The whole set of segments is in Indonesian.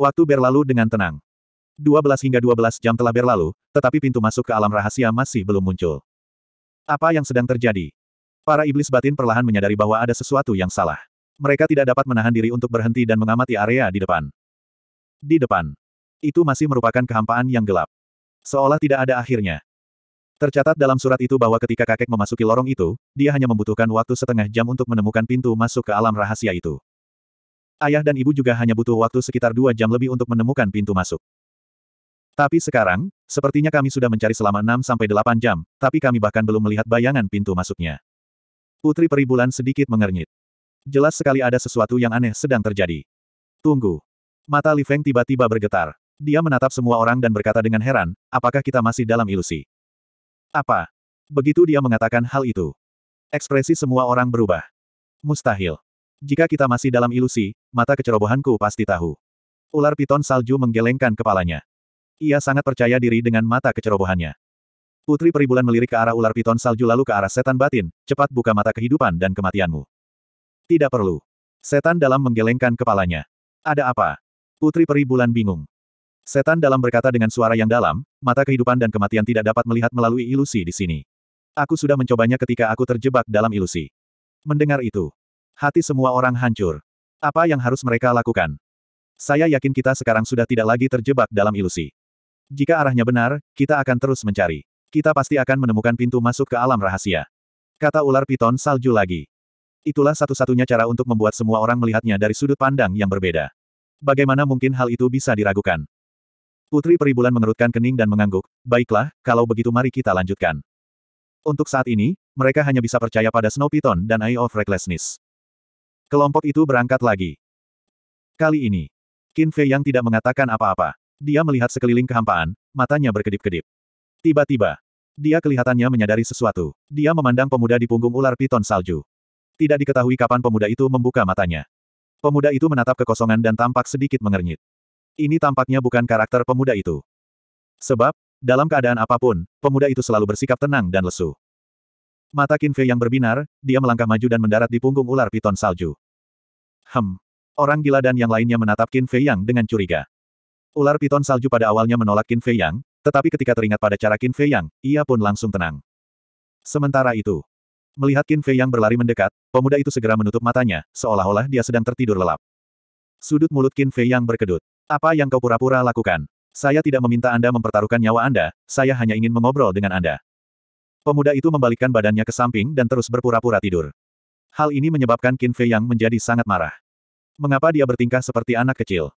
Waktu berlalu dengan tenang. 12 hingga 12 jam telah berlalu, tetapi pintu masuk ke alam rahasia masih belum muncul. Apa yang sedang terjadi? Para iblis batin perlahan menyadari bahwa ada sesuatu yang salah. Mereka tidak dapat menahan diri untuk berhenti dan mengamati area di depan. Di depan. Itu masih merupakan kehampaan yang gelap. Seolah tidak ada akhirnya. Tercatat dalam surat itu bahwa ketika kakek memasuki lorong itu, dia hanya membutuhkan waktu setengah jam untuk menemukan pintu masuk ke alam rahasia itu. Ayah dan ibu juga hanya butuh waktu sekitar dua jam lebih untuk menemukan pintu masuk. Tapi sekarang, sepertinya kami sudah mencari selama enam sampai delapan jam, tapi kami bahkan belum melihat bayangan pintu masuknya. Putri Peribulan sedikit mengernyit. Jelas sekali ada sesuatu yang aneh sedang terjadi. Tunggu. Mata Li Feng tiba-tiba bergetar. Dia menatap semua orang dan berkata dengan heran, apakah kita masih dalam ilusi? Apa? Begitu dia mengatakan hal itu. Ekspresi semua orang berubah. Mustahil. Jika kita masih dalam ilusi, mata kecerobohanku pasti tahu. Ular piton salju menggelengkan kepalanya. Ia sangat percaya diri dengan mata kecerobohannya. Putri Peribulan melirik ke arah ular piton salju lalu ke arah setan batin, cepat buka mata kehidupan dan kematianmu. Tidak perlu. Setan dalam menggelengkan kepalanya. Ada apa? Putri Peribulan bingung. Setan dalam berkata dengan suara yang dalam, mata kehidupan dan kematian tidak dapat melihat melalui ilusi di sini. Aku sudah mencobanya ketika aku terjebak dalam ilusi. Mendengar itu, Hati semua orang hancur. Apa yang harus mereka lakukan? Saya yakin kita sekarang sudah tidak lagi terjebak dalam ilusi. Jika arahnya benar, kita akan terus mencari. Kita pasti akan menemukan pintu masuk ke alam rahasia. Kata ular piton salju lagi. Itulah satu-satunya cara untuk membuat semua orang melihatnya dari sudut pandang yang berbeda. Bagaimana mungkin hal itu bisa diragukan? Putri Peribulan mengerutkan kening dan mengangguk, baiklah, kalau begitu mari kita lanjutkan. Untuk saat ini, mereka hanya bisa percaya pada Snow Python dan Eye of Recklessness. Kelompok itu berangkat lagi. Kali ini, Qin Fei yang tidak mengatakan apa-apa. Dia melihat sekeliling kehampaan, matanya berkedip-kedip. Tiba-tiba, dia kelihatannya menyadari sesuatu. Dia memandang pemuda di punggung ular piton salju. Tidak diketahui kapan pemuda itu membuka matanya. Pemuda itu menatap kekosongan dan tampak sedikit mengernyit. Ini tampaknya bukan karakter pemuda itu. Sebab, dalam keadaan apapun, pemuda itu selalu bersikap tenang dan lesu. Mata Kinfe yang berbinar, dia melangkah maju dan mendarat di punggung ular piton salju. Hem. Orang gila dan yang lainnya menatap Qin Fei Yang dengan curiga. Ular piton salju pada awalnya menolak Qin Fei Yang, tetapi ketika teringat pada cara Qin Fei Yang, ia pun langsung tenang. Sementara itu, melihat Qin Fei Yang berlari mendekat, pemuda itu segera menutup matanya, seolah-olah dia sedang tertidur lelap. Sudut mulut Qin Fei Yang berkedut. Apa yang kau pura-pura lakukan? Saya tidak meminta Anda mempertaruhkan nyawa Anda, saya hanya ingin mengobrol dengan Anda. Pemuda itu membalikkan badannya ke samping dan terus berpura-pura tidur. Hal ini menyebabkan Qin Fei yang menjadi sangat marah. Mengapa dia bertingkah seperti anak kecil?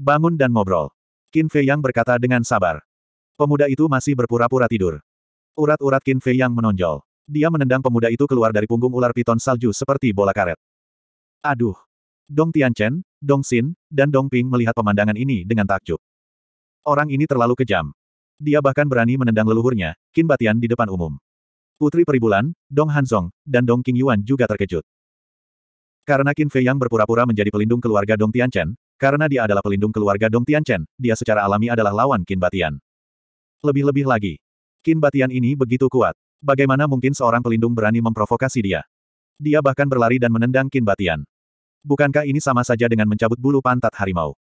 Bangun dan ngobrol. Qin Fei yang berkata dengan sabar. Pemuda itu masih berpura-pura tidur. Urat-urat Qin Fei yang menonjol. Dia menendang pemuda itu keluar dari punggung ular piton salju seperti bola karet. Aduh! Dong Tianchen, Dong Xin, dan Dong Ping melihat pemandangan ini dengan takjub. Orang ini terlalu kejam. Dia bahkan berani menendang leluhurnya, Qin Batian di depan umum. Putri Peribulan, Dong Hanzong, dan Dong Yuan juga terkejut. Karena Qin Fei yang berpura-pura menjadi pelindung keluarga Dong Tianchen, karena dia adalah pelindung keluarga Dong Tianchen, dia secara alami adalah lawan Qin Batian. Lebih-lebih lagi, Qin Batian ini begitu kuat. Bagaimana mungkin seorang pelindung berani memprovokasi dia? Dia bahkan berlari dan menendang Qin Batian. Bukankah ini sama saja dengan mencabut bulu pantat harimau?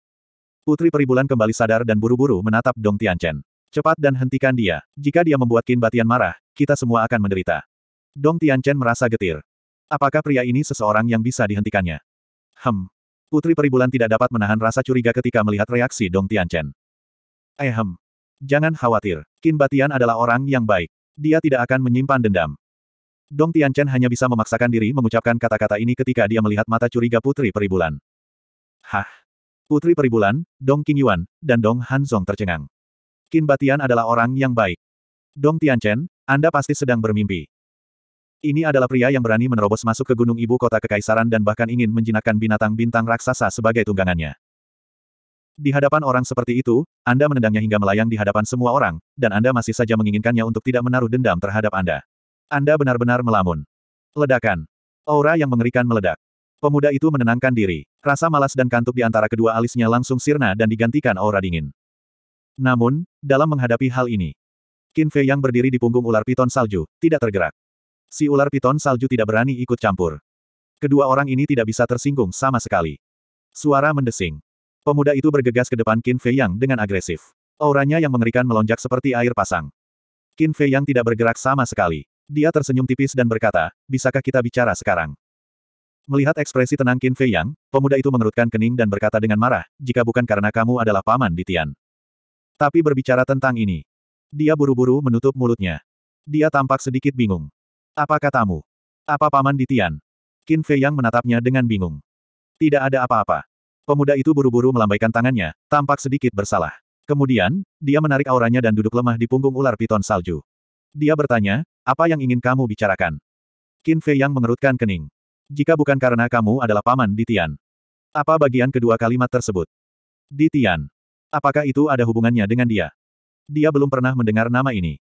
Putri Peribulan kembali sadar dan buru-buru menatap Dong Tianchen. Cepat dan hentikan dia. Jika dia membuat Qin Batian marah, kita semua akan menderita. Dong Tianchen merasa getir. Apakah pria ini seseorang yang bisa dihentikannya? Hem. Putri Peribulan tidak dapat menahan rasa curiga ketika melihat reaksi Dong Tianchen. Ehem. Eh, Jangan khawatir. Qin Batian adalah orang yang baik. Dia tidak akan menyimpan dendam. Dong Tianchen hanya bisa memaksakan diri mengucapkan kata-kata ini ketika dia melihat mata curiga Putri Peribulan. Hah? Putri Peribulan, Dong Qingyuan, dan Dong Hanzong tercengang. Qin Batian adalah orang yang baik. Dong Tianchen, Anda pasti sedang bermimpi. Ini adalah pria yang berani menerobos masuk ke gunung ibu kota kekaisaran dan bahkan ingin menjinakkan binatang-bintang raksasa sebagai tunggangannya. Di hadapan orang seperti itu, Anda menendangnya hingga melayang di hadapan semua orang, dan Anda masih saja menginginkannya untuk tidak menaruh dendam terhadap Anda. Anda benar-benar melamun. Ledakan. Aura yang mengerikan meledak. Pemuda itu menenangkan diri. Rasa malas dan kantuk di antara kedua alisnya langsung sirna dan digantikan aura dingin. Namun, dalam menghadapi hal ini, Qin Fei yang berdiri di punggung ular piton salju, tidak tergerak. Si ular piton salju tidak berani ikut campur. Kedua orang ini tidak bisa tersinggung sama sekali. Suara mendesing. Pemuda itu bergegas ke depan Qin Fei Yang dengan agresif. Auranya yang mengerikan melonjak seperti air pasang. Qin Fei Yang tidak bergerak sama sekali. Dia tersenyum tipis dan berkata, bisakah kita bicara sekarang? Melihat ekspresi tenang Qin Fei Yang, pemuda itu mengerutkan kening dan berkata dengan marah, jika bukan karena kamu adalah paman di Tian, tapi berbicara tentang ini. Dia buru-buru menutup mulutnya. Dia tampak sedikit bingung. Apa katamu? Apa paman di Tian? Qin Fei yang menatapnya dengan bingung. Tidak ada apa-apa. Pemuda itu buru-buru melambaikan tangannya, tampak sedikit bersalah. Kemudian, dia menarik auranya dan duduk lemah di punggung ular piton salju. Dia bertanya, apa yang ingin kamu bicarakan? Qin Fei yang mengerutkan kening. Jika bukan karena kamu adalah paman di Tian. Apa bagian kedua kalimat tersebut? Di Tian. Apakah itu ada hubungannya dengan dia? Dia belum pernah mendengar nama ini.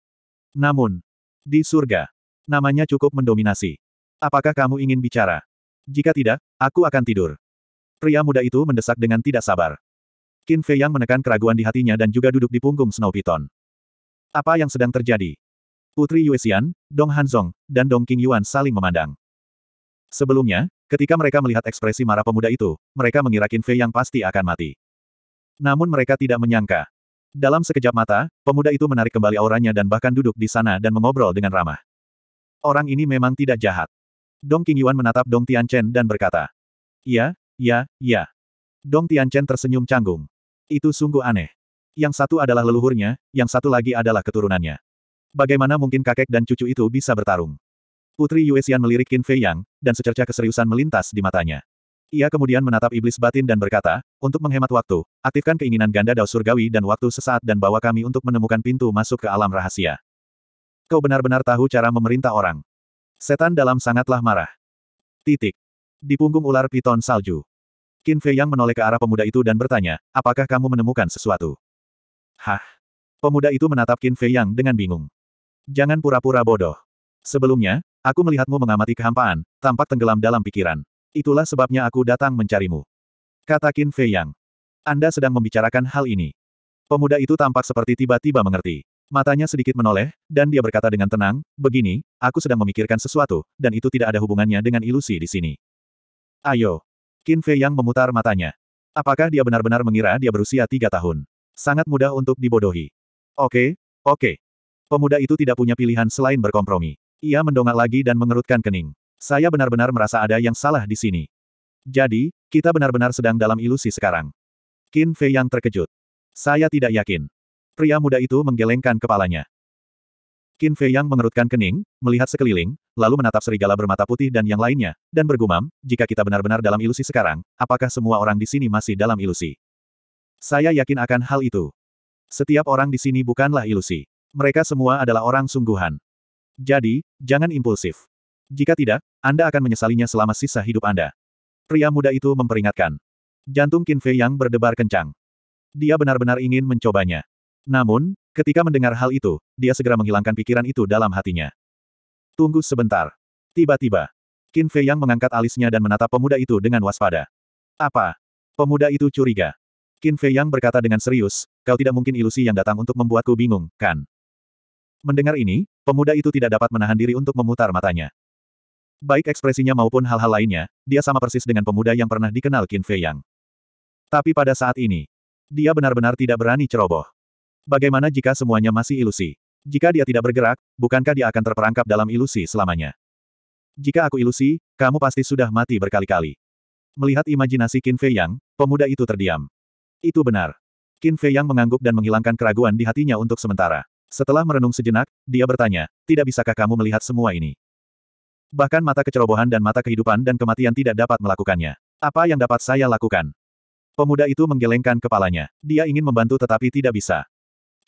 Namun, di surga, namanya cukup mendominasi. Apakah kamu ingin bicara? Jika tidak, aku akan tidur. Pria muda itu mendesak dengan tidak sabar. Qin Fei yang menekan keraguan di hatinya dan juga duduk di punggung Snow Python. Apa yang sedang terjadi? Putri Yuexian, Dong Hanzong, dan Dong King Yuan saling memandang. Sebelumnya, ketika mereka melihat ekspresi marah pemuda itu, mereka mengira Qin Fei yang pasti akan mati. Namun mereka tidak menyangka. Dalam sekejap mata, pemuda itu menarik kembali auranya dan bahkan duduk di sana dan mengobrol dengan ramah. Orang ini memang tidak jahat. Dong Yuan menatap Dong Tian Chen dan berkata, ya ya ya Dong Tian Chen tersenyum canggung. Itu sungguh aneh. Yang satu adalah leluhurnya, yang satu lagi adalah keturunannya. Bagaimana mungkin kakek dan cucu itu bisa bertarung? Putri Yue Xian melirik Qin Fei Yang, dan secerca keseriusan melintas di matanya. Ia kemudian menatap iblis batin dan berkata, untuk menghemat waktu, aktifkan keinginan ganda dao surgawi dan waktu sesaat dan bawa kami untuk menemukan pintu masuk ke alam rahasia. Kau benar-benar tahu cara memerintah orang. Setan dalam sangatlah marah. Titik. Di punggung ular piton salju. Qin Fei yang menoleh ke arah pemuda itu dan bertanya, apakah kamu menemukan sesuatu? Hah? Pemuda itu menatap Qin Fei yang dengan bingung. Jangan pura-pura bodoh. Sebelumnya, aku melihatmu mengamati kehampaan, tampak tenggelam dalam pikiran. Itulah sebabnya aku datang mencarimu. Kata Qin Fei Yang. Anda sedang membicarakan hal ini. Pemuda itu tampak seperti tiba-tiba mengerti. Matanya sedikit menoleh, dan dia berkata dengan tenang, begini, aku sedang memikirkan sesuatu, dan itu tidak ada hubungannya dengan ilusi di sini. Ayo. Qin Fei Yang memutar matanya. Apakah dia benar-benar mengira dia berusia tiga tahun? Sangat mudah untuk dibodohi. Oke, oke. Pemuda itu tidak punya pilihan selain berkompromi. Ia mendongak lagi dan mengerutkan kening. Saya benar-benar merasa ada yang salah di sini. Jadi, kita benar-benar sedang dalam ilusi sekarang. Qin Fei yang terkejut. Saya tidak yakin. Pria muda itu menggelengkan kepalanya. Qin Fei yang mengerutkan kening, melihat sekeliling, lalu menatap serigala bermata putih dan yang lainnya, dan bergumam, jika kita benar-benar dalam ilusi sekarang, apakah semua orang di sini masih dalam ilusi? Saya yakin akan hal itu. Setiap orang di sini bukanlah ilusi. Mereka semua adalah orang sungguhan. Jadi, jangan impulsif. Jika tidak, Anda akan menyesalinya selama sisa hidup Anda. Pria muda itu memperingatkan. Jantung Qin Fei yang berdebar kencang. Dia benar-benar ingin mencobanya. Namun, ketika mendengar hal itu, dia segera menghilangkan pikiran itu dalam hatinya. Tunggu sebentar. Tiba-tiba, Qin Fei yang mengangkat alisnya dan menatap pemuda itu dengan waspada. Apa? Pemuda itu curiga. Qin Fei yang berkata dengan serius, kau tidak mungkin ilusi yang datang untuk membuatku bingung, kan? Mendengar ini, pemuda itu tidak dapat menahan diri untuk memutar matanya. Baik ekspresinya maupun hal-hal lainnya, dia sama persis dengan pemuda yang pernah dikenal Qin Fei Yang. Tapi pada saat ini, dia benar-benar tidak berani ceroboh. Bagaimana jika semuanya masih ilusi? Jika dia tidak bergerak, bukankah dia akan terperangkap dalam ilusi selamanya? Jika aku ilusi, kamu pasti sudah mati berkali-kali. Melihat imajinasi Qin Fei Yang, pemuda itu terdiam. Itu benar. Qin Fei Yang mengangguk dan menghilangkan keraguan di hatinya untuk sementara. Setelah merenung sejenak, dia bertanya, tidak bisakah kamu melihat semua ini? Bahkan mata kecerobohan dan mata kehidupan dan kematian tidak dapat melakukannya. Apa yang dapat saya lakukan? Pemuda itu menggelengkan kepalanya. Dia ingin membantu tetapi tidak bisa.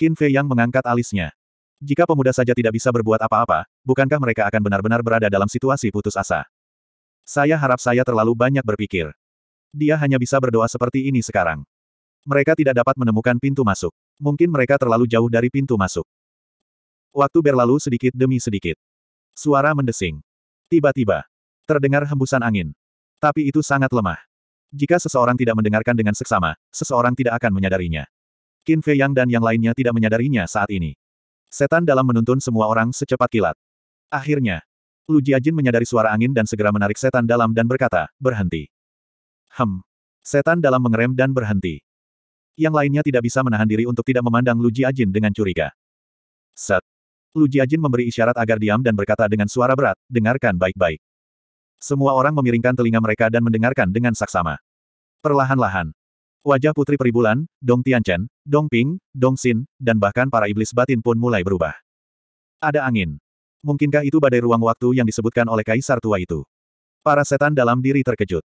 Qin Fei yang mengangkat alisnya. Jika pemuda saja tidak bisa berbuat apa-apa, bukankah mereka akan benar-benar berada dalam situasi putus asa? Saya harap saya terlalu banyak berpikir. Dia hanya bisa berdoa seperti ini sekarang. Mereka tidak dapat menemukan pintu masuk. Mungkin mereka terlalu jauh dari pintu masuk. Waktu berlalu sedikit demi sedikit. Suara mendesing. Tiba-tiba, terdengar hembusan angin. Tapi itu sangat lemah. Jika seseorang tidak mendengarkan dengan seksama, seseorang tidak akan menyadarinya. Qin Fei Yang dan yang lainnya tidak menyadarinya saat ini. Setan dalam menuntun semua orang secepat kilat. Akhirnya, Lu Jiajin menyadari suara angin dan segera menarik setan dalam dan berkata, berhenti. Hem. Setan dalam mengerem dan berhenti. Yang lainnya tidak bisa menahan diri untuk tidak memandang Lu Jiajin dengan curiga. Set. Lu Jiajin memberi isyarat agar diam dan berkata dengan suara berat, dengarkan baik-baik. Semua orang memiringkan telinga mereka dan mendengarkan dengan saksama. Perlahan-lahan. Wajah Putri Peribulan, Dong Tianchen, Dong Ping, Dong Xin, dan bahkan para iblis batin pun mulai berubah. Ada angin. Mungkinkah itu badai ruang waktu yang disebutkan oleh Kaisar Tua itu? Para setan dalam diri terkejut.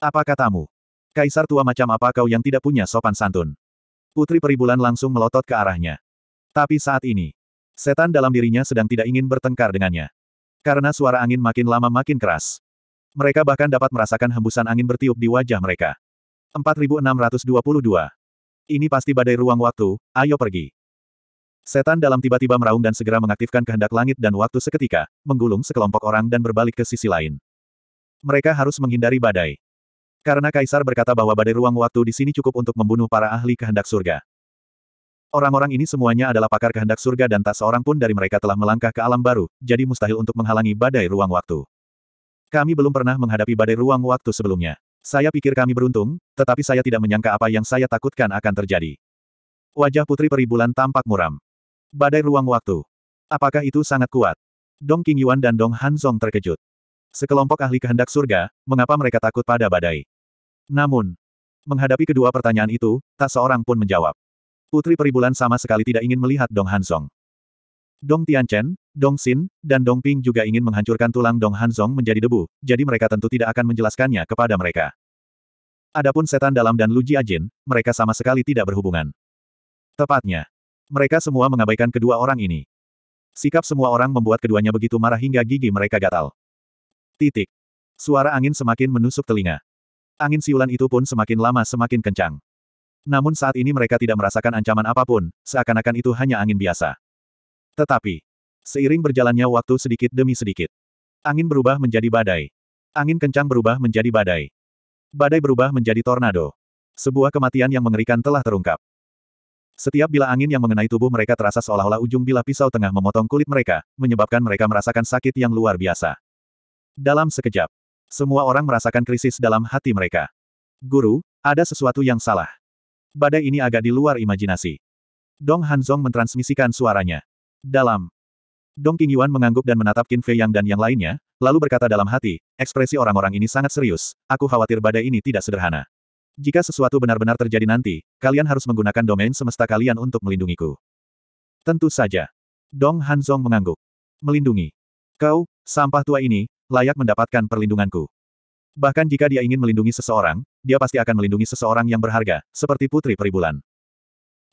Apa katamu? Kaisar Tua macam apa kau yang tidak punya sopan santun? Putri Peribulan langsung melotot ke arahnya. Tapi saat ini, Setan dalam dirinya sedang tidak ingin bertengkar dengannya. Karena suara angin makin lama makin keras. Mereka bahkan dapat merasakan hembusan angin bertiup di wajah mereka. 4622. Ini pasti badai ruang waktu, ayo pergi. Setan dalam tiba-tiba meraung dan segera mengaktifkan kehendak langit dan waktu seketika, menggulung sekelompok orang dan berbalik ke sisi lain. Mereka harus menghindari badai. Karena Kaisar berkata bahwa badai ruang waktu di sini cukup untuk membunuh para ahli kehendak surga. Orang-orang ini semuanya adalah pakar kehendak surga dan tak seorang pun dari mereka telah melangkah ke alam baru, jadi mustahil untuk menghalangi badai ruang waktu. Kami belum pernah menghadapi badai ruang waktu sebelumnya. Saya pikir kami beruntung, tetapi saya tidak menyangka apa yang saya takutkan akan terjadi. Wajah Putri peri bulan tampak muram. Badai ruang waktu. Apakah itu sangat kuat? Dong King Yuan dan Dong Han Hanzong terkejut. Sekelompok ahli kehendak surga, mengapa mereka takut pada badai? Namun, menghadapi kedua pertanyaan itu, tak seorang pun menjawab. Putri Peribulan sama sekali tidak ingin melihat Dong Hansong. Dong Tianchen, Dong Xin, dan Dong Ping juga ingin menghancurkan tulang Dong Hansong menjadi debu, jadi mereka tentu tidak akan menjelaskannya kepada mereka. Adapun setan dalam dan Luji Ajin, mereka sama sekali tidak berhubungan. Tepatnya, mereka semua mengabaikan kedua orang ini. Sikap semua orang membuat keduanya begitu marah hingga gigi mereka gatal. Titik. Suara angin semakin menusuk telinga. Angin siulan itu pun semakin lama semakin kencang. Namun saat ini mereka tidak merasakan ancaman apapun, seakan-akan itu hanya angin biasa. Tetapi, seiring berjalannya waktu sedikit demi sedikit, angin berubah menjadi badai. Angin kencang berubah menjadi badai. Badai berubah menjadi tornado. Sebuah kematian yang mengerikan telah terungkap. Setiap bila angin yang mengenai tubuh mereka terasa seolah-olah ujung bila pisau tengah memotong kulit mereka, menyebabkan mereka merasakan sakit yang luar biasa. Dalam sekejap, semua orang merasakan krisis dalam hati mereka. Guru, ada sesuatu yang salah. Badai ini agak di luar imajinasi. Dong Hanzong mentransmisikan suaranya. Dalam. Dong Qingyuan mengangguk dan menatap Qin Fei Yang dan yang lainnya, lalu berkata dalam hati, ekspresi orang-orang ini sangat serius, aku khawatir badai ini tidak sederhana. Jika sesuatu benar-benar terjadi nanti, kalian harus menggunakan domain semesta kalian untuk melindungiku. Tentu saja. Dong Hanzong mengangguk. Melindungi. Kau, sampah tua ini, layak mendapatkan perlindunganku. Bahkan jika dia ingin melindungi seseorang, dia pasti akan melindungi seseorang yang berharga, seperti Putri Peribulan.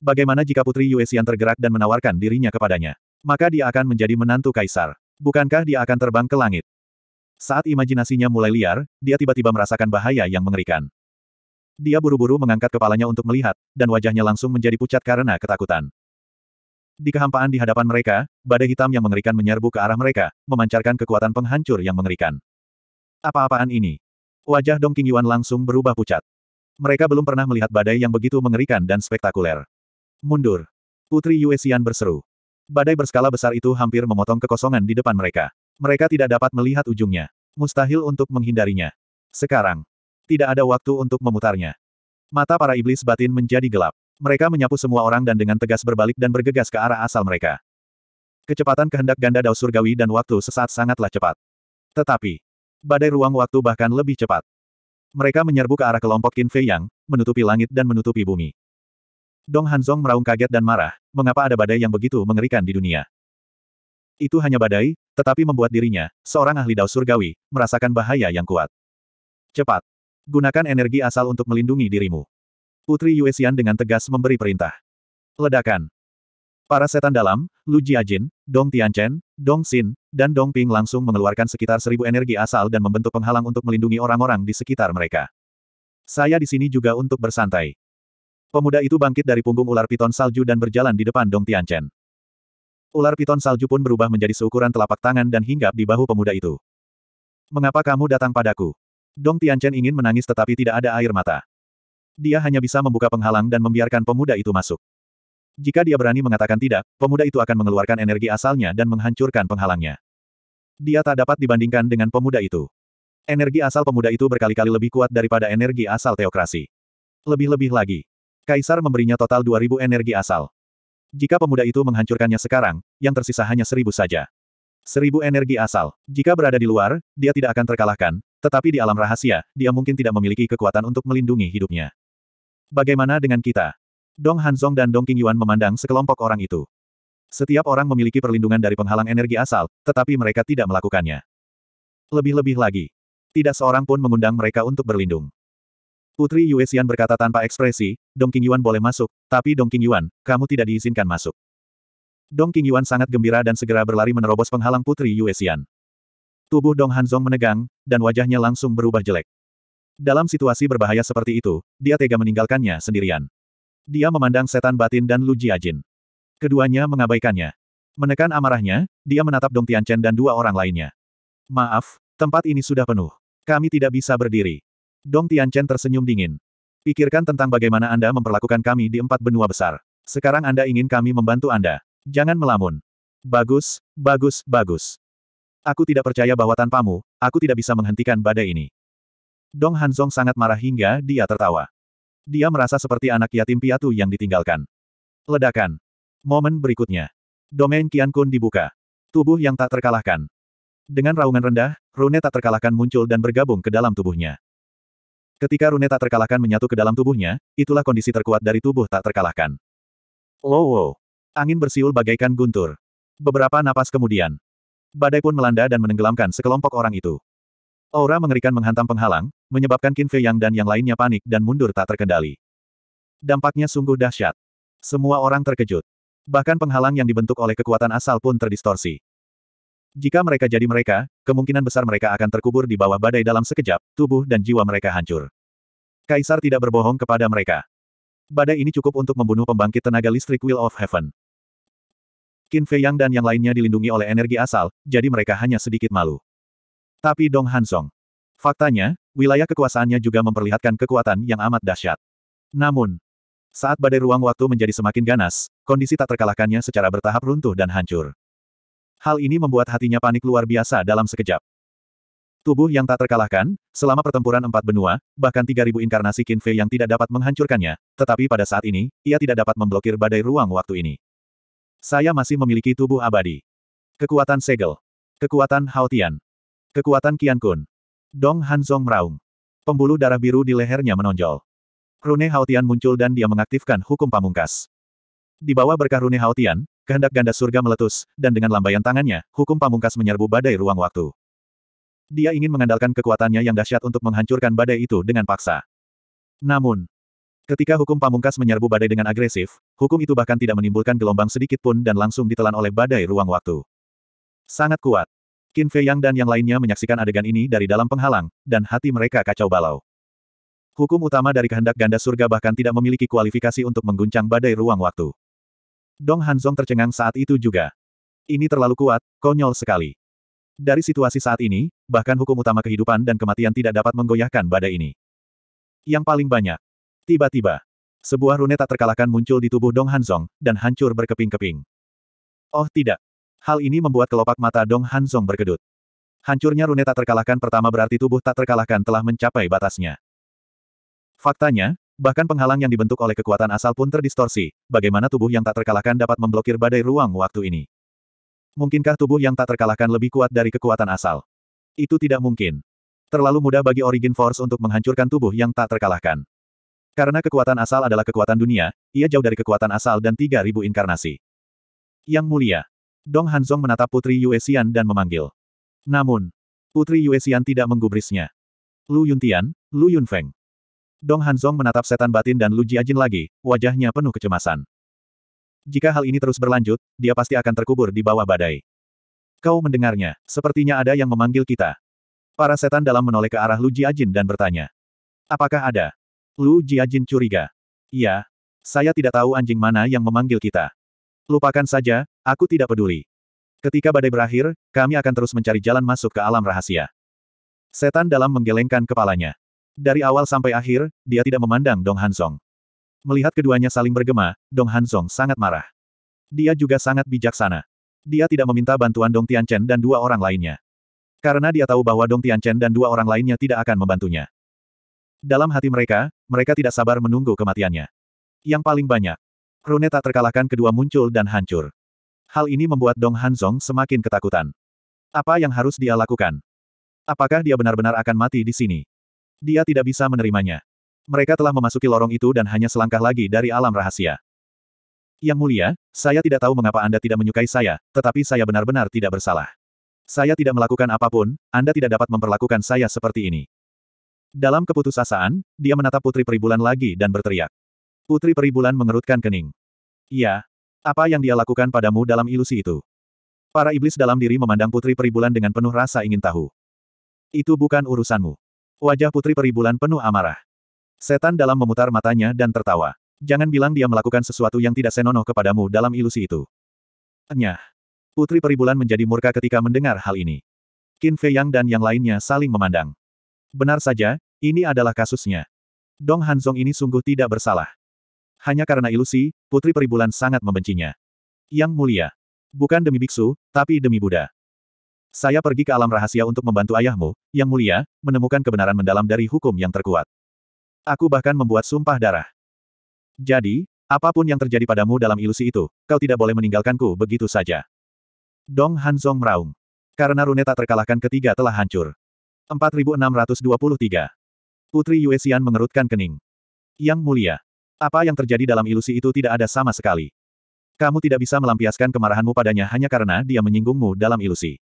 Bagaimana jika Putri Yuexian tergerak dan menawarkan dirinya kepadanya? Maka dia akan menjadi menantu kaisar. Bukankah dia akan terbang ke langit? Saat imajinasinya mulai liar, dia tiba-tiba merasakan bahaya yang mengerikan. Dia buru-buru mengangkat kepalanya untuk melihat, dan wajahnya langsung menjadi pucat karena ketakutan. Di kehampaan di hadapan mereka, badai hitam yang mengerikan menyerbu ke arah mereka, memancarkan kekuatan penghancur yang mengerikan. Apa-apaan ini? Wajah Dong Qingyuan langsung berubah pucat. Mereka belum pernah melihat badai yang begitu mengerikan dan spektakuler. Mundur. Putri Yue Xian berseru. Badai berskala besar itu hampir memotong kekosongan di depan mereka. Mereka tidak dapat melihat ujungnya. Mustahil untuk menghindarinya. Sekarang. Tidak ada waktu untuk memutarnya. Mata para iblis batin menjadi gelap. Mereka menyapu semua orang dan dengan tegas berbalik dan bergegas ke arah asal mereka. Kecepatan kehendak ganda Dao Surgawi dan waktu sesaat sangatlah cepat. Tetapi, Badai ruang waktu bahkan lebih cepat. Mereka menyerbu ke arah kelompok Qin Fei Yang, menutupi langit dan menutupi bumi. Dong Hanzong meraung kaget dan marah, mengapa ada badai yang begitu mengerikan di dunia? Itu hanya badai, tetapi membuat dirinya, seorang ahli dao surgawi, merasakan bahaya yang kuat. Cepat. Gunakan energi asal untuk melindungi dirimu. Putri Yuexian dengan tegas memberi perintah. Ledakan. Para setan dalam, Lu Jiajin, Dong Tianchen, Dong Xin, dan Dongping langsung mengeluarkan sekitar seribu energi asal dan membentuk penghalang untuk melindungi orang-orang di sekitar mereka. Saya di sini juga untuk bersantai. Pemuda itu bangkit dari punggung ular piton salju dan berjalan di depan Dong Tianchen. Ular piton salju pun berubah menjadi seukuran telapak tangan dan hinggap di bahu pemuda itu. Mengapa kamu datang padaku? Dong Tianchen ingin menangis tetapi tidak ada air mata. Dia hanya bisa membuka penghalang dan membiarkan pemuda itu masuk. Jika dia berani mengatakan tidak, pemuda itu akan mengeluarkan energi asalnya dan menghancurkan penghalangnya. Dia tak dapat dibandingkan dengan pemuda itu. Energi asal pemuda itu berkali-kali lebih kuat daripada energi asal teokrasi. Lebih-lebih lagi, Kaisar memberinya total 2000 energi asal. Jika pemuda itu menghancurkannya sekarang, yang tersisa hanya seribu saja. Seribu energi asal. Jika berada di luar, dia tidak akan terkalahkan, tetapi di alam rahasia, dia mungkin tidak memiliki kekuatan untuk melindungi hidupnya. Bagaimana dengan kita? Dong Hanzong dan Dong Qingyuan memandang sekelompok orang itu. Setiap orang memiliki perlindungan dari penghalang energi asal, tetapi mereka tidak melakukannya. Lebih-lebih lagi, tidak seorang pun mengundang mereka untuk berlindung. Putri Yue Xian berkata tanpa ekspresi, Dong Qingyuan boleh masuk, tapi Dong Qingyuan, kamu tidak diizinkan masuk. Dong Qingyuan sangat gembira dan segera berlari menerobos penghalang Putri Yue Xian. Tubuh Dong Hanzong menegang, dan wajahnya langsung berubah jelek. Dalam situasi berbahaya seperti itu, dia tega meninggalkannya sendirian. Dia memandang setan batin dan Lu Jiajin. Keduanya mengabaikannya. Menekan amarahnya, dia menatap Dong Tianchen dan dua orang lainnya. Maaf, tempat ini sudah penuh. Kami tidak bisa berdiri. Dong Tianchen tersenyum dingin. Pikirkan tentang bagaimana Anda memperlakukan kami di empat benua besar. Sekarang Anda ingin kami membantu Anda. Jangan melamun. Bagus, bagus, bagus. Aku tidak percaya bahwa tanpamu, aku tidak bisa menghentikan badai ini. Dong Hanzong sangat marah hingga dia tertawa. Dia merasa seperti anak yatim piatu yang ditinggalkan. Ledakan. Momen berikutnya. Domain Qian Kun dibuka. Tubuh yang tak terkalahkan. Dengan raungan rendah, rune tak terkalahkan muncul dan bergabung ke dalam tubuhnya. Ketika rune tak terkalahkan menyatu ke dalam tubuhnya, itulah kondisi terkuat dari tubuh tak terkalahkan. Wow! Angin bersiul bagaikan guntur. Beberapa napas kemudian. Badai pun melanda dan menenggelamkan sekelompok orang itu. Aura mengerikan menghantam penghalang, menyebabkan Qin Fei Yang dan yang lainnya panik dan mundur tak terkendali. Dampaknya sungguh dahsyat. Semua orang terkejut. Bahkan penghalang yang dibentuk oleh kekuatan asal pun terdistorsi. Jika mereka jadi mereka, kemungkinan besar mereka akan terkubur di bawah badai dalam sekejap, tubuh dan jiwa mereka hancur. Kaisar tidak berbohong kepada mereka. Badai ini cukup untuk membunuh pembangkit tenaga listrik Wheel of Heaven. Qin Fei Yang dan yang lainnya dilindungi oleh energi asal, jadi mereka hanya sedikit malu. Tapi Dong Hansong. Faktanya, wilayah kekuasaannya juga memperlihatkan kekuatan yang amat dahsyat. Namun, saat badai ruang waktu menjadi semakin ganas, kondisi tak terkalahkannya secara bertahap runtuh dan hancur. Hal ini membuat hatinya panik luar biasa dalam sekejap. Tubuh yang tak terkalahkan, selama pertempuran empat benua, bahkan tiga ribu inkarnasi Qin Fei yang tidak dapat menghancurkannya, tetapi pada saat ini, ia tidak dapat memblokir badai ruang waktu ini. Saya masih memiliki tubuh abadi. Kekuatan segel. Kekuatan Haotian. Kekuatan Kian Kun. Dong Hanzong meraung. Pembuluh darah biru di lehernya menonjol. Rune Haotian muncul dan dia mengaktifkan hukum pamungkas. Di bawah berkah Rune Haotian, kehendak ganda surga meletus, dan dengan lambaian tangannya, hukum pamungkas menyerbu badai ruang waktu. Dia ingin mengandalkan kekuatannya yang dahsyat untuk menghancurkan badai itu dengan paksa. Namun, ketika hukum pamungkas menyerbu badai dengan agresif, hukum itu bahkan tidak menimbulkan gelombang sedikit pun dan langsung ditelan oleh badai ruang waktu. Sangat kuat. Qin Fei Yang dan yang lainnya menyaksikan adegan ini dari dalam penghalang, dan hati mereka kacau balau. Hukum utama dari kehendak ganda surga bahkan tidak memiliki kualifikasi untuk mengguncang badai ruang waktu. Dong Hanzong tercengang saat itu juga. Ini terlalu kuat, konyol sekali. Dari situasi saat ini, bahkan hukum utama kehidupan dan kematian tidak dapat menggoyahkan badai ini. Yang paling banyak. Tiba-tiba, sebuah rune tak terkalahkan muncul di tubuh Dong Hanzong, dan hancur berkeping-keping. Oh tidak, Hal ini membuat kelopak mata Dong Hanzong berkedut. Hancurnya rune tak terkalahkan pertama berarti tubuh tak terkalahkan telah mencapai batasnya. Faktanya, bahkan penghalang yang dibentuk oleh kekuatan asal pun terdistorsi, bagaimana tubuh yang tak terkalahkan dapat memblokir badai ruang waktu ini. Mungkinkah tubuh yang tak terkalahkan lebih kuat dari kekuatan asal? Itu tidak mungkin. Terlalu mudah bagi Origin Force untuk menghancurkan tubuh yang tak terkalahkan. Karena kekuatan asal adalah kekuatan dunia, ia jauh dari kekuatan asal dan 3000 inkarnasi. Yang mulia, Dong Hanzong menatap Putri Yue Xian dan memanggil. Namun, Putri Yue Xian tidak menggubrisnya. Lu Yuntian, Lu Yunfeng. Dong Hanzong menatap setan batin dan Lu Jiajin lagi, wajahnya penuh kecemasan. Jika hal ini terus berlanjut, dia pasti akan terkubur di bawah badai. Kau mendengarnya, sepertinya ada yang memanggil kita. Para setan dalam menoleh ke arah Lu Jiajin dan bertanya. Apakah ada? Lu Jiajin curiga. Iya. Saya tidak tahu anjing mana yang memanggil kita. Lupakan saja, aku tidak peduli. Ketika badai berakhir, kami akan terus mencari jalan masuk ke alam rahasia. Setan dalam menggelengkan kepalanya. Dari awal sampai akhir, dia tidak memandang Dong Hansong. Melihat keduanya saling bergema, Dong Hansong sangat marah. Dia juga sangat bijaksana. Dia tidak meminta bantuan Dong Tianchen dan dua orang lainnya. Karena dia tahu bahwa Dong Tianchen dan dua orang lainnya tidak akan membantunya. Dalam hati mereka, mereka tidak sabar menunggu kematiannya. Yang paling banyak, Rune tak terkalahkan kedua muncul dan hancur. Hal ini membuat Dong Hanzong semakin ketakutan. Apa yang harus dia lakukan? Apakah dia benar-benar akan mati di sini? Dia tidak bisa menerimanya. Mereka telah memasuki lorong itu dan hanya selangkah lagi dari alam rahasia. Yang mulia, saya tidak tahu mengapa Anda tidak menyukai saya, tetapi saya benar-benar tidak bersalah. Saya tidak melakukan apapun, Anda tidak dapat memperlakukan saya seperti ini. Dalam keputusasaan, dia menatap Putri Peribulan lagi dan berteriak. Putri Peribulan mengerutkan kening. Iya. Apa yang dia lakukan padamu dalam ilusi itu? Para iblis dalam diri memandang Putri Peribulan dengan penuh rasa ingin tahu. Itu bukan urusanmu. Wajah Putri Peribulan penuh amarah. Setan dalam memutar matanya dan tertawa. Jangan bilang dia melakukan sesuatu yang tidak senonoh kepadamu dalam ilusi itu. Enyah. Putri Peribulan menjadi murka ketika mendengar hal ini. Qin Fei Yang dan yang lainnya saling memandang. Benar saja, ini adalah kasusnya. Dong Hanzong ini sungguh tidak bersalah. Hanya karena ilusi, Putri Peribulan sangat membencinya. Yang mulia. Bukan demi biksu, tapi demi Buddha. Saya pergi ke alam rahasia untuk membantu ayahmu, yang mulia, menemukan kebenaran mendalam dari hukum yang terkuat. Aku bahkan membuat sumpah darah. Jadi, apapun yang terjadi padamu dalam ilusi itu, kau tidak boleh meninggalkanku begitu saja. Dong Hanzong meraung. Karena rune tak terkalahkan ketiga telah hancur. 4623. Putri Yuesian mengerutkan kening. Yang mulia. Apa yang terjadi dalam ilusi itu tidak ada sama sekali. Kamu tidak bisa melampiaskan kemarahanmu padanya hanya karena dia menyinggungmu dalam ilusi.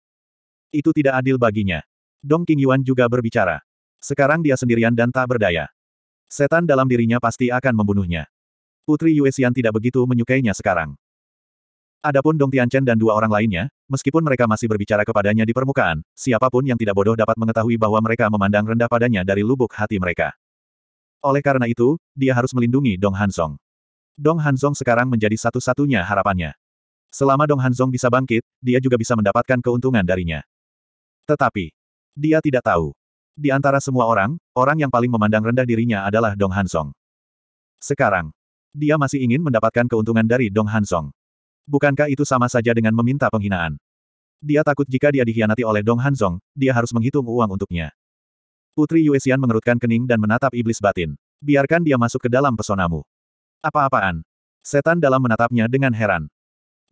Itu tidak adil baginya. Dong King Yuan juga berbicara. Sekarang dia sendirian dan tak berdaya. Setan dalam dirinya pasti akan membunuhnya. Putri Yuexian tidak begitu menyukainya sekarang. Adapun Dong Tianchen dan dua orang lainnya, meskipun mereka masih berbicara kepadanya di permukaan, siapapun yang tidak bodoh dapat mengetahui bahwa mereka memandang rendah padanya dari lubuk hati mereka. Oleh karena itu, dia harus melindungi Dong Hansong. Dong Hansong sekarang menjadi satu-satunya harapannya. Selama Dong Hansong bisa bangkit, dia juga bisa mendapatkan keuntungan darinya. Tetapi, dia tidak tahu. Di antara semua orang, orang yang paling memandang rendah dirinya adalah Dong Hansong. Sekarang, dia masih ingin mendapatkan keuntungan dari Dong Hansong. Bukankah itu sama saja dengan meminta penghinaan? Dia takut jika dia dikhianati oleh Dong Hansong, dia harus menghitung uang untuknya. Putri Yuesian mengerutkan kening dan menatap iblis batin. Biarkan dia masuk ke dalam pesonamu. Apa-apaan? Setan dalam menatapnya dengan heran.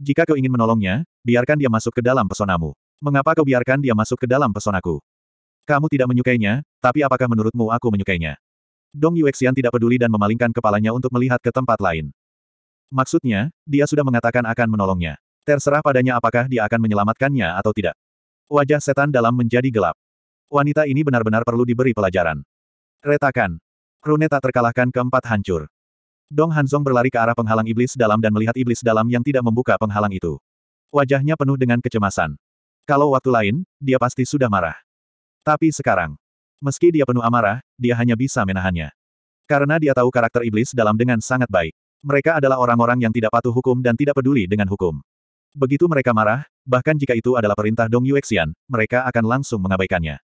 Jika kau ingin menolongnya, biarkan dia masuk ke dalam pesonamu. Mengapa kau biarkan dia masuk ke dalam pesonaku? Kamu tidak menyukainya, tapi apakah menurutmu aku menyukainya? Dong Yuexian tidak peduli dan memalingkan kepalanya untuk melihat ke tempat lain. Maksudnya, dia sudah mengatakan akan menolongnya. Terserah padanya apakah dia akan menyelamatkannya atau tidak. Wajah setan dalam menjadi gelap. Wanita ini benar-benar perlu diberi pelajaran. Retakan. Rune tak terkalahkan keempat hancur. Dong Hanzong berlari ke arah penghalang iblis dalam dan melihat iblis dalam yang tidak membuka penghalang itu. Wajahnya penuh dengan kecemasan. Kalau waktu lain, dia pasti sudah marah. Tapi sekarang, meski dia penuh amarah, dia hanya bisa menahannya. Karena dia tahu karakter iblis dalam dengan sangat baik. Mereka adalah orang-orang yang tidak patuh hukum dan tidak peduli dengan hukum. Begitu mereka marah, bahkan jika itu adalah perintah Dong Yuexian, mereka akan langsung mengabaikannya.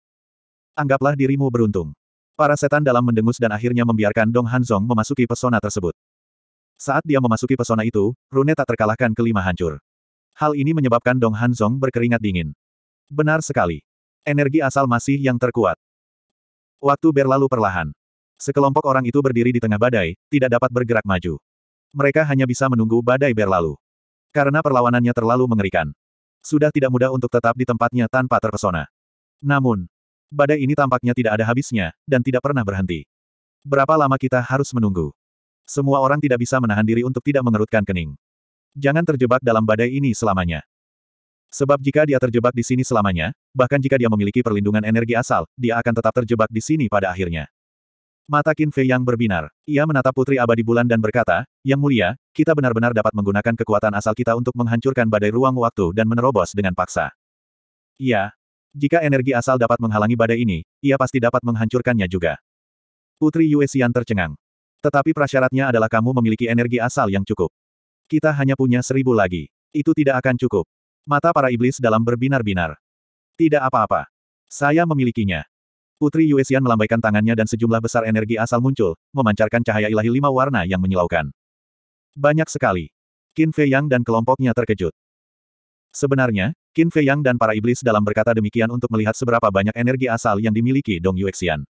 Anggaplah dirimu beruntung. Para setan dalam mendengus dan akhirnya membiarkan Dong Hanzong memasuki pesona tersebut. Saat dia memasuki pesona itu, Rune tak terkalahkan kelima hancur. Hal ini menyebabkan Dong Hanzong berkeringat dingin. Benar sekali. Energi asal masih yang terkuat. Waktu berlalu perlahan. Sekelompok orang itu berdiri di tengah badai, tidak dapat bergerak maju. Mereka hanya bisa menunggu badai berlalu. Karena perlawanannya terlalu mengerikan. Sudah tidak mudah untuk tetap di tempatnya tanpa terpesona. Namun, Badai ini tampaknya tidak ada habisnya, dan tidak pernah berhenti. Berapa lama kita harus menunggu? Semua orang tidak bisa menahan diri untuk tidak mengerutkan kening. Jangan terjebak dalam badai ini selamanya. Sebab jika dia terjebak di sini selamanya, bahkan jika dia memiliki perlindungan energi asal, dia akan tetap terjebak di sini pada akhirnya. Mata Qin Fei yang berbinar. Ia menatap Putri Abadi Bulan dan berkata, Yang mulia, kita benar-benar dapat menggunakan kekuatan asal kita untuk menghancurkan badai ruang waktu dan menerobos dengan paksa. Iya, jika energi asal dapat menghalangi badai ini, ia pasti dapat menghancurkannya juga. Putri Yue tercengang. Tetapi prasyaratnya adalah kamu memiliki energi asal yang cukup. Kita hanya punya seribu lagi. Itu tidak akan cukup. Mata para iblis dalam berbinar-binar. Tidak apa-apa. Saya memilikinya. Putri Yue melambaikan tangannya dan sejumlah besar energi asal muncul, memancarkan cahaya ilahi lima warna yang menyilaukan. Banyak sekali. Qin Fei Yang dan kelompoknya terkejut. Sebenarnya, Qin Fei Yang dan para iblis dalam berkata demikian untuk melihat seberapa banyak energi asal yang dimiliki Dong Yuexian.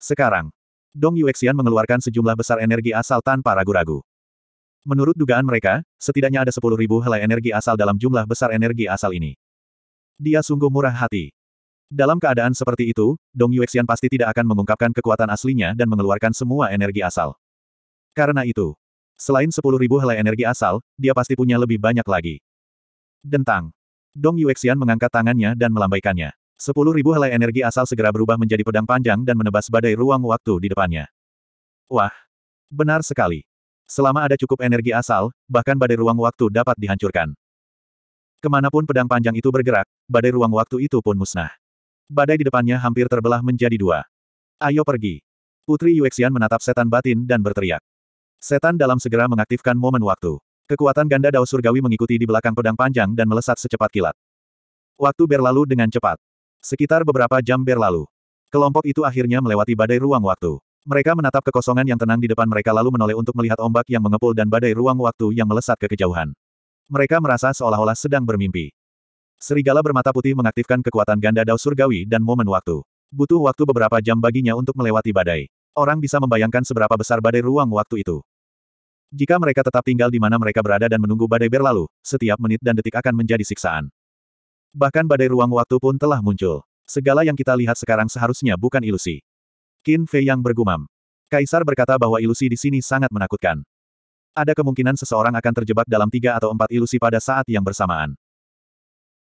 Sekarang, Dong Yuexian mengeluarkan sejumlah besar energi asal tanpa ragu-ragu. Menurut dugaan mereka, setidaknya ada 10.000 helai energi asal dalam jumlah besar energi asal ini. Dia sungguh murah hati. Dalam keadaan seperti itu, Dong Yuexian pasti tidak akan mengungkapkan kekuatan aslinya dan mengeluarkan semua energi asal. Karena itu, selain 10.000 helai energi asal, dia pasti punya lebih banyak lagi. Dentang. Dong Yuexian mengangkat tangannya dan melambaikannya. Sepuluh ribu helai energi asal segera berubah menjadi pedang panjang dan menebas badai ruang waktu di depannya. Wah! Benar sekali. Selama ada cukup energi asal, bahkan badai ruang waktu dapat dihancurkan. Kemanapun pedang panjang itu bergerak, badai ruang waktu itu pun musnah. Badai di depannya hampir terbelah menjadi dua. Ayo pergi. Putri Yuexian menatap setan batin dan berteriak. Setan dalam segera mengaktifkan momen waktu. Kekuatan ganda dao surgawi mengikuti di belakang pedang panjang dan melesat secepat kilat. Waktu berlalu dengan cepat. Sekitar beberapa jam berlalu. Kelompok itu akhirnya melewati badai ruang waktu. Mereka menatap kekosongan yang tenang di depan mereka lalu menoleh untuk melihat ombak yang mengepul dan badai ruang waktu yang melesat ke kejauhan. Mereka merasa seolah-olah sedang bermimpi. Serigala bermata putih mengaktifkan kekuatan ganda dao surgawi dan momen waktu. Butuh waktu beberapa jam baginya untuk melewati badai. Orang bisa membayangkan seberapa besar badai ruang waktu itu. Jika mereka tetap tinggal di mana mereka berada dan menunggu badai berlalu, setiap menit dan detik akan menjadi siksaan. Bahkan badai ruang waktu pun telah muncul. Segala yang kita lihat sekarang seharusnya bukan ilusi. Qin Fei yang bergumam. Kaisar berkata bahwa ilusi di sini sangat menakutkan. Ada kemungkinan seseorang akan terjebak dalam tiga atau empat ilusi pada saat yang bersamaan.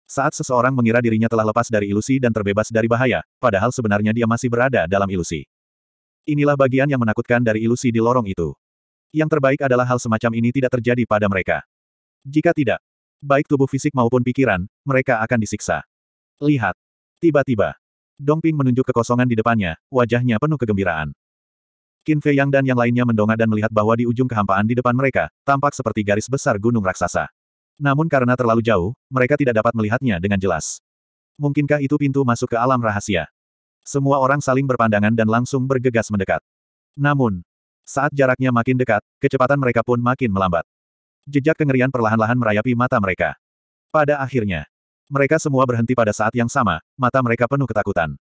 Saat seseorang mengira dirinya telah lepas dari ilusi dan terbebas dari bahaya, padahal sebenarnya dia masih berada dalam ilusi. Inilah bagian yang menakutkan dari ilusi di lorong itu yang terbaik adalah hal semacam ini tidak terjadi pada mereka. Jika tidak, baik tubuh fisik maupun pikiran, mereka akan disiksa. Lihat. Tiba-tiba, Dongping menunjuk kekosongan di depannya, wajahnya penuh kegembiraan. Qin Fei Yang dan yang lainnya mendongak dan melihat bahwa di ujung kehampaan di depan mereka, tampak seperti garis besar gunung raksasa. Namun karena terlalu jauh, mereka tidak dapat melihatnya dengan jelas. Mungkinkah itu pintu masuk ke alam rahasia? Semua orang saling berpandangan dan langsung bergegas mendekat. Namun, saat jaraknya makin dekat, kecepatan mereka pun makin melambat. Jejak kengerian perlahan-lahan merayapi mata mereka. Pada akhirnya, mereka semua berhenti pada saat yang sama, mata mereka penuh ketakutan.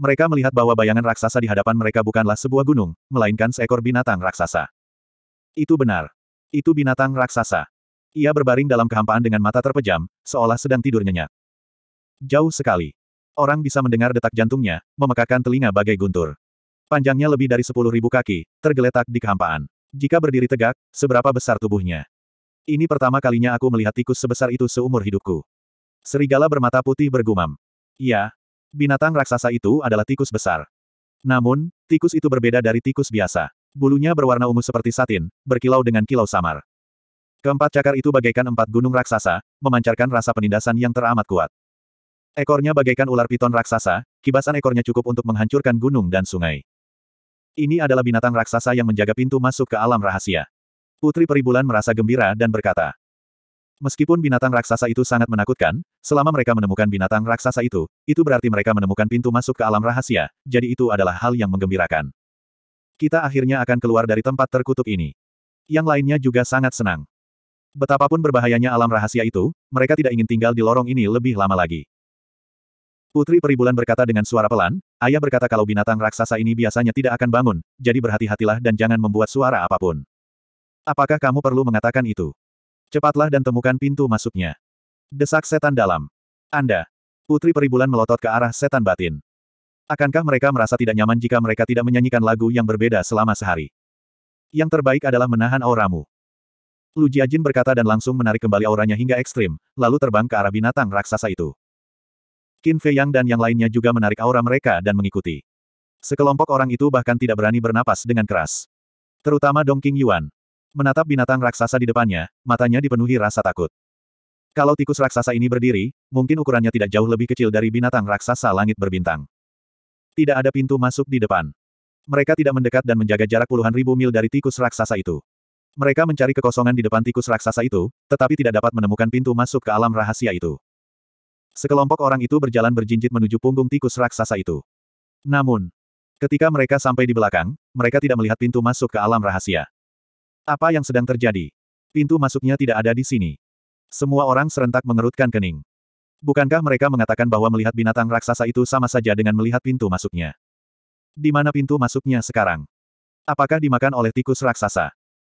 Mereka melihat bahwa bayangan raksasa di hadapan mereka bukanlah sebuah gunung, melainkan seekor binatang raksasa. Itu benar. Itu binatang raksasa. Ia berbaring dalam kehampaan dengan mata terpejam, seolah sedang tidur nyenyak. Jauh sekali. Orang bisa mendengar detak jantungnya, memekakan telinga bagai guntur panjangnya lebih dari sepuluh ribu kaki, tergeletak di kehampaan. Jika berdiri tegak, seberapa besar tubuhnya? Ini pertama kalinya aku melihat tikus sebesar itu seumur hidupku. Serigala bermata putih bergumam. Ya, binatang raksasa itu adalah tikus besar. Namun, tikus itu berbeda dari tikus biasa. Bulunya berwarna ungu seperti satin, berkilau dengan kilau samar. Keempat cakar itu bagaikan empat gunung raksasa, memancarkan rasa penindasan yang teramat kuat. Ekornya bagaikan ular piton raksasa, kibasan ekornya cukup untuk menghancurkan gunung dan sungai. Ini adalah binatang raksasa yang menjaga pintu masuk ke alam rahasia. Putri Peribulan merasa gembira dan berkata, Meskipun binatang raksasa itu sangat menakutkan, selama mereka menemukan binatang raksasa itu, itu berarti mereka menemukan pintu masuk ke alam rahasia, jadi itu adalah hal yang menggembirakan. Kita akhirnya akan keluar dari tempat terkutuk ini. Yang lainnya juga sangat senang. Betapapun berbahayanya alam rahasia itu, mereka tidak ingin tinggal di lorong ini lebih lama lagi. Putri Peribulan berkata dengan suara pelan, ayah berkata kalau binatang raksasa ini biasanya tidak akan bangun, jadi berhati-hatilah dan jangan membuat suara apapun. Apakah kamu perlu mengatakan itu? Cepatlah dan temukan pintu masuknya. Desak setan dalam. Anda. Putri Peribulan melotot ke arah setan batin. Akankah mereka merasa tidak nyaman jika mereka tidak menyanyikan lagu yang berbeda selama sehari? Yang terbaik adalah menahan auramu. Lu Jiajin berkata dan langsung menarik kembali auranya hingga ekstrim, lalu terbang ke arah binatang raksasa itu. Qin Fei Yang dan yang lainnya juga menarik aura mereka dan mengikuti. Sekelompok orang itu bahkan tidak berani bernapas dengan keras. Terutama Dong King Yuan. Menatap binatang raksasa di depannya, matanya dipenuhi rasa takut. Kalau tikus raksasa ini berdiri, mungkin ukurannya tidak jauh lebih kecil dari binatang raksasa langit berbintang. Tidak ada pintu masuk di depan. Mereka tidak mendekat dan menjaga jarak puluhan ribu mil dari tikus raksasa itu. Mereka mencari kekosongan di depan tikus raksasa itu, tetapi tidak dapat menemukan pintu masuk ke alam rahasia itu. Sekelompok orang itu berjalan berjinjit menuju punggung tikus raksasa itu. Namun, ketika mereka sampai di belakang, mereka tidak melihat pintu masuk ke alam rahasia. Apa yang sedang terjadi? Pintu masuknya tidak ada di sini. Semua orang serentak mengerutkan kening. Bukankah mereka mengatakan bahwa melihat binatang raksasa itu sama saja dengan melihat pintu masuknya? Di mana pintu masuknya sekarang? Apakah dimakan oleh tikus raksasa?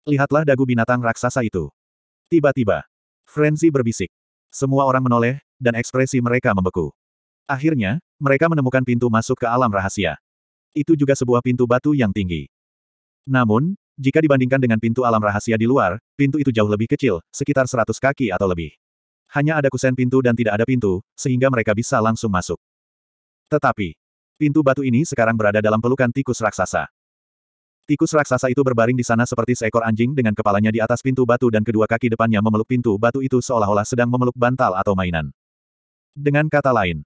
Lihatlah dagu binatang raksasa itu. Tiba-tiba, Frenzy berbisik. Semua orang menoleh, dan ekspresi mereka membeku. Akhirnya, mereka menemukan pintu masuk ke alam rahasia. Itu juga sebuah pintu batu yang tinggi. Namun, jika dibandingkan dengan pintu alam rahasia di luar, pintu itu jauh lebih kecil, sekitar 100 kaki atau lebih. Hanya ada kusen pintu dan tidak ada pintu, sehingga mereka bisa langsung masuk. Tetapi, pintu batu ini sekarang berada dalam pelukan tikus raksasa. Tikus raksasa itu berbaring di sana seperti seekor anjing dengan kepalanya di atas pintu batu dan kedua kaki depannya memeluk pintu batu itu seolah-olah sedang memeluk bantal atau mainan. Dengan kata lain,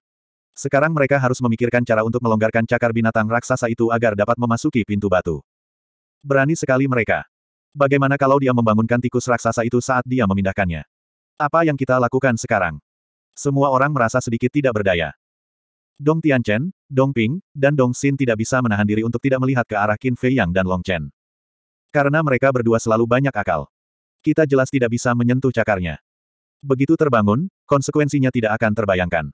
sekarang mereka harus memikirkan cara untuk melonggarkan cakar binatang raksasa itu agar dapat memasuki pintu batu. Berani sekali mereka. Bagaimana kalau dia membangunkan tikus raksasa itu saat dia memindahkannya? Apa yang kita lakukan sekarang? Semua orang merasa sedikit tidak berdaya. Dong Tianchen, Dong Ping, dan Dong Xin tidak bisa menahan diri untuk tidak melihat ke arah Qin Fei Yang dan Long Chen. Karena mereka berdua selalu banyak akal. Kita jelas tidak bisa menyentuh cakarnya. Begitu terbangun, konsekuensinya tidak akan terbayangkan.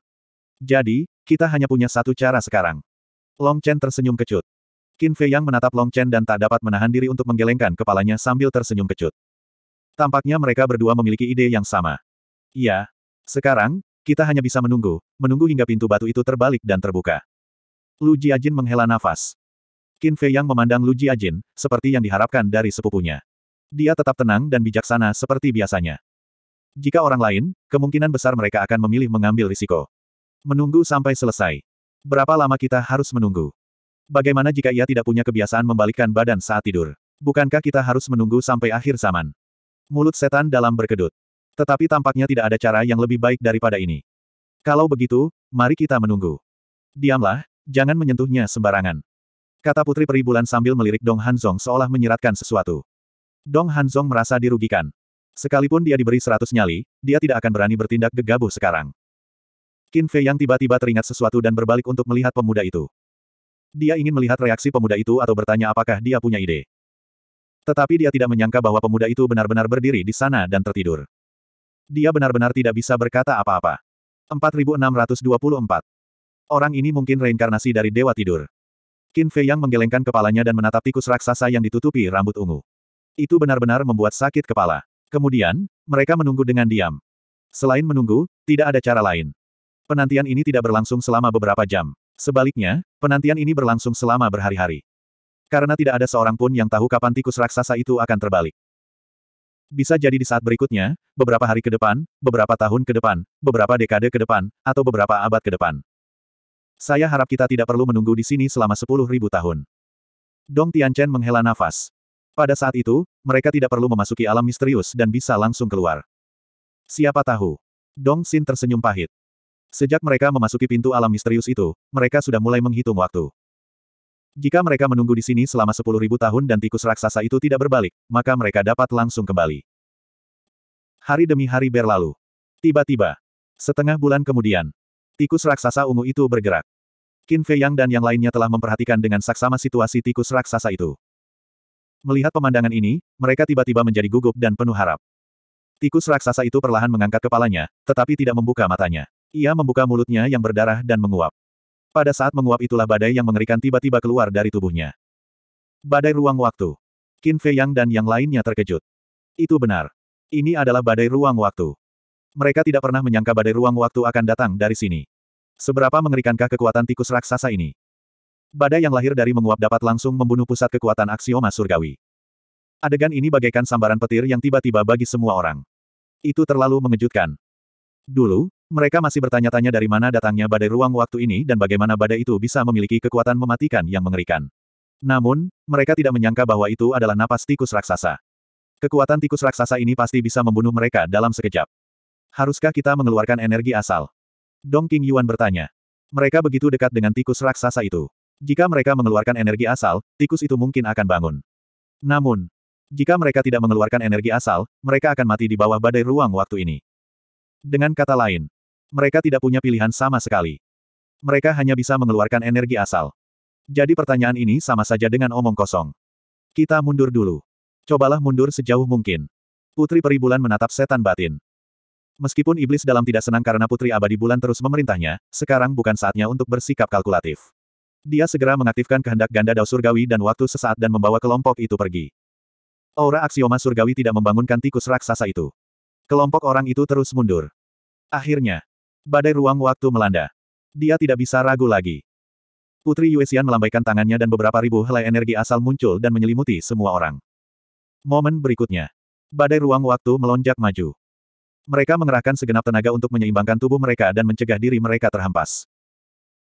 Jadi, kita hanya punya satu cara sekarang. Long Chen tersenyum kecut. Qin Fei Yang menatap Long Chen dan tak dapat menahan diri untuk menggelengkan kepalanya sambil tersenyum kecut. Tampaknya mereka berdua memiliki ide yang sama. Iya. Sekarang, kita hanya bisa menunggu, menunggu hingga pintu batu itu terbalik dan terbuka. Lu Jiajin menghela nafas. Qin Fei Yang memandang Lu Jiajin, seperti yang diharapkan dari sepupunya. Dia tetap tenang dan bijaksana seperti biasanya. Jika orang lain, kemungkinan besar mereka akan memilih mengambil risiko. Menunggu sampai selesai. Berapa lama kita harus menunggu? Bagaimana jika ia tidak punya kebiasaan membalikkan badan saat tidur? Bukankah kita harus menunggu sampai akhir zaman? Mulut setan dalam berkedut. Tetapi tampaknya tidak ada cara yang lebih baik daripada ini. Kalau begitu, mari kita menunggu. Diamlah, jangan menyentuhnya sembarangan. Kata Putri Peribulan sambil melirik Dong Hanzong seolah menyiratkan sesuatu. Dong Hanzong merasa dirugikan. Sekalipun dia diberi seratus nyali, dia tidak akan berani bertindak gegabah sekarang. Qin Fei yang tiba-tiba teringat sesuatu dan berbalik untuk melihat pemuda itu. Dia ingin melihat reaksi pemuda itu atau bertanya apakah dia punya ide. Tetapi dia tidak menyangka bahwa pemuda itu benar-benar berdiri di sana dan tertidur. Dia benar-benar tidak bisa berkata apa-apa. 4624. Orang ini mungkin reinkarnasi dari Dewa Tidur. Qin Fei yang menggelengkan kepalanya dan menatap tikus raksasa yang ditutupi rambut ungu. Itu benar-benar membuat sakit kepala. Kemudian, mereka menunggu dengan diam. Selain menunggu, tidak ada cara lain. Penantian ini tidak berlangsung selama beberapa jam. Sebaliknya, penantian ini berlangsung selama berhari-hari. Karena tidak ada seorang pun yang tahu kapan tikus raksasa itu akan terbalik. Bisa jadi di saat berikutnya, beberapa hari ke depan, beberapa tahun ke depan, beberapa dekade ke depan, atau beberapa abad ke depan. Saya harap kita tidak perlu menunggu di sini selama sepuluh ribu tahun. Dong Tianchen menghela nafas. Pada saat itu, mereka tidak perlu memasuki alam misterius dan bisa langsung keluar. Siapa tahu? Dong Xin tersenyum pahit. Sejak mereka memasuki pintu alam misterius itu, mereka sudah mulai menghitung waktu. Jika mereka menunggu di sini selama sepuluh ribu tahun dan tikus raksasa itu tidak berbalik, maka mereka dapat langsung kembali. Hari demi hari berlalu. Tiba-tiba, setengah bulan kemudian, tikus raksasa ungu itu bergerak. Qin Fei Yang dan yang lainnya telah memperhatikan dengan saksama situasi tikus raksasa itu. Melihat pemandangan ini, mereka tiba-tiba menjadi gugup dan penuh harap. Tikus raksasa itu perlahan mengangkat kepalanya, tetapi tidak membuka matanya. Ia membuka mulutnya yang berdarah dan menguap. Pada saat menguap itulah badai yang mengerikan tiba-tiba keluar dari tubuhnya. Badai ruang waktu. Qin Fei Yang dan yang lainnya terkejut. Itu benar. Ini adalah badai ruang waktu. Mereka tidak pernah menyangka badai ruang waktu akan datang dari sini. Seberapa mengerikankah kekuatan tikus raksasa ini? Badai yang lahir dari menguap dapat langsung membunuh pusat kekuatan aksioma surgawi. Adegan ini bagaikan sambaran petir yang tiba-tiba bagi semua orang. Itu terlalu mengejutkan. Dulu, mereka masih bertanya-tanya dari mana datangnya badai ruang waktu ini dan bagaimana badai itu bisa memiliki kekuatan mematikan yang mengerikan. Namun, mereka tidak menyangka bahwa itu adalah napas tikus raksasa. Kekuatan tikus raksasa ini pasti bisa membunuh mereka dalam sekejap. Haruskah kita mengeluarkan energi asal? Dong King Yuan bertanya. Mereka begitu dekat dengan tikus raksasa itu. Jika mereka mengeluarkan energi asal, tikus itu mungkin akan bangun. Namun, jika mereka tidak mengeluarkan energi asal, mereka akan mati di bawah badai ruang waktu ini. Dengan kata lain, mereka tidak punya pilihan sama sekali. Mereka hanya bisa mengeluarkan energi asal. Jadi pertanyaan ini sama saja dengan omong kosong. Kita mundur dulu. Cobalah mundur sejauh mungkin. Putri Peribulan menatap setan batin. Meskipun iblis dalam tidak senang karena putri abadi bulan terus memerintahnya, sekarang bukan saatnya untuk bersikap kalkulatif. Dia segera mengaktifkan kehendak ganda dao surgawi dan waktu sesaat dan membawa kelompok itu pergi. Aura aksioma surgawi tidak membangunkan tikus raksasa itu. Kelompok orang itu terus mundur. Akhirnya, badai ruang waktu melanda. Dia tidak bisa ragu lagi. Putri Yuesian melambaikan tangannya dan beberapa ribu helai energi asal muncul dan menyelimuti semua orang. Momen berikutnya. Badai ruang waktu melonjak maju. Mereka mengerahkan segenap tenaga untuk menyeimbangkan tubuh mereka dan mencegah diri mereka terhempas.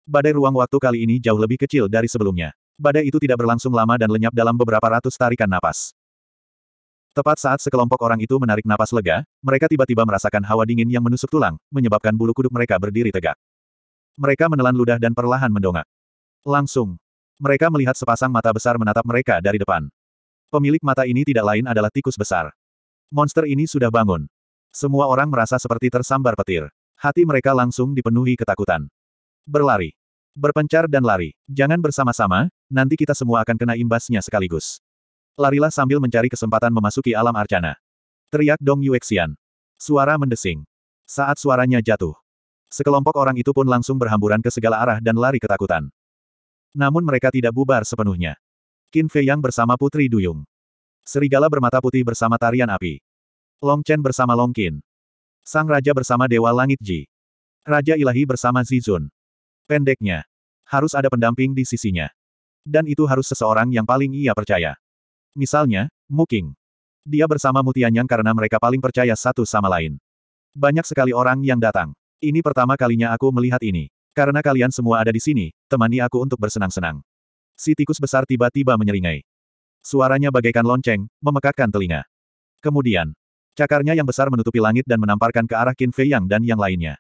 Badai ruang waktu kali ini jauh lebih kecil dari sebelumnya. Badai itu tidak berlangsung lama dan lenyap dalam beberapa ratus tarikan napas. Tepat saat sekelompok orang itu menarik napas lega, mereka tiba-tiba merasakan hawa dingin yang menusuk tulang, menyebabkan bulu kuduk mereka berdiri tegak. Mereka menelan ludah dan perlahan mendongak. Langsung, mereka melihat sepasang mata besar menatap mereka dari depan. Pemilik mata ini tidak lain adalah tikus besar. Monster ini sudah bangun. Semua orang merasa seperti tersambar petir. Hati mereka langsung dipenuhi ketakutan. Berlari. Berpencar dan lari. Jangan bersama-sama, nanti kita semua akan kena imbasnya sekaligus. Larilah sambil mencari kesempatan memasuki alam arcana. Teriak Dong Yuexian. Suara mendesing. Saat suaranya jatuh. Sekelompok orang itu pun langsung berhamburan ke segala arah dan lari ketakutan. Namun mereka tidak bubar sepenuhnya. Qin Fei Yang bersama Putri Duyung. Serigala bermata putih bersama tarian api. Long Chen bersama Long Qin. Sang Raja bersama Dewa Langit Ji. Raja Ilahi bersama Zizun. Pendeknya, harus ada pendamping di sisinya. Dan itu harus seseorang yang paling ia percaya. Misalnya, Muking. Dia bersama Mutianyang karena mereka paling percaya satu sama lain. Banyak sekali orang yang datang. Ini pertama kalinya aku melihat ini. Karena kalian semua ada di sini, temani aku untuk bersenang-senang. Si tikus besar tiba-tiba menyeringai. Suaranya bagaikan lonceng, memekakkan telinga. Kemudian, cakarnya yang besar menutupi langit dan menamparkan ke arah Qin Fei Yang dan yang lainnya.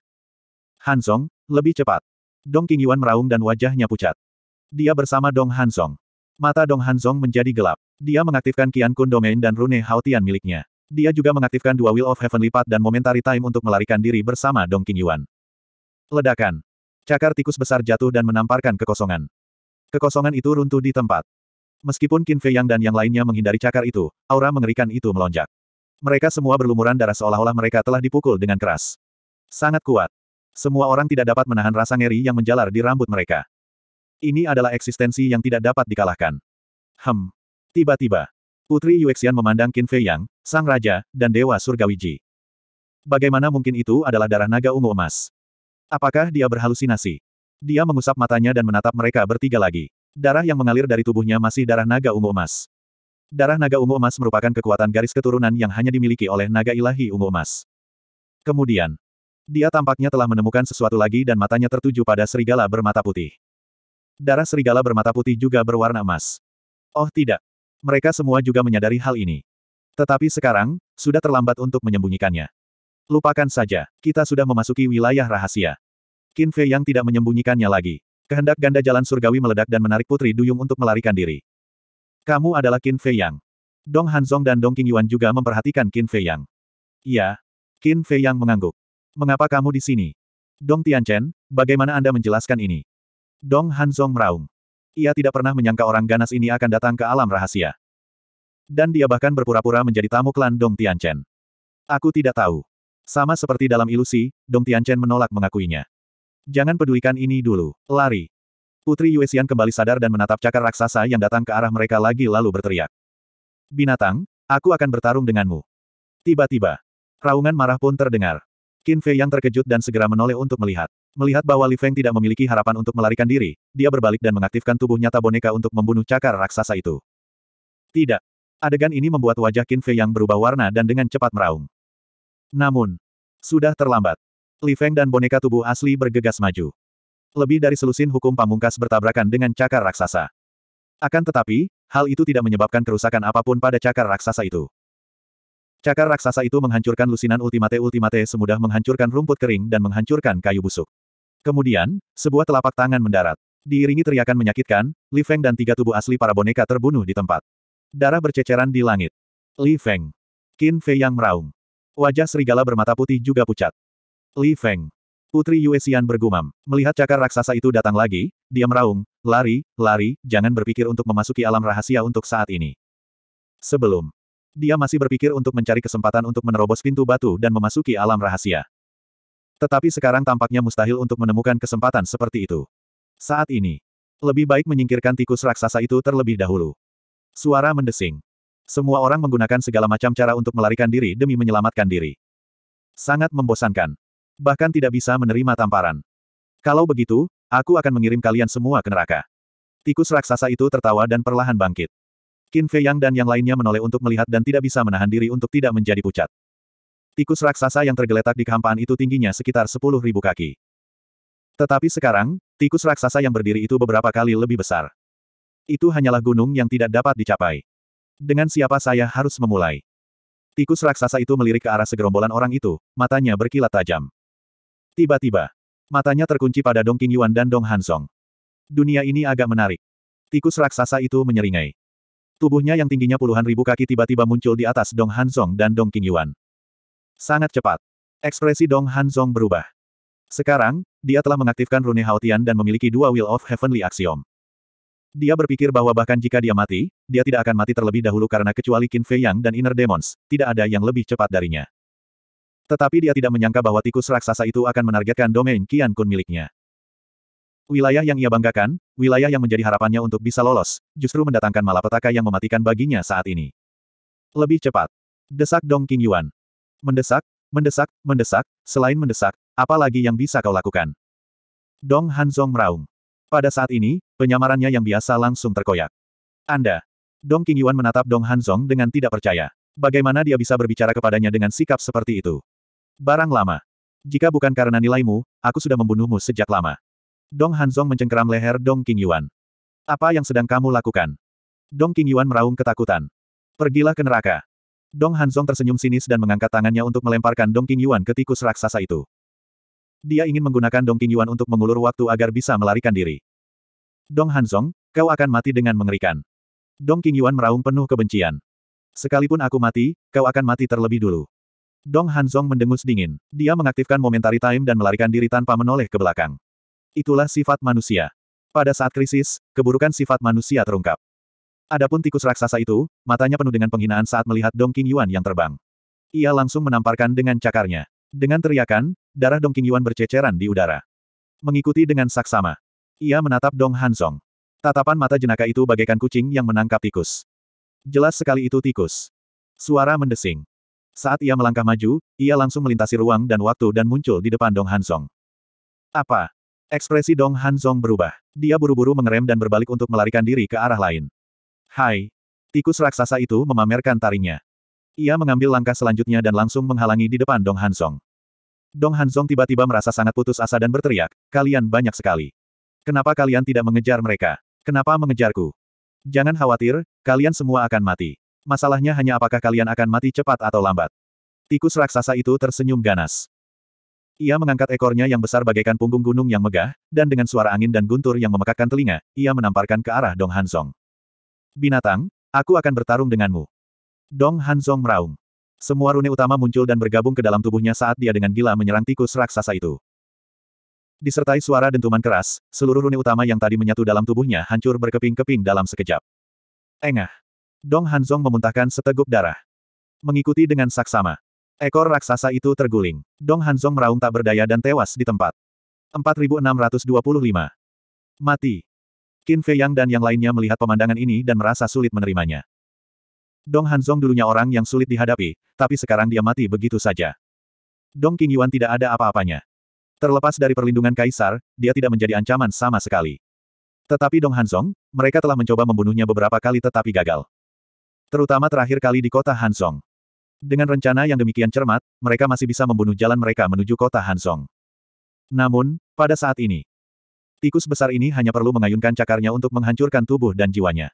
hansong lebih cepat. Dong Qingyuan meraung dan wajahnya pucat. Dia bersama Dong Hansong. Mata Dong Hansong menjadi gelap. Dia mengaktifkan Qian Kun Domain dan Rune Haotian miliknya. Dia juga mengaktifkan dua Will of Heaven lipat dan Momentary Time untuk melarikan diri bersama Dong Qingyuan. Ledakan. Cakar tikus besar jatuh dan menamparkan kekosongan. Kekosongan itu runtuh di tempat. Meskipun Qin Fei Yang dan yang lainnya menghindari cakar itu, aura mengerikan itu melonjak. Mereka semua berlumuran darah seolah-olah mereka telah dipukul dengan keras. Sangat kuat. Semua orang tidak dapat menahan rasa ngeri yang menjalar di rambut mereka. Ini adalah eksistensi yang tidak dapat dikalahkan. Hem. Tiba-tiba, Putri Yuexian memandang Qin Fei Yang, Sang Raja, dan Dewa Surgawi Ji. Bagaimana mungkin itu adalah darah naga ungu emas? Apakah dia berhalusinasi? Dia mengusap matanya dan menatap mereka bertiga lagi. Darah yang mengalir dari tubuhnya masih darah naga ungu emas. Darah naga ungu emas merupakan kekuatan garis keturunan yang hanya dimiliki oleh naga ilahi ungu emas. Kemudian, dia tampaknya telah menemukan sesuatu lagi dan matanya tertuju pada serigala bermata putih. Darah serigala bermata putih juga berwarna emas. Oh tidak. Mereka semua juga menyadari hal ini. Tetapi sekarang, sudah terlambat untuk menyembunyikannya. Lupakan saja, kita sudah memasuki wilayah rahasia. Qin Fei yang tidak menyembunyikannya lagi. Kehendak ganda jalan surgawi meledak dan menarik Putri Duyung untuk melarikan diri. Kamu adalah Qin Fei Yang. Dong Hanzong dan Dong Qingyuan juga memperhatikan Qin Fei Yang. Iya. Qin Fei Yang mengangguk. Mengapa kamu di sini? Dong Tianchen, bagaimana Anda menjelaskan ini? Dong Hanzong meraung. Ia tidak pernah menyangka orang ganas ini akan datang ke alam rahasia. Dan dia bahkan berpura-pura menjadi tamu klan Dong Tianchen. Aku tidak tahu. Sama seperti dalam ilusi, Dong Tianchen menolak mengakuinya. Jangan pedulikan ini dulu, lari. Putri Yuexian kembali sadar dan menatap cakar raksasa yang datang ke arah mereka lagi lalu berteriak. Binatang, aku akan bertarung denganmu. Tiba-tiba, raungan marah pun terdengar. Qin Fei yang terkejut dan segera menoleh untuk melihat. Melihat bahwa Li Feng tidak memiliki harapan untuk melarikan diri, dia berbalik dan mengaktifkan tubuh nyata boneka untuk membunuh cakar raksasa itu. Tidak. Adegan ini membuat wajah Qin Fei yang berubah warna dan dengan cepat meraung. Namun, sudah terlambat. Li Feng dan boneka tubuh asli bergegas maju. Lebih dari selusin hukum pamungkas bertabrakan dengan cakar raksasa. Akan tetapi, hal itu tidak menyebabkan kerusakan apapun pada cakar raksasa itu. Cakar raksasa itu menghancurkan lusinan ultimate-ultimate semudah menghancurkan rumput kering dan menghancurkan kayu busuk. Kemudian, sebuah telapak tangan mendarat. Diiringi teriakan menyakitkan, Li Feng dan tiga tubuh asli para boneka terbunuh di tempat. Darah berceceran di langit. Li Feng. Qin Fei yang meraung. Wajah serigala bermata putih juga pucat. Li Feng. Putri Yue Xian bergumam. Melihat cakar raksasa itu datang lagi, dia meraung, lari, lari, jangan berpikir untuk memasuki alam rahasia untuk saat ini. Sebelum dia masih berpikir untuk mencari kesempatan untuk menerobos pintu batu dan memasuki alam rahasia. Tetapi sekarang tampaknya mustahil untuk menemukan kesempatan seperti itu. Saat ini, lebih baik menyingkirkan tikus raksasa itu terlebih dahulu. Suara mendesing. Semua orang menggunakan segala macam cara untuk melarikan diri demi menyelamatkan diri. Sangat membosankan. Bahkan tidak bisa menerima tamparan. Kalau begitu, aku akan mengirim kalian semua ke neraka. Tikus raksasa itu tertawa dan perlahan bangkit. Qin Fei Yang dan yang lainnya menoleh untuk melihat dan tidak bisa menahan diri untuk tidak menjadi pucat. Tikus raksasa yang tergeletak di kehampaan itu tingginya sekitar 10.000 kaki. Tetapi sekarang, tikus raksasa yang berdiri itu beberapa kali lebih besar. Itu hanyalah gunung yang tidak dapat dicapai. Dengan siapa saya harus memulai? Tikus raksasa itu melirik ke arah segerombolan orang itu, matanya berkilat tajam. Tiba-tiba, matanya terkunci pada Dong Qing Yuan dan Dong Hansong. Dunia ini agak menarik. Tikus raksasa itu menyeringai. Tubuhnya yang tingginya puluhan ribu kaki tiba-tiba muncul di atas Dong Hanzong dan Dong Qingyuan. Sangat cepat. Ekspresi Dong Hanzong berubah. Sekarang, dia telah mengaktifkan Rune Haotian dan memiliki dua Will of Heavenly Axiom. Dia berpikir bahwa bahkan jika dia mati, dia tidak akan mati terlebih dahulu karena kecuali Qin Fei Yang dan Inner Demons, tidak ada yang lebih cepat darinya. Tetapi dia tidak menyangka bahwa tikus raksasa itu akan menargetkan domain Qian Kun miliknya. Wilayah yang ia banggakan, wilayah yang menjadi harapannya untuk bisa lolos, justru mendatangkan malapetaka yang mematikan baginya saat ini. Lebih cepat. Desak Dong King Yuan. Mendesak, mendesak, mendesak, selain mendesak, apa lagi yang bisa kau lakukan? Dong Hanzong meraung. Pada saat ini, penyamarannya yang biasa langsung terkoyak. Anda. Dong King Yuan menatap Dong Hanzong dengan tidak percaya. Bagaimana dia bisa berbicara kepadanya dengan sikap seperti itu? Barang lama. Jika bukan karena nilaimu, aku sudah membunuhmu sejak lama. Dong Hanzong mencengkeram leher Dong Qingyuan. Apa yang sedang kamu lakukan? Dong Qingyuan meraung ketakutan. Pergilah ke neraka. Dong Hanzong tersenyum sinis dan mengangkat tangannya untuk melemparkan Dong Qingyuan ke tikus raksasa itu. Dia ingin menggunakan Dong Qingyuan untuk mengulur waktu agar bisa melarikan diri. Dong Hanzong, kau akan mati dengan mengerikan. Dong Qingyuan meraung penuh kebencian. Sekalipun aku mati, kau akan mati terlebih dulu. Dong Hanzong mendengus dingin. Dia mengaktifkan momentary time dan melarikan diri tanpa menoleh ke belakang. Itulah sifat manusia. Pada saat krisis, keburukan sifat manusia terungkap. Adapun tikus raksasa itu, matanya penuh dengan penghinaan saat melihat Dong King Yuan yang terbang. Ia langsung menamparkan dengan cakarnya. Dengan teriakan, darah Dong King Yuan berceceran di udara. Mengikuti dengan saksama. Ia menatap Dong Hanzong. Tatapan mata jenaka itu bagaikan kucing yang menangkap tikus. Jelas sekali itu tikus. Suara mendesing. Saat ia melangkah maju, ia langsung melintasi ruang dan waktu dan muncul di depan Dong Hansong. Apa? Ekspresi Dong Han berubah. Dia buru-buru mengerem dan berbalik untuk melarikan diri ke arah lain. Hai! Tikus raksasa itu memamerkan taringnya. Ia mengambil langkah selanjutnya dan langsung menghalangi di depan Dong Han Dong Han tiba-tiba merasa sangat putus asa dan berteriak, kalian banyak sekali. Kenapa kalian tidak mengejar mereka? Kenapa mengejarku? Jangan khawatir, kalian semua akan mati. Masalahnya hanya apakah kalian akan mati cepat atau lambat. Tikus raksasa itu tersenyum ganas. Ia mengangkat ekornya yang besar bagaikan punggung gunung yang megah, dan dengan suara angin dan guntur yang memekakkan telinga, ia menamparkan ke arah Dong Hanzong. Binatang, aku akan bertarung denganmu. Dong Hanzong meraung. Semua rune utama muncul dan bergabung ke dalam tubuhnya saat dia dengan gila menyerang tikus raksasa itu. Disertai suara dentuman keras, seluruh rune utama yang tadi menyatu dalam tubuhnya hancur berkeping-keping dalam sekejap. Engah. Dong Hanzong memuntahkan seteguk darah. Mengikuti dengan saksama. Ekor raksasa itu terguling. Dong Hanzong meraung tak berdaya dan tewas di tempat. 4625. Mati. Qin Fei Yang dan yang lainnya melihat pemandangan ini dan merasa sulit menerimanya. Dong Hanzong dulunya orang yang sulit dihadapi, tapi sekarang dia mati begitu saja. Dong King Yuan tidak ada apa-apanya. Terlepas dari perlindungan kaisar, dia tidak menjadi ancaman sama sekali. Tetapi Dong Hanzong, mereka telah mencoba membunuhnya beberapa kali tetapi gagal. Terutama terakhir kali di kota Hanzong. Dengan rencana yang demikian cermat, mereka masih bisa membunuh jalan mereka menuju kota Hansong. Namun, pada saat ini, tikus besar ini hanya perlu mengayunkan cakarnya untuk menghancurkan tubuh dan jiwanya.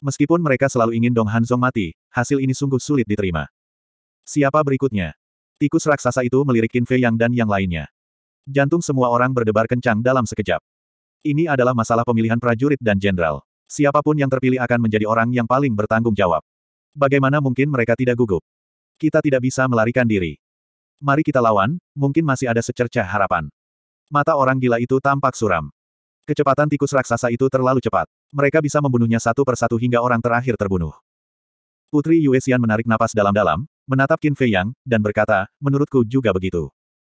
Meskipun mereka selalu ingin Dong Hansong mati, hasil ini sungguh sulit diterima. Siapa berikutnya? Tikus raksasa itu melirik Qin Fei Yang dan yang lainnya. Jantung semua orang berdebar kencang dalam sekejap. Ini adalah masalah pemilihan prajurit dan jenderal. Siapapun yang terpilih akan menjadi orang yang paling bertanggung jawab. Bagaimana mungkin mereka tidak gugup? Kita tidak bisa melarikan diri. Mari kita lawan, mungkin masih ada secerca harapan. Mata orang gila itu tampak suram. Kecepatan tikus raksasa itu terlalu cepat. Mereka bisa membunuhnya satu persatu hingga orang terakhir terbunuh. Putri Yue menarik napas dalam-dalam, menatap Qin Fei Yang, dan berkata, menurutku juga begitu.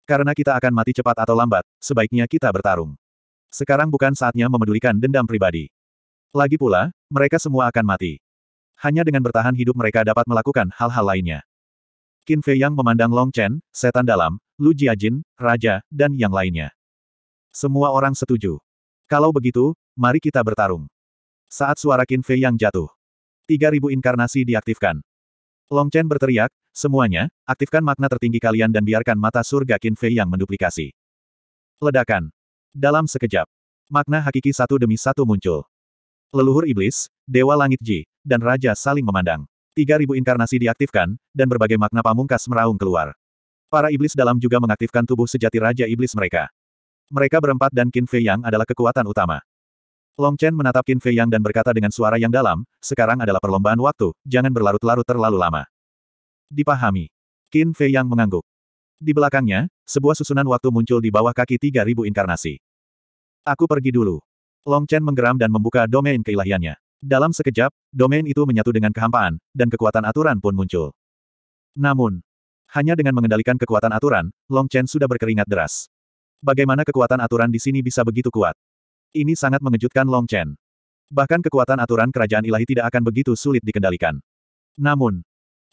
Karena kita akan mati cepat atau lambat, sebaiknya kita bertarung. Sekarang bukan saatnya memedulikan dendam pribadi. Lagi pula, mereka semua akan mati. Hanya dengan bertahan hidup mereka dapat melakukan hal-hal lainnya. Qin Fei Yang memandang Long Chen, setan dalam, Lu Jiajin, Raja, dan yang lainnya. Semua orang setuju. Kalau begitu, mari kita bertarung. Saat suara Qin Fei Yang jatuh. 3000 inkarnasi diaktifkan. Long Chen berteriak, semuanya, aktifkan makna tertinggi kalian dan biarkan mata surga Qin Fei Yang menduplikasi. Ledakan. Dalam sekejap. Makna hakiki satu demi satu muncul. Leluhur iblis, dewa langit Ji, dan raja saling memandang. Tiga ribu inkarnasi diaktifkan, dan berbagai makna pamungkas meraung keluar. Para iblis dalam juga mengaktifkan tubuh sejati Raja Iblis mereka. Mereka berempat dan Qin Fei Yang adalah kekuatan utama. Long Chen menatap Qin Fei Yang dan berkata dengan suara yang dalam, sekarang adalah perlombaan waktu, jangan berlarut-larut terlalu lama. Dipahami. Qin Fei Yang mengangguk. Di belakangnya, sebuah susunan waktu muncul di bawah kaki 3000 inkarnasi. Aku pergi dulu. Long Chen menggeram dan membuka domain keilahiannya. Dalam sekejap, domain itu menyatu dengan kehampaan, dan kekuatan aturan pun muncul. Namun, hanya dengan mengendalikan kekuatan aturan, Long Chen sudah berkeringat deras. Bagaimana kekuatan aturan di sini bisa begitu kuat? Ini sangat mengejutkan Long Chen. Bahkan kekuatan aturan kerajaan ilahi tidak akan begitu sulit dikendalikan. Namun,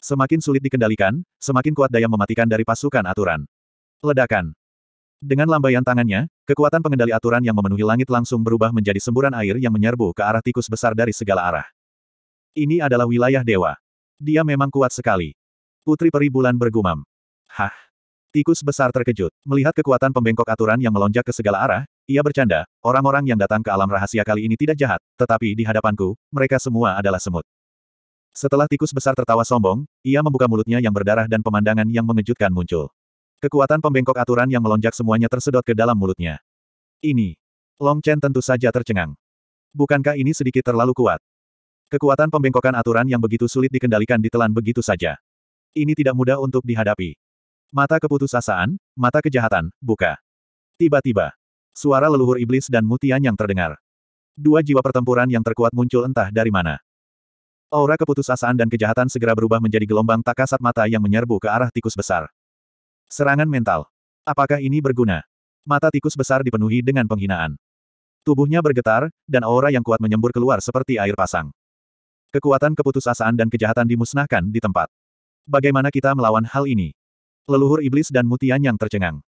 semakin sulit dikendalikan, semakin kuat daya mematikan dari pasukan aturan. Ledakan. Dengan lambaian tangannya, kekuatan pengendali aturan yang memenuhi langit langsung berubah menjadi semburan air yang menyerbu ke arah tikus besar dari segala arah. Ini adalah wilayah dewa. Dia memang kuat sekali. Putri Peri Bulan bergumam. Hah? Tikus besar terkejut. Melihat kekuatan pembengkok aturan yang melonjak ke segala arah, ia bercanda, orang-orang yang datang ke alam rahasia kali ini tidak jahat, tetapi di hadapanku, mereka semua adalah semut. Setelah tikus besar tertawa sombong, ia membuka mulutnya yang berdarah dan pemandangan yang mengejutkan muncul. Kekuatan pembengkok aturan yang melonjak semuanya tersedot ke dalam mulutnya. Ini. Long Chen tentu saja tercengang. Bukankah ini sedikit terlalu kuat? Kekuatan pembengkokan aturan yang begitu sulit dikendalikan ditelan begitu saja. Ini tidak mudah untuk dihadapi. Mata keputusasaan, mata kejahatan, buka. Tiba-tiba. Suara leluhur iblis dan mutian yang terdengar. Dua jiwa pertempuran yang terkuat muncul entah dari mana. Aura keputusasaan dan kejahatan segera berubah menjadi gelombang tak kasat mata yang menyerbu ke arah tikus besar. Serangan mental. Apakah ini berguna? Mata tikus besar dipenuhi dengan penghinaan. Tubuhnya bergetar, dan aura yang kuat menyembur keluar seperti air pasang. Kekuatan keputusasaan dan kejahatan dimusnahkan di tempat. Bagaimana kita melawan hal ini? Leluhur iblis dan mutian yang tercengang.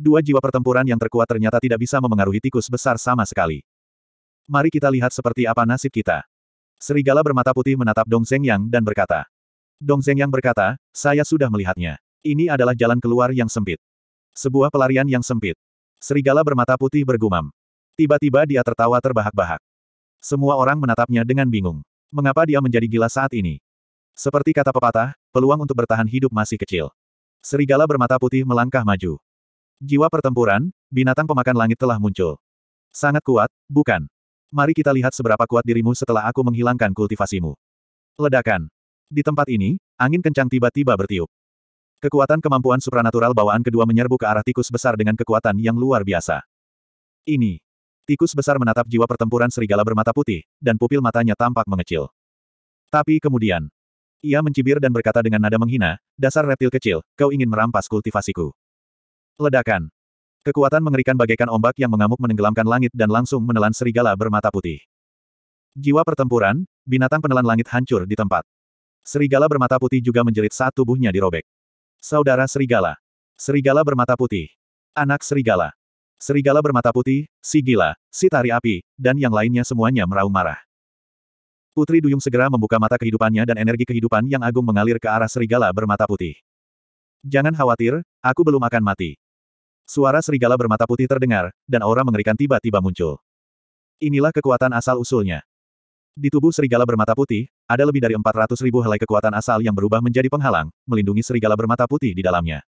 Dua jiwa pertempuran yang terkuat ternyata tidak bisa memengaruhi tikus besar sama sekali. Mari kita lihat seperti apa nasib kita. Serigala bermata putih menatap Dong Yang dan berkata. Dong Yang berkata, saya sudah melihatnya. Ini adalah jalan keluar yang sempit. Sebuah pelarian yang sempit. Serigala bermata putih bergumam. Tiba-tiba dia tertawa terbahak-bahak. Semua orang menatapnya dengan bingung. Mengapa dia menjadi gila saat ini? Seperti kata pepatah, peluang untuk bertahan hidup masih kecil. Serigala bermata putih melangkah maju. Jiwa pertempuran, binatang pemakan langit telah muncul. Sangat kuat, bukan? Mari kita lihat seberapa kuat dirimu setelah aku menghilangkan kultivasimu. Ledakan. Di tempat ini, angin kencang tiba-tiba bertiup. Kekuatan kemampuan supranatural bawaan kedua menyerbu ke arah tikus besar dengan kekuatan yang luar biasa. Ini. Tikus besar menatap jiwa pertempuran serigala bermata putih, dan pupil matanya tampak mengecil. Tapi kemudian, ia mencibir dan berkata dengan nada menghina, dasar reptil kecil, kau ingin merampas kultivasiku. Ledakan. Kekuatan mengerikan bagaikan ombak yang mengamuk menenggelamkan langit dan langsung menelan serigala bermata putih. Jiwa pertempuran, binatang penelan langit hancur di tempat. Serigala bermata putih juga menjerit saat tubuhnya dirobek. Saudara Serigala. Serigala bermata putih. Anak Serigala. Serigala bermata putih, sigila, sitari api, dan yang lainnya semuanya meraung marah. Putri Duyung segera membuka mata kehidupannya dan energi kehidupan yang agung mengalir ke arah Serigala bermata putih. Jangan khawatir, aku belum akan mati. Suara Serigala bermata putih terdengar, dan aura mengerikan tiba-tiba muncul. Inilah kekuatan asal-usulnya. Di tubuh serigala bermata putih, ada lebih dari 400 ribu helai kekuatan asal yang berubah menjadi penghalang, melindungi serigala bermata putih di dalamnya.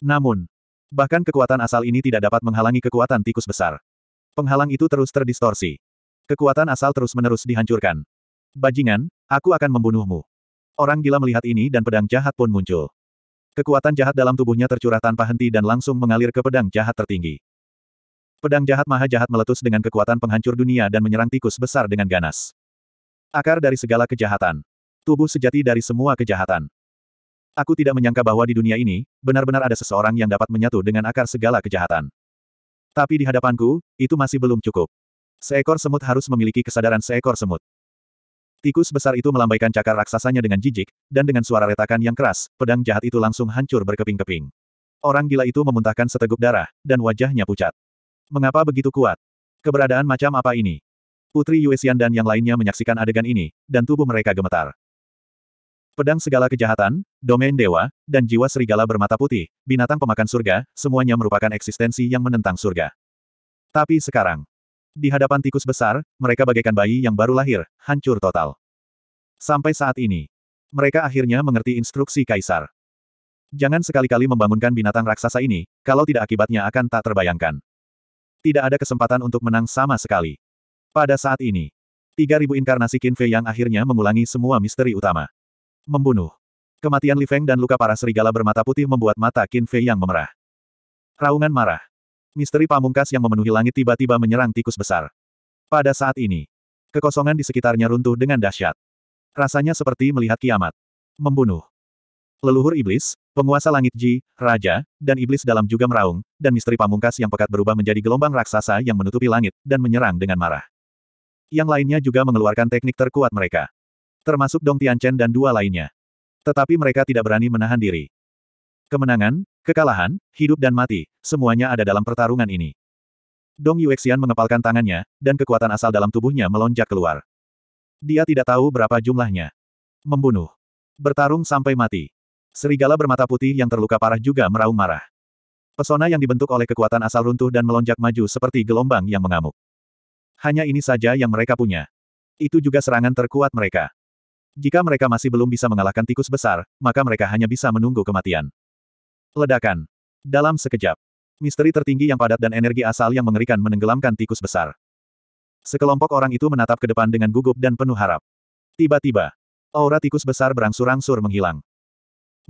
Namun, bahkan kekuatan asal ini tidak dapat menghalangi kekuatan tikus besar. Penghalang itu terus terdistorsi. Kekuatan asal terus-menerus dihancurkan. Bajingan, aku akan membunuhmu. Orang gila melihat ini dan pedang jahat pun muncul. Kekuatan jahat dalam tubuhnya tercurah tanpa henti dan langsung mengalir ke pedang jahat tertinggi. Pedang jahat maha jahat meletus dengan kekuatan penghancur dunia dan menyerang tikus besar dengan ganas. Akar dari segala kejahatan. Tubuh sejati dari semua kejahatan. Aku tidak menyangka bahwa di dunia ini, benar-benar ada seseorang yang dapat menyatu dengan akar segala kejahatan. Tapi di hadapanku, itu masih belum cukup. Seekor semut harus memiliki kesadaran seekor semut. Tikus besar itu melambaikan cakar raksasanya dengan jijik, dan dengan suara retakan yang keras, pedang jahat itu langsung hancur berkeping-keping. Orang gila itu memuntahkan seteguk darah, dan wajahnya pucat. Mengapa begitu kuat? Keberadaan macam apa ini? Putri Yuexian dan yang lainnya menyaksikan adegan ini, dan tubuh mereka gemetar. Pedang segala kejahatan, domain dewa, dan jiwa serigala bermata putih, binatang pemakan surga, semuanya merupakan eksistensi yang menentang surga. Tapi sekarang, di hadapan tikus besar, mereka bagaikan bayi yang baru lahir, hancur total. Sampai saat ini, mereka akhirnya mengerti instruksi kaisar. Jangan sekali-kali membangunkan binatang raksasa ini, kalau tidak akibatnya akan tak terbayangkan. Tidak ada kesempatan untuk menang sama sekali. Pada saat ini, 3.000 inkarnasi Qin Fei yang akhirnya mengulangi semua misteri utama. Membunuh. Kematian Li Feng dan luka para serigala bermata putih membuat mata Qin Fei yang memerah. Raungan marah. Misteri pamungkas yang memenuhi langit tiba-tiba menyerang tikus besar. Pada saat ini, kekosongan di sekitarnya runtuh dengan dahsyat. Rasanya seperti melihat kiamat. Membunuh. Leluhur iblis, penguasa langit Ji, raja, dan iblis dalam juga meraung, dan misteri pamungkas yang pekat berubah menjadi gelombang raksasa yang menutupi langit, dan menyerang dengan marah yang lainnya juga mengeluarkan teknik terkuat mereka. Termasuk Dong Tianchen dan dua lainnya. Tetapi mereka tidak berani menahan diri. Kemenangan, kekalahan, hidup dan mati, semuanya ada dalam pertarungan ini. Dong Yuexian mengepalkan tangannya, dan kekuatan asal dalam tubuhnya melonjak keluar. Dia tidak tahu berapa jumlahnya. Membunuh. Bertarung sampai mati. Serigala bermata putih yang terluka parah juga meraung marah. Pesona yang dibentuk oleh kekuatan asal runtuh dan melonjak maju seperti gelombang yang mengamuk. Hanya ini saja yang mereka punya. Itu juga serangan terkuat mereka. Jika mereka masih belum bisa mengalahkan tikus besar, maka mereka hanya bisa menunggu kematian. Ledakan. Dalam sekejap. Misteri tertinggi yang padat dan energi asal yang mengerikan menenggelamkan tikus besar. Sekelompok orang itu menatap ke depan dengan gugup dan penuh harap. Tiba-tiba, aura tikus besar berangsur-angsur menghilang.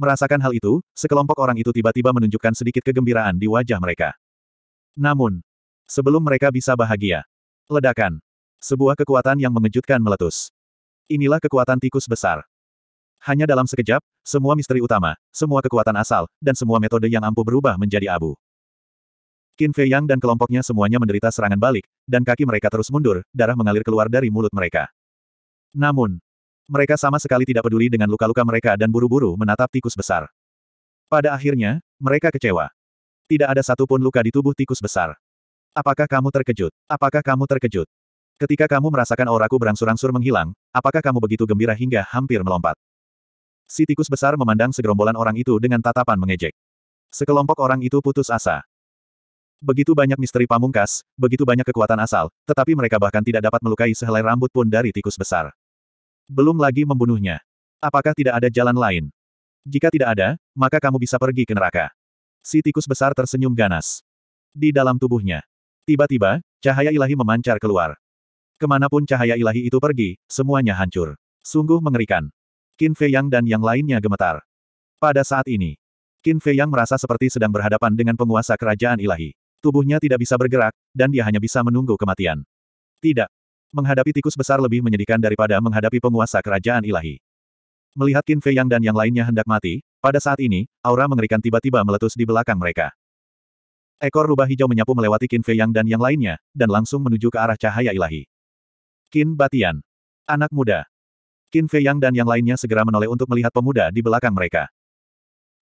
Merasakan hal itu, sekelompok orang itu tiba-tiba menunjukkan sedikit kegembiraan di wajah mereka. Namun, sebelum mereka bisa bahagia, Ledakan. Sebuah kekuatan yang mengejutkan meletus. Inilah kekuatan tikus besar. Hanya dalam sekejap, semua misteri utama, semua kekuatan asal, dan semua metode yang ampuh berubah menjadi abu. Qin Fei Yang dan kelompoknya semuanya menderita serangan balik, dan kaki mereka terus mundur, darah mengalir keluar dari mulut mereka. Namun, mereka sama sekali tidak peduli dengan luka-luka mereka dan buru-buru menatap tikus besar. Pada akhirnya, mereka kecewa. Tidak ada satupun luka di tubuh tikus besar. Apakah kamu terkejut? Apakah kamu terkejut? Ketika kamu merasakan auraku berangsur-angsur menghilang, apakah kamu begitu gembira hingga hampir melompat? Si tikus besar memandang segerombolan orang itu dengan tatapan mengejek. Sekelompok orang itu putus asa. Begitu banyak misteri pamungkas, begitu banyak kekuatan asal, tetapi mereka bahkan tidak dapat melukai sehelai rambut pun dari tikus besar. Belum lagi membunuhnya. Apakah tidak ada jalan lain? Jika tidak ada, maka kamu bisa pergi ke neraka. Si tikus besar tersenyum ganas. Di dalam tubuhnya, Tiba-tiba, cahaya ilahi memancar keluar. Kemanapun cahaya ilahi itu pergi, semuanya hancur. Sungguh mengerikan. Qin Fei Yang dan yang lainnya gemetar. Pada saat ini, Qin Fei Yang merasa seperti sedang berhadapan dengan penguasa kerajaan ilahi. Tubuhnya tidak bisa bergerak, dan dia hanya bisa menunggu kematian. Tidak. Menghadapi tikus besar lebih menyedihkan daripada menghadapi penguasa kerajaan ilahi. Melihat Qin Fei Yang dan yang lainnya hendak mati, pada saat ini, aura mengerikan tiba-tiba meletus di belakang mereka. Ekor rubah hijau menyapu melewati Qin Fei Yang dan yang lainnya, dan langsung menuju ke arah cahaya ilahi. Qin Batian. Anak muda. Qin Fei Yang dan yang lainnya segera menoleh untuk melihat pemuda di belakang mereka.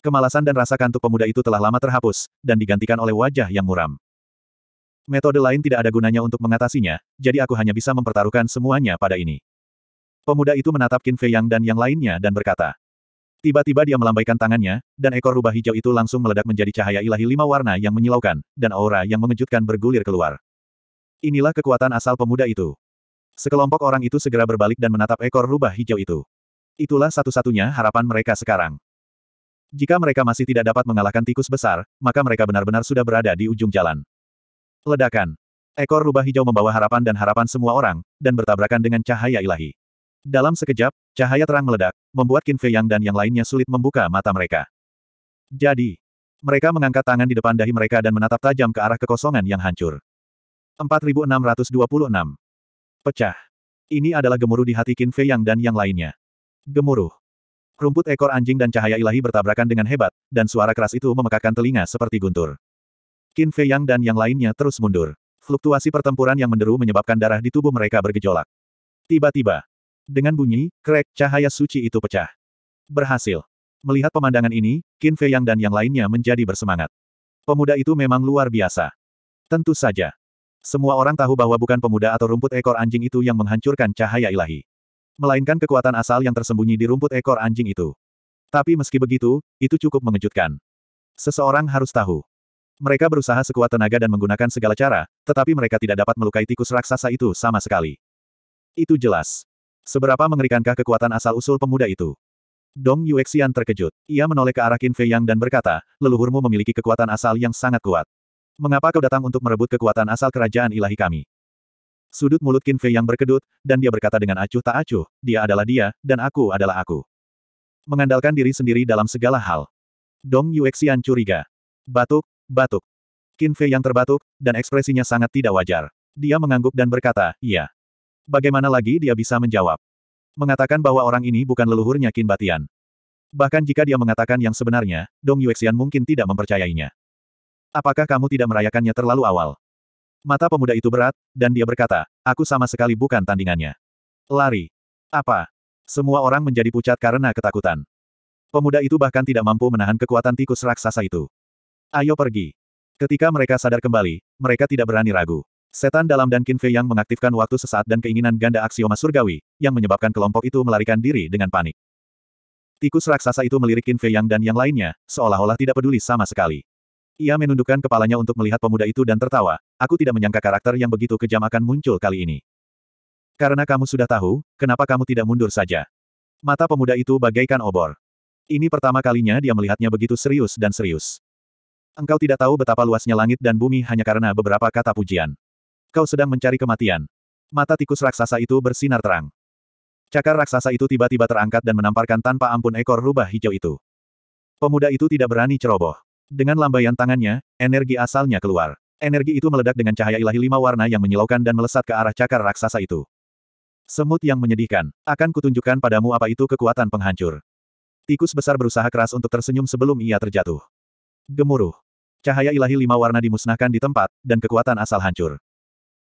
Kemalasan dan rasa kantuk pemuda itu telah lama terhapus, dan digantikan oleh wajah yang muram. Metode lain tidak ada gunanya untuk mengatasinya, jadi aku hanya bisa mempertaruhkan semuanya pada ini. Pemuda itu menatap Qin Fei Yang dan yang lainnya dan berkata, Tiba-tiba dia melambaikan tangannya, dan ekor rubah hijau itu langsung meledak menjadi cahaya ilahi lima warna yang menyilaukan, dan aura yang mengejutkan bergulir keluar. Inilah kekuatan asal pemuda itu. Sekelompok orang itu segera berbalik dan menatap ekor rubah hijau itu. Itulah satu-satunya harapan mereka sekarang. Jika mereka masih tidak dapat mengalahkan tikus besar, maka mereka benar-benar sudah berada di ujung jalan. Ledakan. Ekor rubah hijau membawa harapan dan harapan semua orang, dan bertabrakan dengan cahaya ilahi. Dalam sekejap, cahaya terang meledak, membuat Qin Fei Yang dan yang lainnya sulit membuka mata mereka. Jadi, mereka mengangkat tangan di depan dahi mereka dan menatap tajam ke arah kekosongan yang hancur. 4626. Pecah. Ini adalah gemuruh di hati Qin Fei Yang dan yang lainnya. Gemuruh. Rumput ekor anjing dan cahaya ilahi bertabrakan dengan hebat, dan suara keras itu memekakkan telinga seperti guntur. Qin Fei Yang dan yang lainnya terus mundur. Fluktuasi pertempuran yang menderu menyebabkan darah di tubuh mereka bergejolak. Tiba-tiba, dengan bunyi, krek, cahaya suci itu pecah. Berhasil. Melihat pemandangan ini, Qin Fei Yang dan yang lainnya menjadi bersemangat. Pemuda itu memang luar biasa. Tentu saja. Semua orang tahu bahwa bukan pemuda atau rumput ekor anjing itu yang menghancurkan cahaya ilahi. Melainkan kekuatan asal yang tersembunyi di rumput ekor anjing itu. Tapi meski begitu, itu cukup mengejutkan. Seseorang harus tahu. Mereka berusaha sekuat tenaga dan menggunakan segala cara, tetapi mereka tidak dapat melukai tikus raksasa itu sama sekali. Itu jelas. Seberapa mengerikankah kekuatan asal-usul pemuda itu? Dong Yuexian terkejut. Ia menoleh ke arah Qin Fei Yang dan berkata, leluhurmu memiliki kekuatan asal yang sangat kuat. Mengapa kau datang untuk merebut kekuatan asal kerajaan ilahi kami? Sudut mulut Qin Fei Yang berkedut, dan dia berkata dengan acuh tak acuh, dia adalah dia, dan aku adalah aku. Mengandalkan diri sendiri dalam segala hal. Dong Yuexian curiga. Batuk, batuk. Qin Fei Yang terbatuk, dan ekspresinya sangat tidak wajar. Dia mengangguk dan berkata, iya bagaimana lagi dia bisa menjawab? Mengatakan bahwa orang ini bukan leluhurnya Qin Batian. Bahkan jika dia mengatakan yang sebenarnya, Dong Yuexian mungkin tidak mempercayainya. Apakah kamu tidak merayakannya terlalu awal? Mata pemuda itu berat, dan dia berkata, aku sama sekali bukan tandingannya. Lari. Apa? Semua orang menjadi pucat karena ketakutan. Pemuda itu bahkan tidak mampu menahan kekuatan tikus raksasa itu. Ayo pergi. Ketika mereka sadar kembali, mereka tidak berani ragu. Setan dalam dan Qin Fei yang mengaktifkan waktu sesaat dan keinginan ganda aksioma surgawi, yang menyebabkan kelompok itu melarikan diri dengan panik. Tikus raksasa itu melirik Qin Fei yang dan yang lainnya, seolah-olah tidak peduli sama sekali. Ia menundukkan kepalanya untuk melihat pemuda itu dan tertawa, aku tidak menyangka karakter yang begitu kejam akan muncul kali ini. Karena kamu sudah tahu, kenapa kamu tidak mundur saja? Mata pemuda itu bagaikan obor. Ini pertama kalinya dia melihatnya begitu serius dan serius. Engkau tidak tahu betapa luasnya langit dan bumi hanya karena beberapa kata pujian. Kau sedang mencari kematian. Mata tikus raksasa itu bersinar terang. Cakar raksasa itu tiba-tiba terangkat dan menamparkan tanpa ampun ekor rubah hijau itu. Pemuda itu tidak berani ceroboh. Dengan lambaian tangannya, energi asalnya keluar. Energi itu meledak dengan cahaya ilahi lima warna yang menyilaukan dan melesat ke arah cakar raksasa itu. Semut yang menyedihkan. Akan kutunjukkan padamu apa itu kekuatan penghancur. Tikus besar berusaha keras untuk tersenyum sebelum ia terjatuh. Gemuruh. Cahaya ilahi lima warna dimusnahkan di tempat, dan kekuatan asal hancur.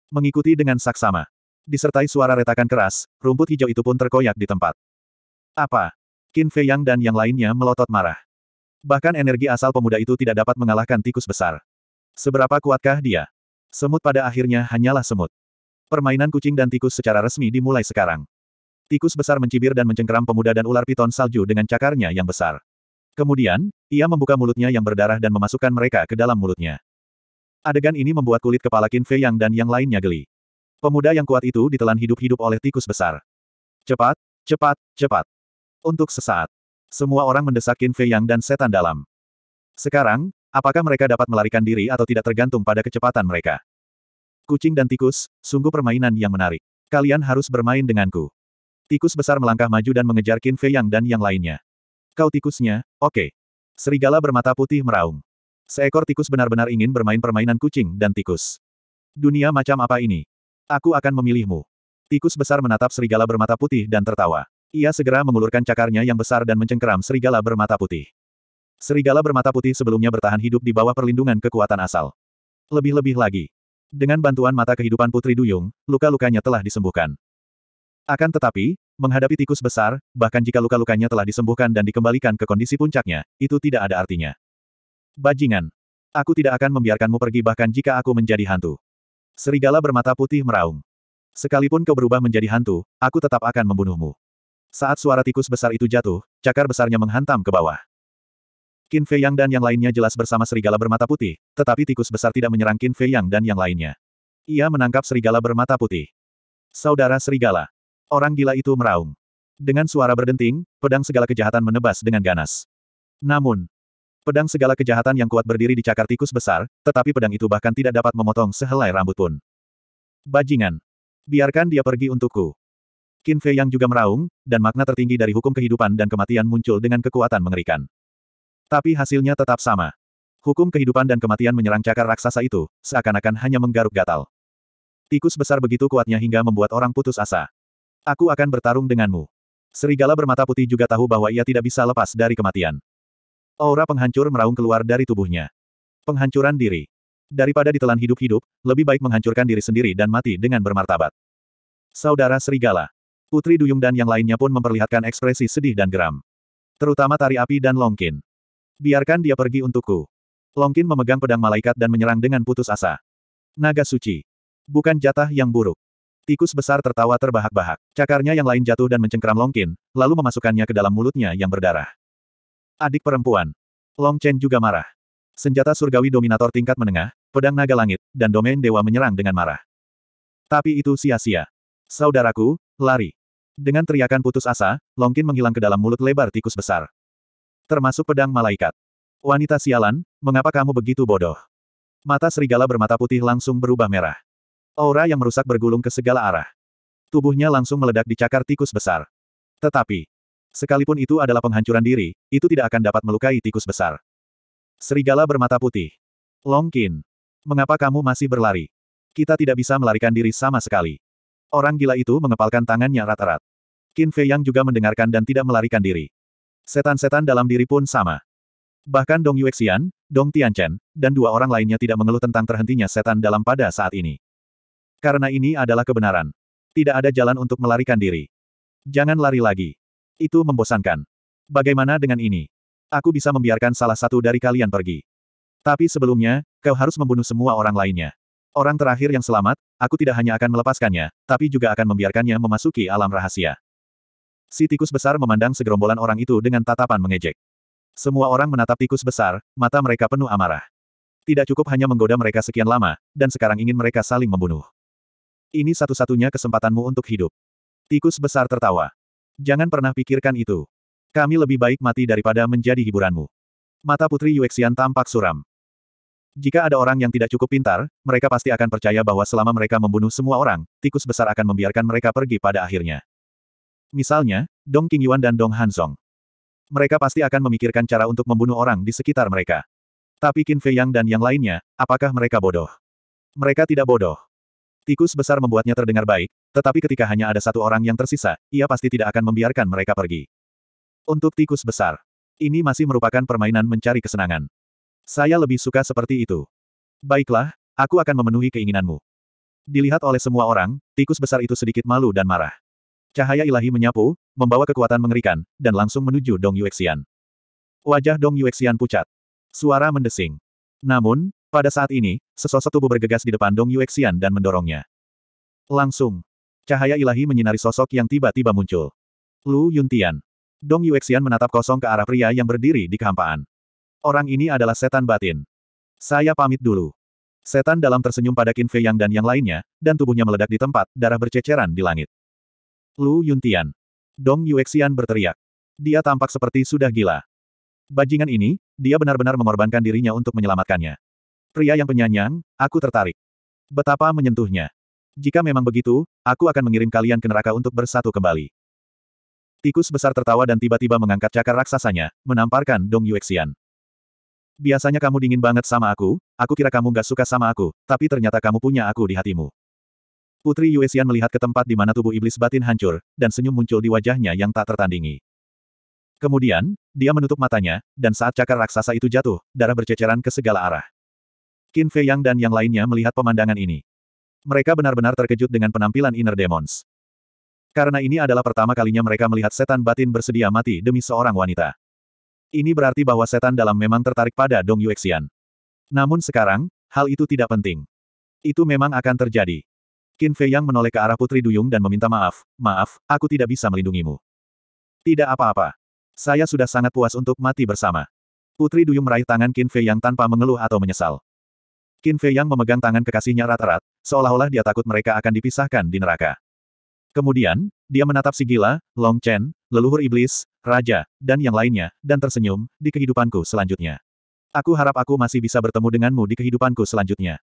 Mengikuti dengan saksama. Disertai suara retakan keras, rumput hijau itu pun terkoyak di tempat. Apa? Qin Fei Yang dan yang lainnya melotot marah. Bahkan energi asal pemuda itu tidak dapat mengalahkan tikus besar. Seberapa kuatkah dia? Semut pada akhirnya hanyalah semut. Permainan kucing dan tikus secara resmi dimulai sekarang. Tikus besar mencibir dan mencengkeram pemuda dan ular piton salju dengan cakarnya yang besar. Kemudian, ia membuka mulutnya yang berdarah dan memasukkan mereka ke dalam mulutnya. Adegan ini membuat kulit kepala Qin Fei Yang dan yang lainnya geli. Pemuda yang kuat itu ditelan hidup-hidup oleh tikus besar. Cepat, cepat, cepat. Untuk sesaat, semua orang mendesak Qin Fei Yang dan setan dalam. Sekarang, apakah mereka dapat melarikan diri atau tidak tergantung pada kecepatan mereka? Kucing dan tikus, sungguh permainan yang menarik. Kalian harus bermain denganku. Tikus besar melangkah maju dan mengejar Qin Fei Yang dan yang lainnya. Kau tikusnya, oke. Okay. Serigala bermata putih meraung. Seekor tikus benar-benar ingin bermain permainan kucing dan tikus. Dunia macam apa ini? Aku akan memilihmu. Tikus besar menatap serigala bermata putih dan tertawa. Ia segera mengulurkan cakarnya yang besar dan mencengkeram serigala bermata putih. Serigala bermata putih sebelumnya bertahan hidup di bawah perlindungan kekuatan asal. Lebih-lebih lagi. Dengan bantuan mata kehidupan Putri Duyung, luka-lukanya telah disembuhkan. Akan tetapi, menghadapi tikus besar, bahkan jika luka-lukanya telah disembuhkan dan dikembalikan ke kondisi puncaknya, itu tidak ada artinya. Bajingan. Aku tidak akan membiarkanmu pergi bahkan jika aku menjadi hantu. Serigala bermata putih meraung. Sekalipun kau berubah menjadi hantu, aku tetap akan membunuhmu. Saat suara tikus besar itu jatuh, cakar besarnya menghantam ke bawah. Qin Fei Yang dan yang lainnya jelas bersama serigala bermata putih, tetapi tikus besar tidak menyerang Qin Fei Yang dan yang lainnya. Ia menangkap serigala bermata putih. Saudara serigala. Orang gila itu meraung. Dengan suara berdenting, pedang segala kejahatan menebas dengan ganas. Namun, Pedang segala kejahatan yang kuat berdiri di cakar tikus besar, tetapi pedang itu bahkan tidak dapat memotong sehelai rambut pun. Bajingan. Biarkan dia pergi untukku. Qin Fei yang juga meraung, dan makna tertinggi dari hukum kehidupan dan kematian muncul dengan kekuatan mengerikan. Tapi hasilnya tetap sama. Hukum kehidupan dan kematian menyerang cakar raksasa itu, seakan-akan hanya menggaruk gatal. Tikus besar begitu kuatnya hingga membuat orang putus asa. Aku akan bertarung denganmu. Serigala bermata putih juga tahu bahwa ia tidak bisa lepas dari kematian. Aura penghancur meraung keluar dari tubuhnya. Penghancuran diri. Daripada ditelan hidup-hidup, lebih baik menghancurkan diri sendiri dan mati dengan bermartabat. Saudara Serigala. Putri Duyung dan yang lainnya pun memperlihatkan ekspresi sedih dan geram. Terutama Tari Api dan Longkin. Biarkan dia pergi untukku. Longkin memegang pedang malaikat dan menyerang dengan putus asa. Naga suci. Bukan jatah yang buruk. Tikus besar tertawa terbahak-bahak. Cakarnya yang lain jatuh dan mencengkeram Longkin, lalu memasukkannya ke dalam mulutnya yang berdarah. Adik perempuan. Long Chen juga marah. Senjata surgawi dominator tingkat menengah, pedang naga langit, dan domain dewa menyerang dengan marah. Tapi itu sia-sia. Saudaraku, lari. Dengan teriakan putus asa, Long Qin menghilang ke dalam mulut lebar tikus besar. Termasuk pedang malaikat. Wanita sialan, mengapa kamu begitu bodoh? Mata serigala bermata putih langsung berubah merah. Aura yang merusak bergulung ke segala arah. Tubuhnya langsung meledak di cakar tikus besar. Tetapi, Sekalipun itu adalah penghancuran diri, itu tidak akan dapat melukai tikus besar. Serigala bermata putih. Long Qin, Mengapa kamu masih berlari? Kita tidak bisa melarikan diri sama sekali. Orang gila itu mengepalkan tangannya rata-rat. Qin Fei Yang juga mendengarkan dan tidak melarikan diri. Setan-setan dalam diri pun sama. Bahkan Dong Yuexian, Dong Tianchen, dan dua orang lainnya tidak mengeluh tentang terhentinya setan dalam pada saat ini. Karena ini adalah kebenaran. Tidak ada jalan untuk melarikan diri. Jangan lari lagi. Itu membosankan. Bagaimana dengan ini? Aku bisa membiarkan salah satu dari kalian pergi. Tapi sebelumnya, kau harus membunuh semua orang lainnya. Orang terakhir yang selamat, aku tidak hanya akan melepaskannya, tapi juga akan membiarkannya memasuki alam rahasia. Si tikus besar memandang segerombolan orang itu dengan tatapan mengejek. Semua orang menatap tikus besar, mata mereka penuh amarah. Tidak cukup hanya menggoda mereka sekian lama, dan sekarang ingin mereka saling membunuh. Ini satu-satunya kesempatanmu untuk hidup. Tikus besar tertawa. Jangan pernah pikirkan itu. Kami lebih baik mati daripada menjadi hiburanmu. Mata Putri Yuexian tampak suram. Jika ada orang yang tidak cukup pintar, mereka pasti akan percaya bahwa selama mereka membunuh semua orang, tikus besar akan membiarkan mereka pergi pada akhirnya. Misalnya, Dong Qingyuan dan Dong Hanzong. Mereka pasti akan memikirkan cara untuk membunuh orang di sekitar mereka. Tapi Qin Fei Yang dan yang lainnya, apakah mereka bodoh? Mereka tidak bodoh. Tikus besar membuatnya terdengar baik, tetapi ketika hanya ada satu orang yang tersisa, ia pasti tidak akan membiarkan mereka pergi. Untuk tikus besar, ini masih merupakan permainan mencari kesenangan. Saya lebih suka seperti itu. Baiklah, aku akan memenuhi keinginanmu. Dilihat oleh semua orang, tikus besar itu sedikit malu dan marah. Cahaya ilahi menyapu, membawa kekuatan mengerikan, dan langsung menuju Dong Yuexian. Wajah Dong Yuexian pucat. Suara mendesing. Namun, pada saat ini, sesosok tubuh bergegas di depan Dong Yuexian dan mendorongnya. Langsung. Cahaya ilahi menyinari sosok yang tiba-tiba muncul. Lu Yuntian. Dong Yuexian menatap kosong ke arah pria yang berdiri di kehampaan. Orang ini adalah setan batin. Saya pamit dulu. Setan dalam tersenyum pada Qin Fei Yang dan yang lainnya, dan tubuhnya meledak di tempat, darah berceceran di langit. Lu Yuntian. Dong Yuexian berteriak. Dia tampak seperti sudah gila. Bajingan ini, dia benar-benar mengorbankan dirinya untuk menyelamatkannya. Pria yang penyanyang, aku tertarik. Betapa menyentuhnya. Jika memang begitu, aku akan mengirim kalian ke neraka untuk bersatu kembali. Tikus besar tertawa dan tiba-tiba mengangkat cakar raksasanya, menamparkan Dong Yuexian. Biasanya kamu dingin banget sama aku, aku kira kamu gak suka sama aku, tapi ternyata kamu punya aku di hatimu. Putri Yuexian melihat ke tempat di mana tubuh iblis batin hancur, dan senyum muncul di wajahnya yang tak tertandingi. Kemudian, dia menutup matanya, dan saat cakar raksasa itu jatuh, darah berceceran ke segala arah. Qin Fei Yang dan yang lainnya melihat pemandangan ini. Mereka benar-benar terkejut dengan penampilan Inner Demons. Karena ini adalah pertama kalinya mereka melihat setan batin bersedia mati demi seorang wanita. Ini berarti bahwa setan dalam memang tertarik pada Dong Yuexian. Namun sekarang, hal itu tidak penting. Itu memang akan terjadi. Qin Fei Yang menoleh ke arah Putri Duyung dan meminta maaf, maaf, aku tidak bisa melindungimu. Tidak apa-apa. Saya sudah sangat puas untuk mati bersama. Putri Duyung meraih tangan Qin Fei Yang tanpa mengeluh atau menyesal. Qin Fei yang memegang tangan kekasihnya rata-rat, seolah-olah dia takut mereka akan dipisahkan di neraka. Kemudian, dia menatap si gila, Long Chen, leluhur iblis, raja, dan yang lainnya, dan tersenyum, di kehidupanku selanjutnya. Aku harap aku masih bisa bertemu denganmu di kehidupanku selanjutnya.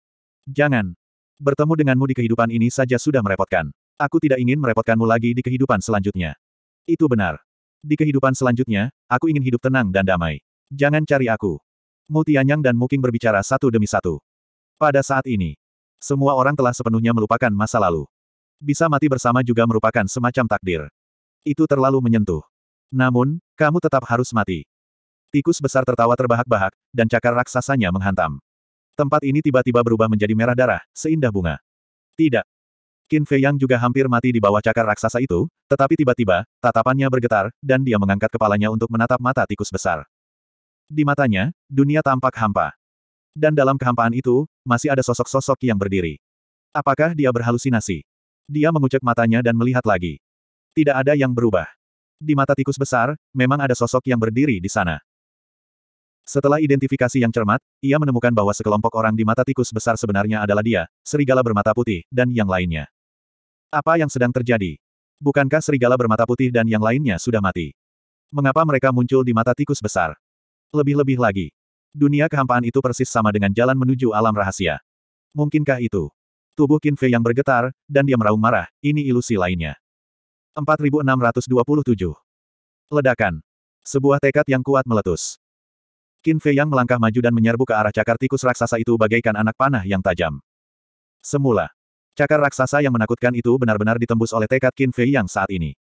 Jangan. Bertemu denganmu di kehidupan ini saja sudah merepotkan. Aku tidak ingin merepotkanmu lagi di kehidupan selanjutnya. Itu benar. Di kehidupan selanjutnya, aku ingin hidup tenang dan damai. Jangan cari aku. Mu Tianyang dan Mu Qing berbicara satu demi satu. Pada saat ini, semua orang telah sepenuhnya melupakan masa lalu. Bisa mati bersama juga merupakan semacam takdir. Itu terlalu menyentuh. Namun, kamu tetap harus mati. Tikus besar tertawa terbahak-bahak, dan cakar raksasanya menghantam. Tempat ini tiba-tiba berubah menjadi merah darah, seindah bunga. Tidak. Qin Fei Yang juga hampir mati di bawah cakar raksasa itu, tetapi tiba-tiba, tatapannya bergetar, dan dia mengangkat kepalanya untuk menatap mata tikus besar. Di matanya, dunia tampak hampa. Dan dalam kehampaan itu, masih ada sosok-sosok yang berdiri. Apakah dia berhalusinasi? Dia mengucek matanya dan melihat lagi. Tidak ada yang berubah. Di mata tikus besar, memang ada sosok yang berdiri di sana. Setelah identifikasi yang cermat, ia menemukan bahwa sekelompok orang di mata tikus besar sebenarnya adalah dia, serigala bermata putih, dan yang lainnya. Apa yang sedang terjadi? Bukankah serigala bermata putih dan yang lainnya sudah mati? Mengapa mereka muncul di mata tikus besar? Lebih-lebih lagi, Dunia kehampaan itu persis sama dengan jalan menuju alam rahasia. Mungkinkah itu? Tubuh Qin Fei yang bergetar, dan dia meraung marah, ini ilusi lainnya. 4627. Ledakan. Sebuah tekad yang kuat meletus. Qin Fei yang melangkah maju dan menyerbu ke arah cakar tikus raksasa itu bagaikan anak panah yang tajam. Semula, cakar raksasa yang menakutkan itu benar-benar ditembus oleh tekad Qin Fei yang saat ini.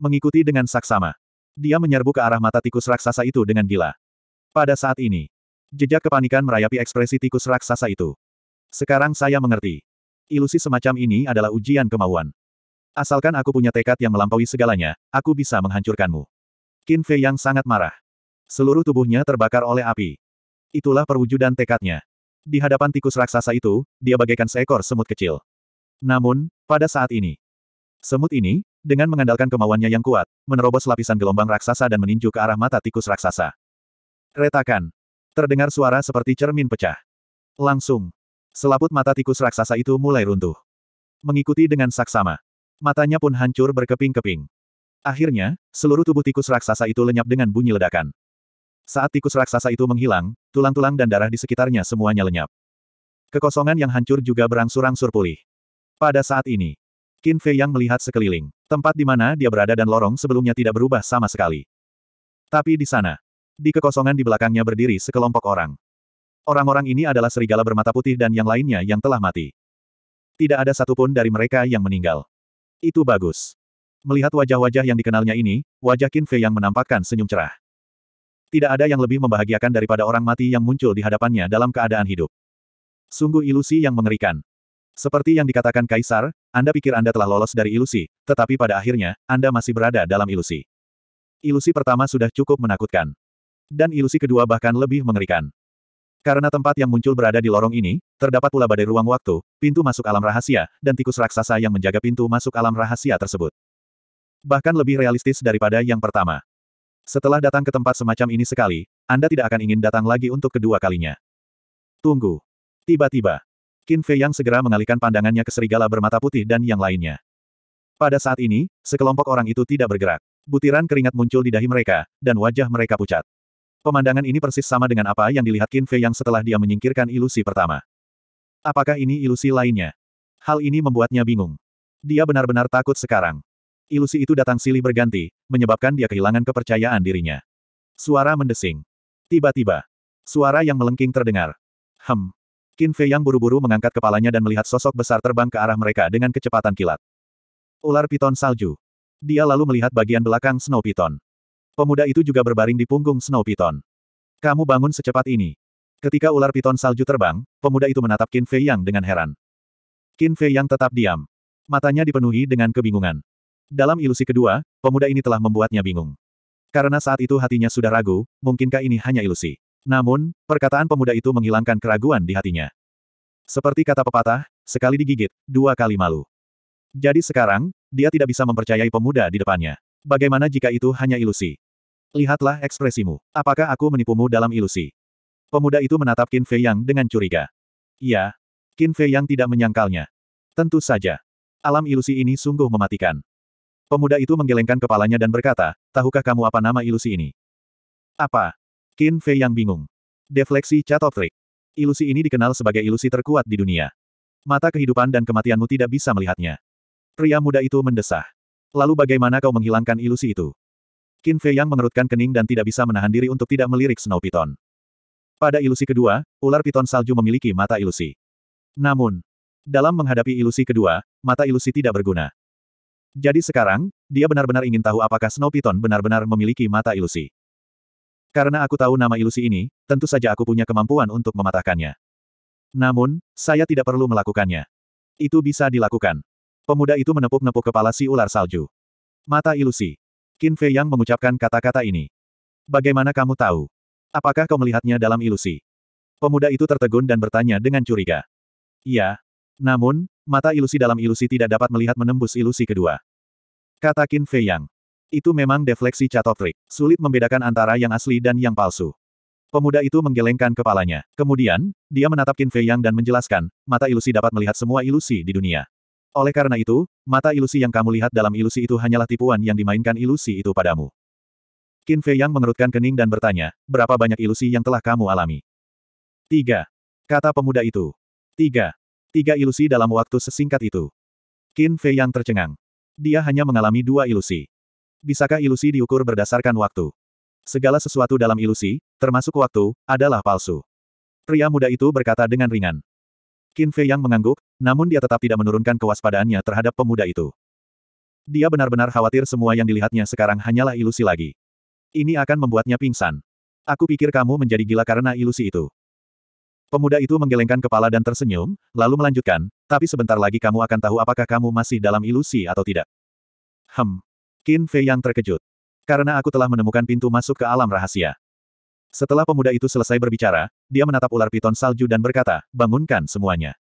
Mengikuti dengan saksama, dia menyerbu ke arah mata tikus raksasa itu dengan gila. Pada saat ini, jejak kepanikan merayapi ekspresi tikus raksasa itu. Sekarang saya mengerti. Ilusi semacam ini adalah ujian kemauan. Asalkan aku punya tekad yang melampaui segalanya, aku bisa menghancurkanmu. Qin Fei yang sangat marah. Seluruh tubuhnya terbakar oleh api. Itulah perwujudan tekadnya. Di hadapan tikus raksasa itu, dia bagaikan seekor semut kecil. Namun, pada saat ini, semut ini, dengan mengandalkan kemauannya yang kuat, menerobos lapisan gelombang raksasa dan meninju ke arah mata tikus raksasa. Retakan. Terdengar suara seperti cermin pecah. Langsung. Selaput mata tikus raksasa itu mulai runtuh. Mengikuti dengan saksama. Matanya pun hancur berkeping-keping. Akhirnya, seluruh tubuh tikus raksasa itu lenyap dengan bunyi ledakan. Saat tikus raksasa itu menghilang, tulang-tulang dan darah di sekitarnya semuanya lenyap. Kekosongan yang hancur juga berangsur-angsur pulih. Pada saat ini, Qin Fei yang melihat sekeliling, tempat di mana dia berada dan lorong sebelumnya tidak berubah sama sekali. Tapi di sana, di kekosongan di belakangnya berdiri sekelompok orang. Orang-orang ini adalah serigala bermata putih dan yang lainnya yang telah mati. Tidak ada satupun dari mereka yang meninggal. Itu bagus. Melihat wajah-wajah yang dikenalnya ini, wajah Kinfe yang menampakkan senyum cerah. Tidak ada yang lebih membahagiakan daripada orang mati yang muncul di hadapannya dalam keadaan hidup. Sungguh ilusi yang mengerikan. Seperti yang dikatakan Kaisar, Anda pikir Anda telah lolos dari ilusi, tetapi pada akhirnya, Anda masih berada dalam ilusi. Ilusi pertama sudah cukup menakutkan dan ilusi kedua bahkan lebih mengerikan. Karena tempat yang muncul berada di lorong ini, terdapat pula badai ruang waktu, pintu masuk alam rahasia, dan tikus raksasa yang menjaga pintu masuk alam rahasia tersebut. Bahkan lebih realistis daripada yang pertama. Setelah datang ke tempat semacam ini sekali, Anda tidak akan ingin datang lagi untuk kedua kalinya. Tunggu. Tiba-tiba, Qin Fei yang segera mengalihkan pandangannya ke serigala bermata putih dan yang lainnya. Pada saat ini, sekelompok orang itu tidak bergerak. Butiran keringat muncul di dahi mereka, dan wajah mereka pucat. Pemandangan ini persis sama dengan apa yang dilihat Qin Fei yang setelah dia menyingkirkan ilusi pertama. Apakah ini ilusi lainnya? Hal ini membuatnya bingung. Dia benar-benar takut sekarang. Ilusi itu datang silih berganti, menyebabkan dia kehilangan kepercayaan dirinya. Suara mendesing. Tiba-tiba, suara yang melengking terdengar. Hem. Qin Fei yang buru-buru mengangkat kepalanya dan melihat sosok besar terbang ke arah mereka dengan kecepatan kilat. Ular piton salju. Dia lalu melihat bagian belakang Snow Piton. Pemuda itu juga berbaring di punggung Snow Piton. Kamu bangun secepat ini. Ketika ular piton salju terbang, pemuda itu menatap Qin Fei Yang dengan heran. Qin Fei Yang tetap diam. Matanya dipenuhi dengan kebingungan. Dalam ilusi kedua, pemuda ini telah membuatnya bingung. Karena saat itu hatinya sudah ragu, mungkinkah ini hanya ilusi? Namun, perkataan pemuda itu menghilangkan keraguan di hatinya. Seperti kata pepatah, sekali digigit, dua kali malu. Jadi sekarang, dia tidak bisa mempercayai pemuda di depannya. Bagaimana jika itu hanya ilusi? Lihatlah ekspresimu. Apakah aku menipumu dalam ilusi? Pemuda itu menatap Qin Fei Yang dengan curiga. Ya, Qin Fei Yang tidak menyangkalnya. Tentu saja. Alam ilusi ini sungguh mematikan. Pemuda itu menggelengkan kepalanya dan berkata, tahukah kamu apa nama ilusi ini? Apa? Qin Fei Yang bingung. Defleksi cat of Ilusi ini dikenal sebagai ilusi terkuat di dunia. Mata kehidupan dan kematianmu tidak bisa melihatnya. Pria muda itu mendesah. Lalu bagaimana kau menghilangkan ilusi itu? Qin Fei Yang mengerutkan kening dan tidak bisa menahan diri untuk tidak melirik Snow Python. Pada ilusi kedua, ular piton salju memiliki mata ilusi. Namun, dalam menghadapi ilusi kedua, mata ilusi tidak berguna. Jadi sekarang, dia benar-benar ingin tahu apakah Snow Python benar-benar memiliki mata ilusi. Karena aku tahu nama ilusi ini, tentu saja aku punya kemampuan untuk mematahkannya. Namun, saya tidak perlu melakukannya. Itu bisa dilakukan. Pemuda itu menepuk-nepuk kepala si ular salju. Mata ilusi. Qin Fei Yang mengucapkan kata-kata ini. Bagaimana kamu tahu? Apakah kau melihatnya dalam ilusi? Pemuda itu tertegun dan bertanya dengan curiga. Iya. Namun, mata ilusi dalam ilusi tidak dapat melihat menembus ilusi kedua. Kata Qin Fei Yang. Itu memang defleksi catoptrik. Sulit membedakan antara yang asli dan yang palsu. Pemuda itu menggelengkan kepalanya. Kemudian, dia menatap Qin Fei Yang dan menjelaskan, mata ilusi dapat melihat semua ilusi di dunia. Oleh karena itu, mata ilusi yang kamu lihat dalam ilusi itu hanyalah tipuan yang dimainkan ilusi itu padamu. Qin Fei Yang mengerutkan kening dan bertanya, berapa banyak ilusi yang telah kamu alami? Tiga. Kata pemuda itu. Tiga. Tiga ilusi dalam waktu sesingkat itu. Qin Fei Yang tercengang. Dia hanya mengalami dua ilusi. Bisakah ilusi diukur berdasarkan waktu? Segala sesuatu dalam ilusi, termasuk waktu, adalah palsu. Pria muda itu berkata dengan ringan. Qin Fei yang mengangguk, namun dia tetap tidak menurunkan kewaspadaannya terhadap pemuda itu. Dia benar-benar khawatir semua yang dilihatnya sekarang hanyalah ilusi lagi. Ini akan membuatnya pingsan. Aku pikir kamu menjadi gila karena ilusi itu. Pemuda itu menggelengkan kepala dan tersenyum, lalu melanjutkan, tapi sebentar lagi kamu akan tahu apakah kamu masih dalam ilusi atau tidak. Hem. Qin Fei yang terkejut. Karena aku telah menemukan pintu masuk ke alam rahasia. Setelah pemuda itu selesai berbicara, dia menatap ular piton salju dan berkata, bangunkan semuanya.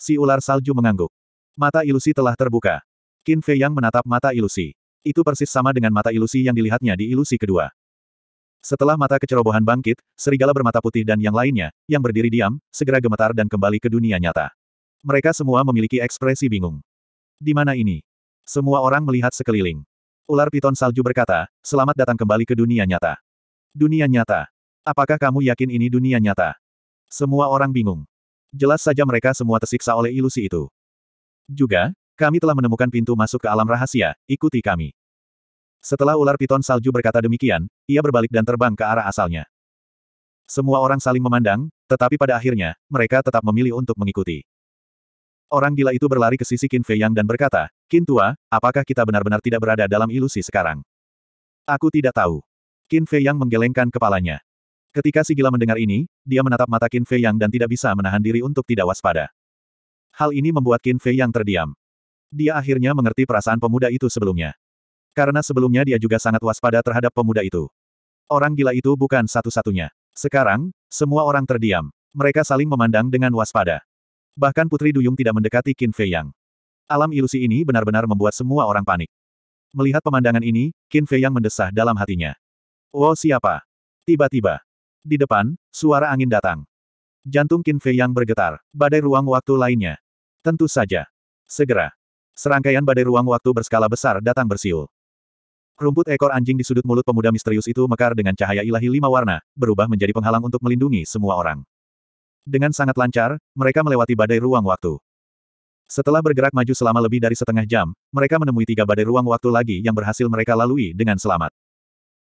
Si ular salju mengangguk. Mata ilusi telah terbuka. Qin Fei Yang menatap mata ilusi. Itu persis sama dengan mata ilusi yang dilihatnya di ilusi kedua. Setelah mata kecerobohan bangkit, serigala bermata putih dan yang lainnya, yang berdiri diam, segera gemetar dan kembali ke dunia nyata. Mereka semua memiliki ekspresi bingung. Di mana ini? Semua orang melihat sekeliling. Ular piton salju berkata, selamat datang kembali ke dunia nyata. Dunia nyata. Apakah kamu yakin ini dunia nyata? Semua orang bingung. Jelas saja mereka semua tersiksa oleh ilusi itu. Juga, kami telah menemukan pintu masuk ke alam rahasia, ikuti kami. Setelah ular piton salju berkata demikian, ia berbalik dan terbang ke arah asalnya. Semua orang saling memandang, tetapi pada akhirnya, mereka tetap memilih untuk mengikuti. Orang gila itu berlari ke sisi Qin Fei Yang dan berkata, Qin Tua, apakah kita benar-benar tidak berada dalam ilusi sekarang? Aku tidak tahu. Qin Fei Yang menggelengkan kepalanya. Ketika si gila mendengar ini, dia menatap mata Qin Fei Yang dan tidak bisa menahan diri untuk tidak waspada. Hal ini membuat Qin Fei Yang terdiam. Dia akhirnya mengerti perasaan pemuda itu sebelumnya. Karena sebelumnya dia juga sangat waspada terhadap pemuda itu. Orang gila itu bukan satu-satunya. Sekarang, semua orang terdiam. Mereka saling memandang dengan waspada. Bahkan Putri Duyung tidak mendekati Qin Fei Yang. Alam ilusi ini benar-benar membuat semua orang panik. Melihat pemandangan ini, Qin Fei Yang mendesah dalam hatinya. Oh siapa? Tiba-tiba. Di depan, suara angin datang. Jantung Qin Fei yang bergetar. Badai ruang waktu lainnya. Tentu saja. Segera. Serangkaian badai ruang waktu berskala besar datang bersiul. Rumput ekor anjing di sudut mulut pemuda misterius itu mekar dengan cahaya ilahi lima warna, berubah menjadi penghalang untuk melindungi semua orang. Dengan sangat lancar, mereka melewati badai ruang waktu. Setelah bergerak maju selama lebih dari setengah jam, mereka menemui tiga badai ruang waktu lagi yang berhasil mereka lalui dengan selamat.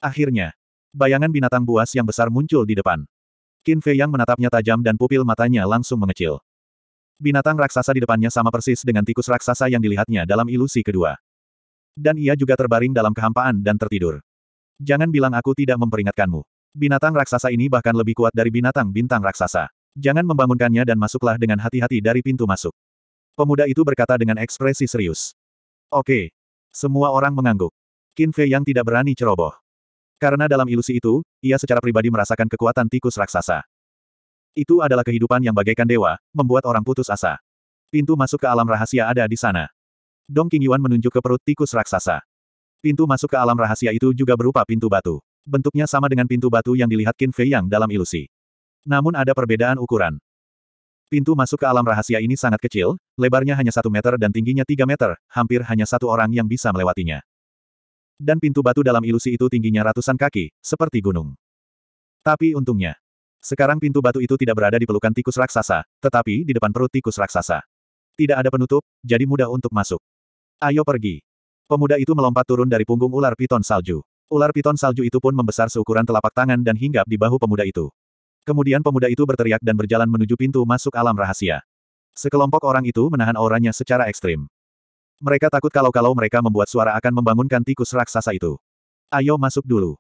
Akhirnya, bayangan binatang buas yang besar muncul di depan. Qin Fei yang menatapnya tajam dan pupil matanya langsung mengecil. Binatang raksasa di depannya sama persis dengan tikus raksasa yang dilihatnya dalam ilusi kedua. Dan ia juga terbaring dalam kehampaan dan tertidur. Jangan bilang aku tidak memperingatkanmu. Binatang raksasa ini bahkan lebih kuat dari binatang-bintang raksasa. Jangan membangunkannya dan masuklah dengan hati-hati dari pintu masuk. Pemuda itu berkata dengan ekspresi serius. Oke. Semua orang mengangguk. Qin Fei yang tidak berani ceroboh. Karena dalam ilusi itu, ia secara pribadi merasakan kekuatan tikus raksasa. Itu adalah kehidupan yang bagaikan dewa, membuat orang putus asa. Pintu masuk ke alam rahasia ada di sana. Dong King Yuan menunjuk ke perut tikus raksasa. Pintu masuk ke alam rahasia itu juga berupa pintu batu. Bentuknya sama dengan pintu batu yang dilihat Qin Fei Yang dalam ilusi. Namun ada perbedaan ukuran. Pintu masuk ke alam rahasia ini sangat kecil, lebarnya hanya satu meter dan tingginya tiga meter, hampir hanya satu orang yang bisa melewatinya dan pintu batu dalam ilusi itu tingginya ratusan kaki, seperti gunung. Tapi untungnya, sekarang pintu batu itu tidak berada di pelukan tikus raksasa, tetapi di depan perut tikus raksasa. Tidak ada penutup, jadi mudah untuk masuk. Ayo pergi. Pemuda itu melompat turun dari punggung ular piton salju. Ular piton salju itu pun membesar seukuran telapak tangan dan hinggap di bahu pemuda itu. Kemudian pemuda itu berteriak dan berjalan menuju pintu masuk alam rahasia. Sekelompok orang itu menahan auranya secara ekstrim. Mereka takut kalau-kalau mereka membuat suara akan membangunkan tikus raksasa itu. Ayo masuk dulu.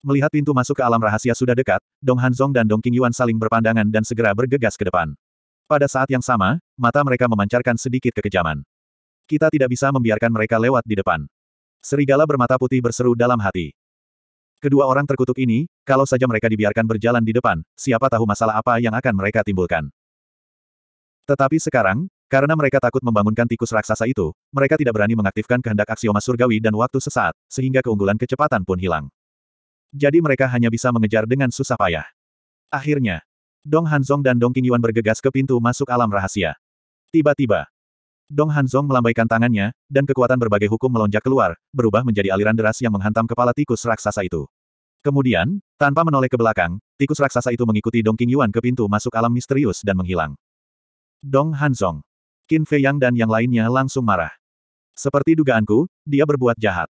Melihat pintu masuk ke alam rahasia sudah dekat, Dong Hanzong dan Dong Qingyuan saling berpandangan dan segera bergegas ke depan. Pada saat yang sama, mata mereka memancarkan sedikit kekejaman. Kita tidak bisa membiarkan mereka lewat di depan. Serigala bermata putih berseru dalam hati. Kedua orang terkutuk ini, kalau saja mereka dibiarkan berjalan di depan, siapa tahu masalah apa yang akan mereka timbulkan. Tetapi sekarang, karena mereka takut membangunkan tikus raksasa itu, mereka tidak berani mengaktifkan kehendak aksioma surgawi dan waktu sesaat, sehingga keunggulan kecepatan pun hilang. Jadi mereka hanya bisa mengejar dengan susah payah. Akhirnya, Dong Hanzong dan Dong Qingyuan bergegas ke pintu masuk alam rahasia. Tiba-tiba, Dong Hanzong melambaikan tangannya, dan kekuatan berbagai hukum melonjak keluar, berubah menjadi aliran deras yang menghantam kepala tikus raksasa itu. Kemudian, tanpa menoleh ke belakang, tikus raksasa itu mengikuti Dong Qingyuan ke pintu masuk alam misterius dan menghilang. Dong Hanzong Qin Fei Yang dan yang lainnya langsung marah. Seperti dugaanku, dia berbuat jahat.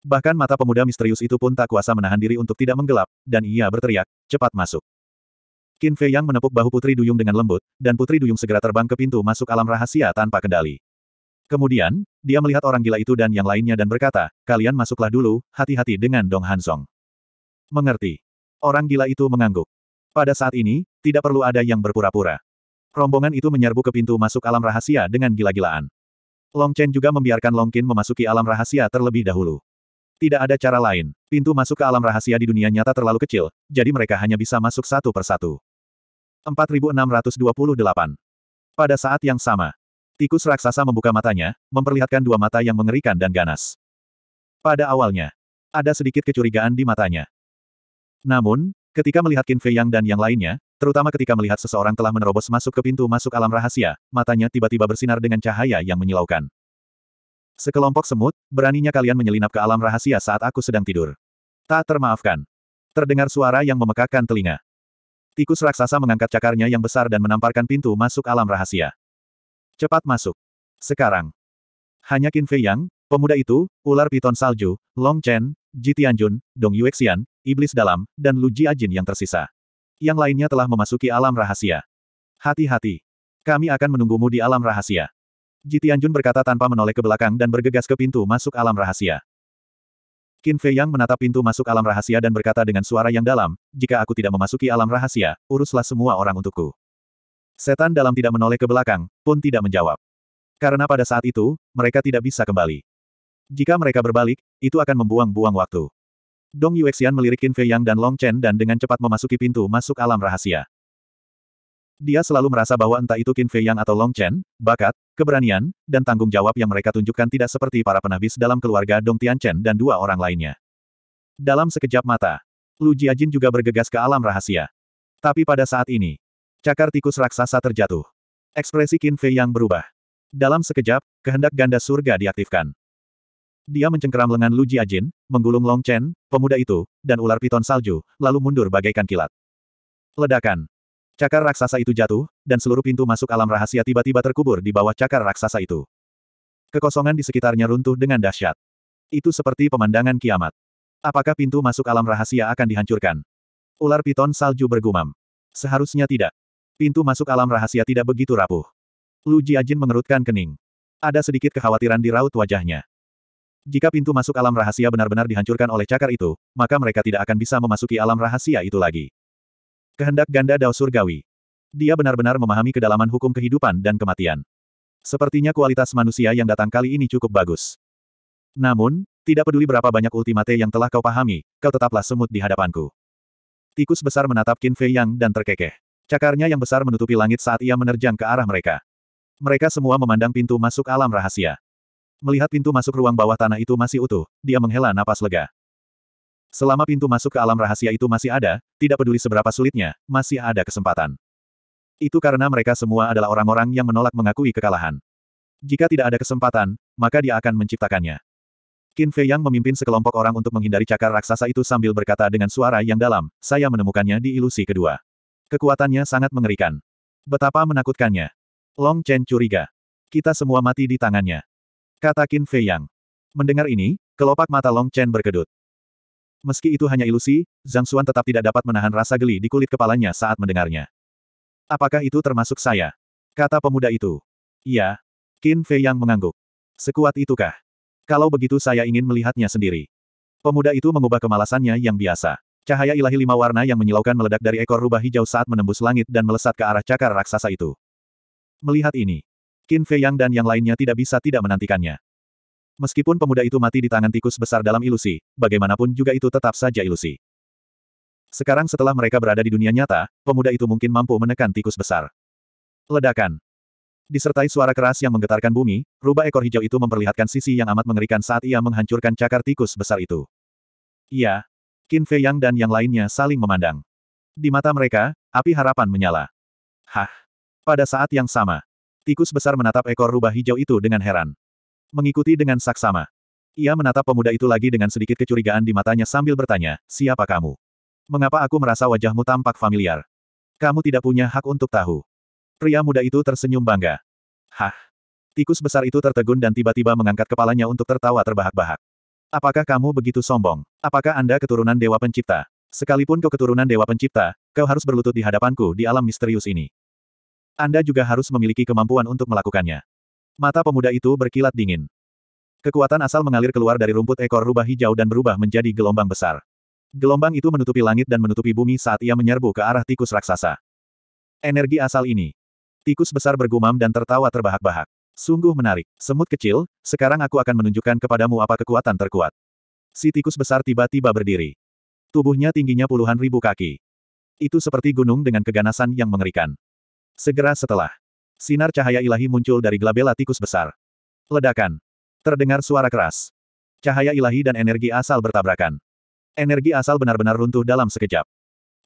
Bahkan mata pemuda misterius itu pun tak kuasa menahan diri untuk tidak menggelap, dan ia berteriak, cepat masuk. Qin Fei Yang menepuk bahu Putri Duyung dengan lembut, dan Putri Duyung segera terbang ke pintu masuk alam rahasia tanpa kendali. Kemudian, dia melihat orang gila itu dan yang lainnya dan berkata, kalian masuklah dulu, hati-hati dengan Dong Hansong. Mengerti. Orang gila itu mengangguk. Pada saat ini, tidak perlu ada yang berpura-pura. Rombongan itu menyerbu ke pintu masuk alam rahasia dengan gila-gilaan. Long Chen juga membiarkan Long Qin memasuki alam rahasia terlebih dahulu. Tidak ada cara lain, pintu masuk ke alam rahasia di dunia nyata terlalu kecil, jadi mereka hanya bisa masuk satu persatu. 4628 Pada saat yang sama, tikus raksasa membuka matanya, memperlihatkan dua mata yang mengerikan dan ganas. Pada awalnya, ada sedikit kecurigaan di matanya. Namun, ketika melihat Qin Fei Yang dan yang lainnya, Terutama ketika melihat seseorang telah menerobos masuk ke pintu masuk alam rahasia, matanya tiba-tiba bersinar dengan cahaya yang menyilaukan. Sekelompok semut, beraninya kalian menyelinap ke alam rahasia saat aku sedang tidur. Tak termaafkan. Terdengar suara yang memekakkan telinga. Tikus raksasa mengangkat cakarnya yang besar dan menamparkan pintu masuk alam rahasia. Cepat masuk. Sekarang. Hanya Qin Fei Yang, pemuda itu, ular piton salju, Long Chen, Ji Tianjun, Dong Yuexian, Iblis Dalam, dan Lu Ji Ajin yang tersisa. Yang lainnya telah memasuki alam rahasia. Hati-hati. Kami akan menunggumu di alam rahasia. Ji Tianjun berkata tanpa menoleh ke belakang dan bergegas ke pintu masuk alam rahasia. Qin Fei Yang menatap pintu masuk alam rahasia dan berkata dengan suara yang dalam, jika aku tidak memasuki alam rahasia, uruslah semua orang untukku. Setan dalam tidak menoleh ke belakang, pun tidak menjawab. Karena pada saat itu, mereka tidak bisa kembali. Jika mereka berbalik, itu akan membuang-buang waktu. Dong Yuexian melirikin Fei Yang dan Long Chen dan dengan cepat memasuki pintu masuk alam rahasia. Dia selalu merasa bahwa entah itu Qin Fei Yang atau Long Chen, bakat, keberanian, dan tanggung jawab yang mereka tunjukkan tidak seperti para penabis dalam keluarga Dong Tianchen dan dua orang lainnya. Dalam sekejap mata, Lu Jiajin juga bergegas ke alam rahasia. Tapi pada saat ini, cakar tikus raksasa terjatuh. Ekspresi Qin Fei Yang berubah. Dalam sekejap, kehendak ganda surga diaktifkan. Dia mencengkeram lengan Lu Jiajin, menggulung Long Chen, pemuda itu, dan ular piton salju, lalu mundur bagaikan kilat. Ledakan. Cakar raksasa itu jatuh, dan seluruh pintu masuk alam rahasia tiba-tiba terkubur di bawah cakar raksasa itu. Kekosongan di sekitarnya runtuh dengan dahsyat. Itu seperti pemandangan kiamat. Apakah pintu masuk alam rahasia akan dihancurkan? Ular piton salju bergumam. Seharusnya tidak. Pintu masuk alam rahasia tidak begitu rapuh. Lu Jiajin mengerutkan kening. Ada sedikit kekhawatiran di raut wajahnya. Jika pintu masuk alam rahasia benar-benar dihancurkan oleh cakar itu, maka mereka tidak akan bisa memasuki alam rahasia itu lagi. Kehendak ganda Dao Surgawi. Dia benar-benar memahami kedalaman hukum kehidupan dan kematian. Sepertinya kualitas manusia yang datang kali ini cukup bagus. Namun, tidak peduli berapa banyak ultimate yang telah kau pahami, kau tetaplah semut di hadapanku. Tikus besar menatap Qin Fei Yang dan terkekeh. Cakarnya yang besar menutupi langit saat ia menerjang ke arah mereka. Mereka semua memandang pintu masuk alam rahasia. Melihat pintu masuk ruang bawah tanah itu masih utuh, dia menghela napas lega. Selama pintu masuk ke alam rahasia itu masih ada, tidak peduli seberapa sulitnya, masih ada kesempatan. Itu karena mereka semua adalah orang-orang yang menolak mengakui kekalahan. Jika tidak ada kesempatan, maka dia akan menciptakannya. Qin Fei Yang memimpin sekelompok orang untuk menghindari cakar raksasa itu sambil berkata dengan suara yang dalam, saya menemukannya di ilusi kedua. Kekuatannya sangat mengerikan. Betapa menakutkannya. Long Chen curiga. Kita semua mati di tangannya kata Qin Fei Yang. Mendengar ini, kelopak mata Long Chen berkedut. Meski itu hanya ilusi, Zhang Xuan tetap tidak dapat menahan rasa geli di kulit kepalanya saat mendengarnya. Apakah itu termasuk saya? Kata pemuda itu. Iya. Qin Fei Yang mengangguk. Sekuat itukah? Kalau begitu saya ingin melihatnya sendiri. Pemuda itu mengubah kemalasannya yang biasa. Cahaya ilahi lima warna yang menyilaukan meledak dari ekor rubah hijau saat menembus langit dan melesat ke arah cakar raksasa itu. Melihat ini, Qin Fei Yang dan yang lainnya tidak bisa tidak menantikannya. Meskipun pemuda itu mati di tangan tikus besar dalam ilusi, bagaimanapun juga itu tetap saja ilusi. Sekarang setelah mereka berada di dunia nyata, pemuda itu mungkin mampu menekan tikus besar. Ledakan. Disertai suara keras yang menggetarkan bumi, rubah ekor hijau itu memperlihatkan sisi yang amat mengerikan saat ia menghancurkan cakar tikus besar itu. Iya. Qin Fei Yang dan yang lainnya saling memandang. Di mata mereka, api harapan menyala. Hah. Pada saat yang sama, Tikus besar menatap ekor rubah hijau itu dengan heran. Mengikuti dengan saksama. Ia menatap pemuda itu lagi dengan sedikit kecurigaan di matanya sambil bertanya, siapa kamu? Mengapa aku merasa wajahmu tampak familiar? Kamu tidak punya hak untuk tahu. Pria muda itu tersenyum bangga. Hah? Tikus besar itu tertegun dan tiba-tiba mengangkat kepalanya untuk tertawa terbahak-bahak. Apakah kamu begitu sombong? Apakah Anda keturunan Dewa Pencipta? Sekalipun kau keturunan Dewa Pencipta, kau harus berlutut di hadapanku di alam misterius ini. Anda juga harus memiliki kemampuan untuk melakukannya. Mata pemuda itu berkilat dingin. Kekuatan asal mengalir keluar dari rumput ekor rubah hijau dan berubah menjadi gelombang besar. Gelombang itu menutupi langit dan menutupi bumi saat ia menyerbu ke arah tikus raksasa. Energi asal ini. Tikus besar bergumam dan tertawa terbahak-bahak. Sungguh menarik. Semut kecil, sekarang aku akan menunjukkan kepadamu apa kekuatan terkuat. Si tikus besar tiba-tiba berdiri. Tubuhnya tingginya puluhan ribu kaki. Itu seperti gunung dengan keganasan yang mengerikan. Segera setelah, sinar cahaya ilahi muncul dari glabela tikus besar. Ledakan. Terdengar suara keras. Cahaya ilahi dan energi asal bertabrakan. Energi asal benar-benar runtuh dalam sekejap.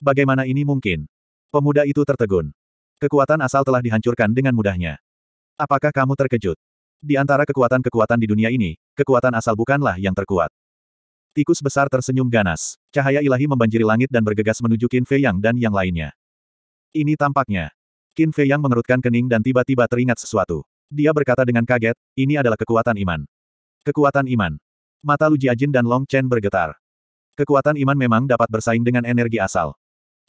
Bagaimana ini mungkin? Pemuda itu tertegun. Kekuatan asal telah dihancurkan dengan mudahnya. Apakah kamu terkejut? Di antara kekuatan-kekuatan di dunia ini, kekuatan asal bukanlah yang terkuat. Tikus besar tersenyum ganas. Cahaya ilahi membanjiri langit dan bergegas menuju Qin Fei Yang dan yang lainnya. Ini tampaknya. Qin Fei Yang mengerutkan kening dan tiba-tiba teringat sesuatu. Dia berkata dengan kaget, ini adalah kekuatan iman. Kekuatan iman. Mata Lu Jiajin dan Long Chen bergetar. Kekuatan iman memang dapat bersaing dengan energi asal.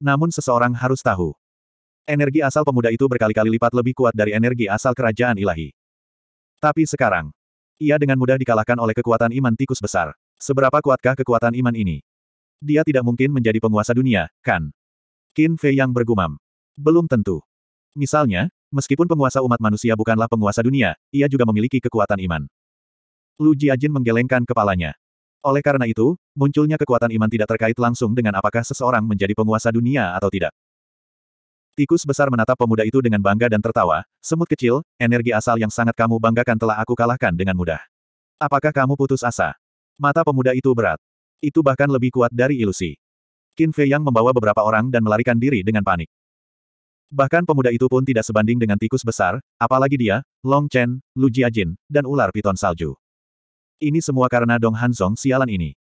Namun seseorang harus tahu. Energi asal pemuda itu berkali-kali lipat lebih kuat dari energi asal kerajaan ilahi. Tapi sekarang, ia dengan mudah dikalahkan oleh kekuatan iman tikus besar. Seberapa kuatkah kekuatan iman ini? Dia tidak mungkin menjadi penguasa dunia, kan? Qin Fei yang bergumam. Belum tentu. Misalnya, meskipun penguasa umat manusia bukanlah penguasa dunia, ia juga memiliki kekuatan iman. Lu Jiajin menggelengkan kepalanya. Oleh karena itu, munculnya kekuatan iman tidak terkait langsung dengan apakah seseorang menjadi penguasa dunia atau tidak. Tikus besar menatap pemuda itu dengan bangga dan tertawa, semut kecil, energi asal yang sangat kamu banggakan telah aku kalahkan dengan mudah. Apakah kamu putus asa? Mata pemuda itu berat. Itu bahkan lebih kuat dari ilusi. Qin Fei Yang membawa beberapa orang dan melarikan diri dengan panik. Bahkan pemuda itu pun tidak sebanding dengan tikus besar, apalagi dia, Long Chen, Lu Jiajin, dan ular piton salju. Ini semua karena Dong Hanzong sialan ini.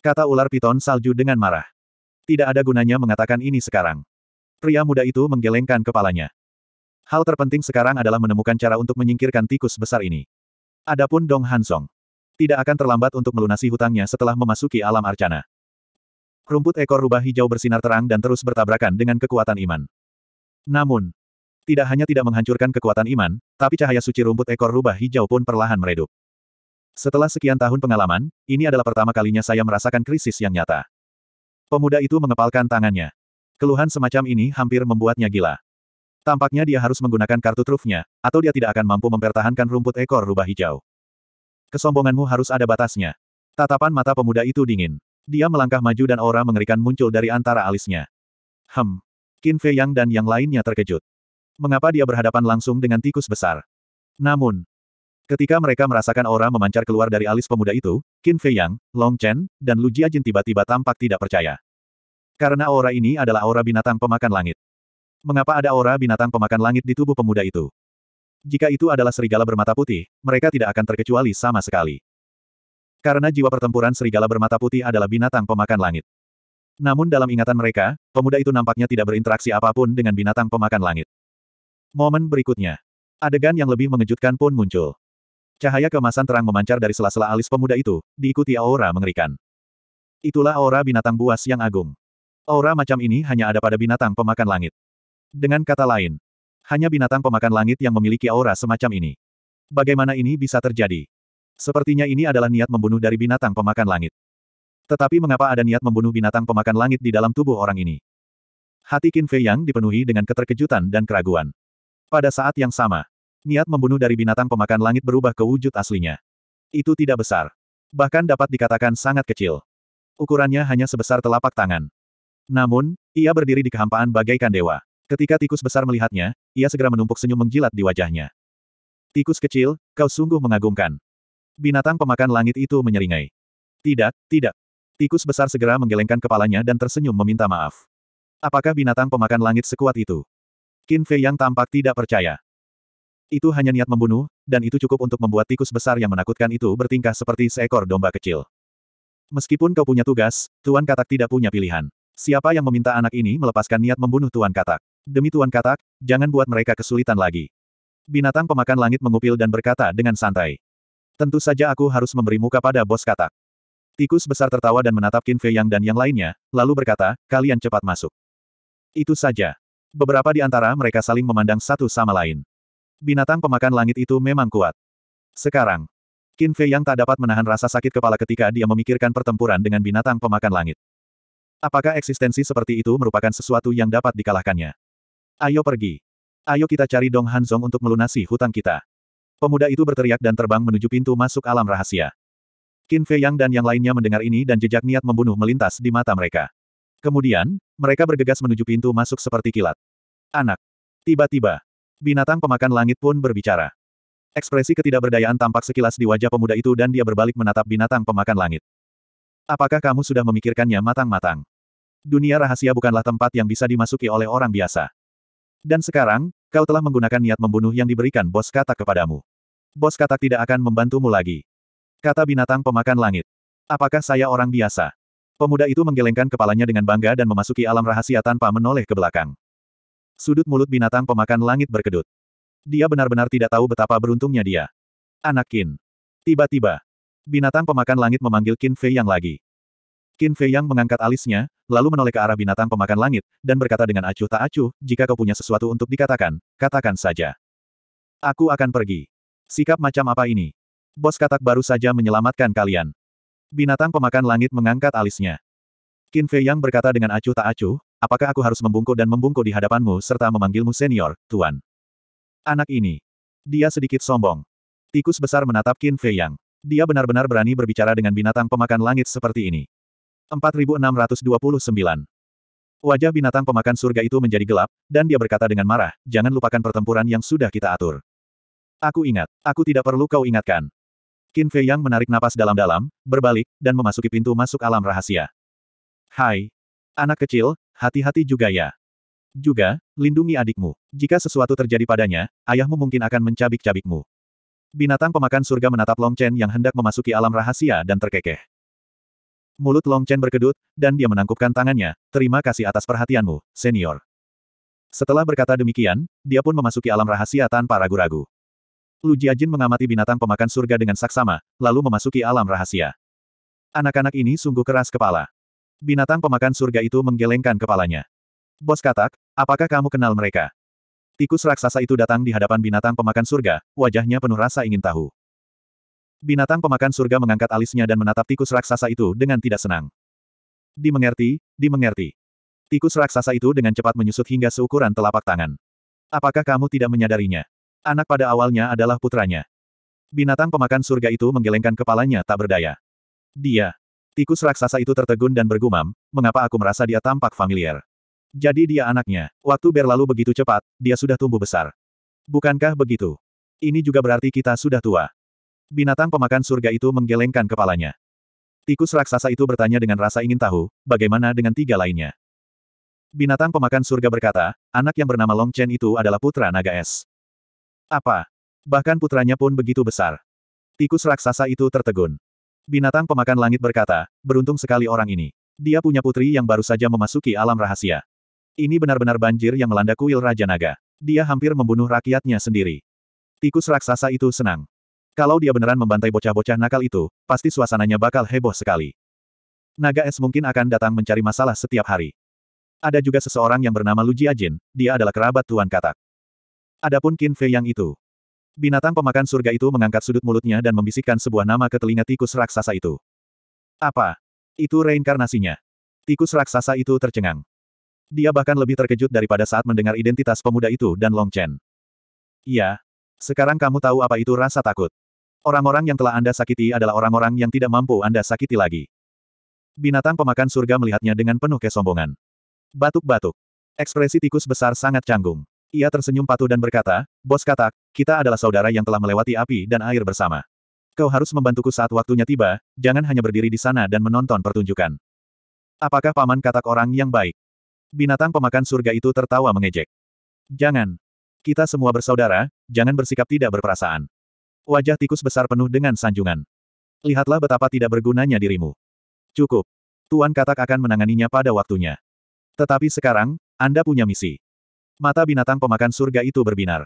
Kata ular piton salju dengan marah. Tidak ada gunanya mengatakan ini sekarang. Pria muda itu menggelengkan kepalanya. Hal terpenting sekarang adalah menemukan cara untuk menyingkirkan tikus besar ini. Adapun Dong Hansong, Tidak akan terlambat untuk melunasi hutangnya setelah memasuki alam arcana. Rumput ekor rubah hijau bersinar terang dan terus bertabrakan dengan kekuatan iman. Namun, tidak hanya tidak menghancurkan kekuatan iman, tapi cahaya suci rumput ekor rubah hijau pun perlahan meredup. Setelah sekian tahun pengalaman, ini adalah pertama kalinya saya merasakan krisis yang nyata. Pemuda itu mengepalkan tangannya. Keluhan semacam ini hampir membuatnya gila. Tampaknya dia harus menggunakan kartu trufnya, atau dia tidak akan mampu mempertahankan rumput ekor rubah hijau. Kesombonganmu harus ada batasnya. Tatapan mata pemuda itu dingin. Dia melangkah maju dan aura mengerikan muncul dari antara alisnya. Hem, Qin Fei Yang dan yang lainnya terkejut. Mengapa dia berhadapan langsung dengan tikus besar? Namun, ketika mereka merasakan aura memancar keluar dari alis pemuda itu, Qin Fei Yang, Long Chen, dan Lu Jiajin tiba-tiba tampak tidak percaya. Karena aura ini adalah aura binatang pemakan langit. Mengapa ada aura binatang pemakan langit di tubuh pemuda itu? Jika itu adalah serigala bermata putih, mereka tidak akan terkecuali sama sekali. Karena jiwa pertempuran serigala bermata putih adalah binatang pemakan langit. Namun dalam ingatan mereka, pemuda itu nampaknya tidak berinteraksi apapun dengan binatang pemakan langit. Momen berikutnya. Adegan yang lebih mengejutkan pun muncul. Cahaya kemasan terang memancar dari sela-sela alis pemuda itu, diikuti aura mengerikan. Itulah aura binatang buas yang agung. Aura macam ini hanya ada pada binatang pemakan langit. Dengan kata lain, hanya binatang pemakan langit yang memiliki aura semacam ini. Bagaimana ini bisa terjadi? Sepertinya ini adalah niat membunuh dari binatang pemakan langit. Tetapi mengapa ada niat membunuh binatang pemakan langit di dalam tubuh orang ini? Hati Qin Fei Yang dipenuhi dengan keterkejutan dan keraguan. Pada saat yang sama, niat membunuh dari binatang pemakan langit berubah ke wujud aslinya. Itu tidak besar. Bahkan dapat dikatakan sangat kecil. Ukurannya hanya sebesar telapak tangan. Namun, ia berdiri di kehampaan bagaikan dewa. Ketika tikus besar melihatnya, ia segera menumpuk senyum menjilat di wajahnya. Tikus kecil, kau sungguh mengagumkan. Binatang pemakan langit itu menyeringai. Tidak, tidak, Tikus besar segera menggelengkan kepalanya dan tersenyum meminta maaf. Apakah binatang pemakan langit sekuat itu? Qin Fei yang tampak tidak percaya. Itu hanya niat membunuh, dan itu cukup untuk membuat tikus besar yang menakutkan itu bertingkah seperti seekor domba kecil. Meskipun kau punya tugas, Tuan Katak tidak punya pilihan. Siapa yang meminta anak ini melepaskan niat membunuh Tuan Katak? Demi Tuan Katak, jangan buat mereka kesulitan lagi. Binatang pemakan langit mengupil dan berkata dengan santai. Tentu saja aku harus memberi muka pada bos Katak. Tikus besar tertawa dan menatap Qin Fei Yang dan yang lainnya, lalu berkata, kalian cepat masuk. Itu saja. Beberapa di antara mereka saling memandang satu sama lain. Binatang pemakan langit itu memang kuat. Sekarang, Qin Fei Yang tak dapat menahan rasa sakit kepala ketika dia memikirkan pertempuran dengan binatang pemakan langit. Apakah eksistensi seperti itu merupakan sesuatu yang dapat dikalahkannya? Ayo pergi. Ayo kita cari Dong Hanzong untuk melunasi hutang kita. Pemuda itu berteriak dan terbang menuju pintu masuk alam rahasia. Qin Fei Yang dan yang lainnya mendengar ini dan jejak niat membunuh melintas di mata mereka. Kemudian, mereka bergegas menuju pintu masuk seperti kilat. Anak. Tiba-tiba, binatang pemakan langit pun berbicara. Ekspresi ketidakberdayaan tampak sekilas di wajah pemuda itu dan dia berbalik menatap binatang pemakan langit. Apakah kamu sudah memikirkannya matang-matang? Dunia rahasia bukanlah tempat yang bisa dimasuki oleh orang biasa. Dan sekarang, kau telah menggunakan niat membunuh yang diberikan bos katak kepadamu. Bos katak tidak akan membantumu lagi. Kata binatang pemakan langit. Apakah saya orang biasa? Pemuda itu menggelengkan kepalanya dengan bangga dan memasuki alam rahasia tanpa menoleh ke belakang. Sudut mulut binatang pemakan langit berkedut. Dia benar-benar tidak tahu betapa beruntungnya dia. Anak Qin. Tiba-tiba, binatang pemakan langit memanggil kin Fei Yang lagi. kin Fei Yang mengangkat alisnya, lalu menoleh ke arah binatang pemakan langit, dan berkata dengan acuh tak acuh, jika kau punya sesuatu untuk dikatakan, katakan saja. Aku akan pergi. Sikap macam apa ini? Bos katak baru saja menyelamatkan kalian. Binatang pemakan langit mengangkat alisnya. Qin Fei Yang berkata dengan acuh tak acuh, apakah aku harus membungkuk dan membungkuk di hadapanmu serta memanggilmu senior, tuan? Anak ini. Dia sedikit sombong. Tikus besar menatap Qin Fei Yang. Dia benar-benar berani berbicara dengan binatang pemakan langit seperti ini. 4629. Wajah binatang pemakan surga itu menjadi gelap, dan dia berkata dengan marah, jangan lupakan pertempuran yang sudah kita atur. Aku ingat, aku tidak perlu kau ingatkan. Qin Fei Yang menarik napas dalam-dalam, berbalik, dan memasuki pintu masuk alam rahasia. Hai. Anak kecil, hati-hati juga ya. Juga, lindungi adikmu. Jika sesuatu terjadi padanya, ayahmu mungkin akan mencabik-cabikmu. Binatang pemakan surga menatap Long Chen yang hendak memasuki alam rahasia dan terkekeh. Mulut Long Chen berkedut, dan dia menangkupkan tangannya, terima kasih atas perhatianmu, senior. Setelah berkata demikian, dia pun memasuki alam rahasia tanpa ragu-ragu. Lu Jiajin mengamati binatang pemakan surga dengan saksama, lalu memasuki alam rahasia. Anak-anak ini sungguh keras kepala. Binatang pemakan surga itu menggelengkan kepalanya. Bos katak, apakah kamu kenal mereka? Tikus raksasa itu datang di hadapan binatang pemakan surga, wajahnya penuh rasa ingin tahu. Binatang pemakan surga mengangkat alisnya dan menatap tikus raksasa itu dengan tidak senang. Dimengerti, dimengerti. Tikus raksasa itu dengan cepat menyusut hingga seukuran telapak tangan. Apakah kamu tidak menyadarinya? Anak pada awalnya adalah putranya. Binatang pemakan surga itu menggelengkan kepalanya tak berdaya. Dia. Tikus raksasa itu tertegun dan bergumam, mengapa aku merasa dia tampak familiar. Jadi dia anaknya. Waktu berlalu begitu cepat, dia sudah tumbuh besar. Bukankah begitu? Ini juga berarti kita sudah tua. Binatang pemakan surga itu menggelengkan kepalanya. Tikus raksasa itu bertanya dengan rasa ingin tahu, bagaimana dengan tiga lainnya. Binatang pemakan surga berkata, anak yang bernama Long Chen itu adalah putra naga es. Apa? Bahkan putranya pun begitu besar. Tikus raksasa itu tertegun. Binatang pemakan langit berkata, beruntung sekali orang ini. Dia punya putri yang baru saja memasuki alam rahasia. Ini benar-benar banjir yang melanda kuil Raja Naga. Dia hampir membunuh rakyatnya sendiri. Tikus raksasa itu senang. Kalau dia beneran membantai bocah-bocah nakal itu, pasti suasananya bakal heboh sekali. Naga es mungkin akan datang mencari masalah setiap hari. Ada juga seseorang yang bernama Luji Ajin, dia adalah kerabat Tuan Katak. Adapun Qin Fei yang itu. Binatang pemakan surga itu mengangkat sudut mulutnya dan membisikkan sebuah nama ke telinga tikus raksasa itu. Apa? Itu reinkarnasinya. Tikus raksasa itu tercengang. Dia bahkan lebih terkejut daripada saat mendengar identitas pemuda itu dan Long Chen. Iya. Sekarang kamu tahu apa itu rasa takut. Orang-orang yang telah Anda sakiti adalah orang-orang yang tidak mampu Anda sakiti lagi. Binatang pemakan surga melihatnya dengan penuh kesombongan. Batuk-batuk. Ekspresi tikus besar sangat canggung. Ia tersenyum patuh dan berkata, Bos katak, kita adalah saudara yang telah melewati api dan air bersama. Kau harus membantuku saat waktunya tiba, jangan hanya berdiri di sana dan menonton pertunjukan. Apakah paman katak orang yang baik? Binatang pemakan surga itu tertawa mengejek. Jangan. Kita semua bersaudara, jangan bersikap tidak berperasaan. Wajah tikus besar penuh dengan sanjungan. Lihatlah betapa tidak bergunanya dirimu. Cukup. Tuan katak akan menanganinya pada waktunya. Tetapi sekarang, Anda punya misi. Mata binatang pemakan surga itu berbinar.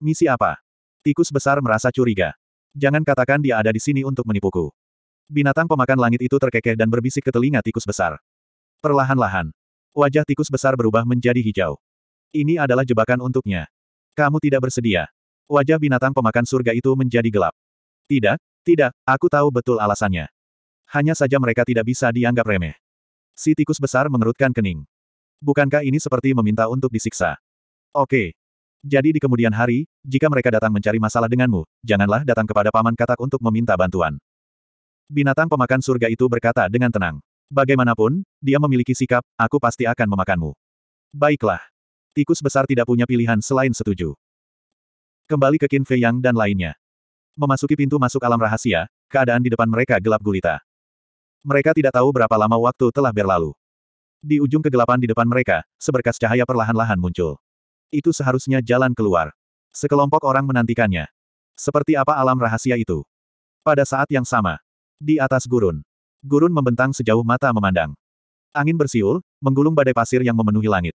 Misi apa? Tikus besar merasa curiga. Jangan katakan dia ada di sini untuk menipuku. Binatang pemakan langit itu terkekeh dan berbisik ke telinga tikus besar. Perlahan-lahan, wajah tikus besar berubah menjadi hijau. Ini adalah jebakan untuknya. Kamu tidak bersedia. Wajah binatang pemakan surga itu menjadi gelap. Tidak, tidak, aku tahu betul alasannya. Hanya saja mereka tidak bisa dianggap remeh. Si tikus besar mengerutkan kening. Bukankah ini seperti meminta untuk disiksa? Oke. Jadi di kemudian hari, jika mereka datang mencari masalah denganmu, janganlah datang kepada Paman Katak untuk meminta bantuan. Binatang pemakan surga itu berkata dengan tenang. Bagaimanapun, dia memiliki sikap, aku pasti akan memakanmu. Baiklah. Tikus besar tidak punya pilihan selain setuju. Kembali ke Qin Fei Yang dan lainnya. Memasuki pintu masuk alam rahasia, keadaan di depan mereka gelap gulita. Mereka tidak tahu berapa lama waktu telah berlalu. Di ujung kegelapan di depan mereka, seberkas cahaya perlahan-lahan muncul. Itu seharusnya jalan keluar. Sekelompok orang menantikannya. Seperti apa alam rahasia itu? Pada saat yang sama, di atas gurun, gurun membentang sejauh mata memandang. Angin bersiul, menggulung badai pasir yang memenuhi langit.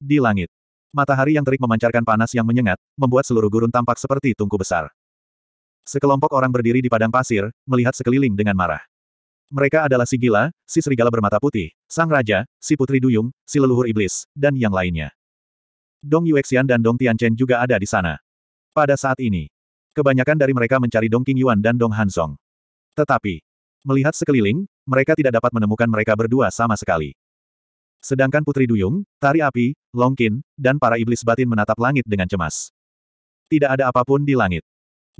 Di langit, matahari yang terik memancarkan panas yang menyengat, membuat seluruh gurun tampak seperti tungku besar. Sekelompok orang berdiri di padang pasir, melihat sekeliling dengan marah. Mereka adalah si gila, si serigala bermata putih, sang raja, si putri duyung, si leluhur iblis, dan yang lainnya. Dong Yuexian dan Dong Tianchen juga ada di sana. Pada saat ini, kebanyakan dari mereka mencari Dong Qingyuan dan Dong Hansong. Tetapi, melihat sekeliling, mereka tidak dapat menemukan mereka berdua sama sekali. Sedangkan Putri Duyung, Tari Api, Long Qin, dan para iblis batin menatap langit dengan cemas. Tidak ada apapun di langit.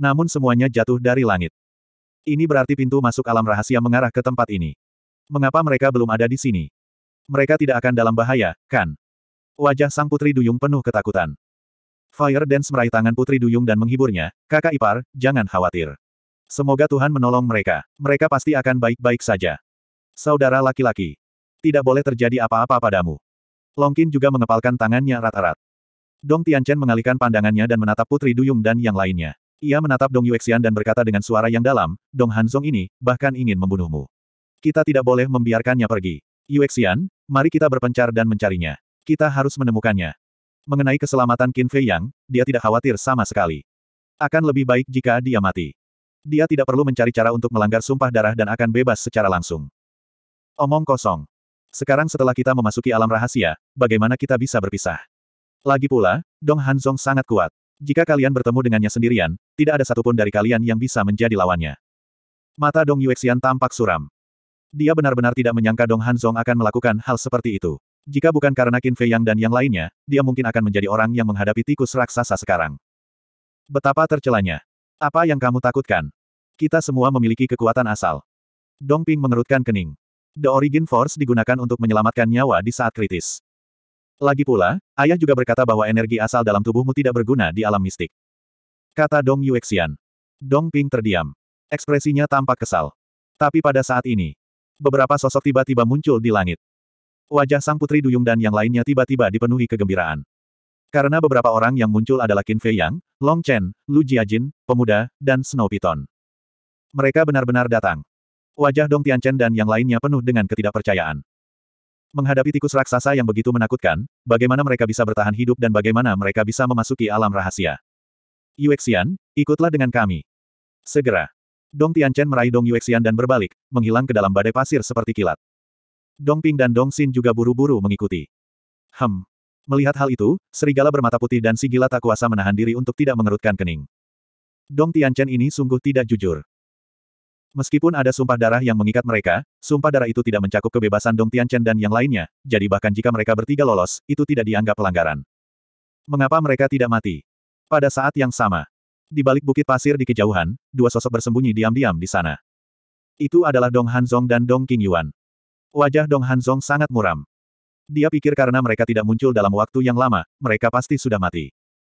Namun semuanya jatuh dari langit. Ini berarti pintu masuk alam rahasia mengarah ke tempat ini. Mengapa mereka belum ada di sini? Mereka tidak akan dalam bahaya, kan? Wajah sang putri duyung penuh ketakutan. Fire Dance meraih tangan putri duyung dan menghiburnya, kakak ipar, jangan khawatir. Semoga Tuhan menolong mereka. Mereka pasti akan baik-baik saja. Saudara laki-laki. Tidak boleh terjadi apa-apa padamu. Longkin juga mengepalkan tangannya rat-rat. Dong Tianchen mengalihkan pandangannya dan menatap Putri Duyung dan yang lainnya. Ia menatap Dong Yuexian dan berkata dengan suara yang dalam, Dong Hanzong ini, bahkan ingin membunuhmu. Kita tidak boleh membiarkannya pergi. Yuexian, mari kita berpencar dan mencarinya. Kita harus menemukannya. Mengenai keselamatan Qin Fei Yang, dia tidak khawatir sama sekali. Akan lebih baik jika dia mati. Dia tidak perlu mencari cara untuk melanggar sumpah darah dan akan bebas secara langsung. Omong kosong. Sekarang setelah kita memasuki alam rahasia, bagaimana kita bisa berpisah? Lagi pula, Dong Hanzong sangat kuat. Jika kalian bertemu dengannya sendirian, tidak ada satupun dari kalian yang bisa menjadi lawannya. Mata Dong Yuexian tampak suram. Dia benar-benar tidak menyangka Dong Hanzong akan melakukan hal seperti itu. Jika bukan karena Qin Fei Yang dan yang lainnya, dia mungkin akan menjadi orang yang menghadapi tikus raksasa sekarang. Betapa tercelanya. Apa yang kamu takutkan? Kita semua memiliki kekuatan asal. Dong Ping mengerutkan kening. The Origin Force digunakan untuk menyelamatkan nyawa di saat kritis. Lagi pula, ayah juga berkata bahwa energi asal dalam tubuhmu tidak berguna di alam mistik. Kata Dong Yuexian. Dong Ping terdiam. Ekspresinya tampak kesal. Tapi pada saat ini, beberapa sosok tiba-tiba muncul di langit. Wajah sang putri duyung dan yang lainnya tiba-tiba dipenuhi kegembiraan. Karena beberapa orang yang muncul adalah Qin Fei Yang, Long Chen, Lu Jiajin, pemuda, dan Snow Piton. Mereka benar-benar datang. Wajah Dong Tian Chen dan yang lainnya penuh dengan ketidakpercayaan. Menghadapi tikus raksasa yang begitu menakutkan, bagaimana mereka bisa bertahan hidup dan bagaimana mereka bisa memasuki alam rahasia. Yuexian, ikutlah dengan kami. Segera. Dong Tian Chen meraih Dong Yuexian dan berbalik, menghilang ke dalam badai pasir seperti kilat. Dongping dan Dongxin juga buru-buru mengikuti. Hem. Melihat hal itu, serigala bermata putih dan si tak kuasa menahan diri untuk tidak mengerutkan kening. Dong Tianchen ini sungguh tidak jujur. Meskipun ada sumpah darah yang mengikat mereka, sumpah darah itu tidak mencakup kebebasan Dong Tianchen dan yang lainnya, jadi bahkan jika mereka bertiga lolos, itu tidak dianggap pelanggaran. Mengapa mereka tidak mati? Pada saat yang sama, di balik bukit pasir di kejauhan, dua sosok bersembunyi diam-diam di sana. Itu adalah Dong Hanzong dan Dong Qingyuan. Wajah Dong Hanzong sangat muram. Dia pikir karena mereka tidak muncul dalam waktu yang lama, mereka pasti sudah mati.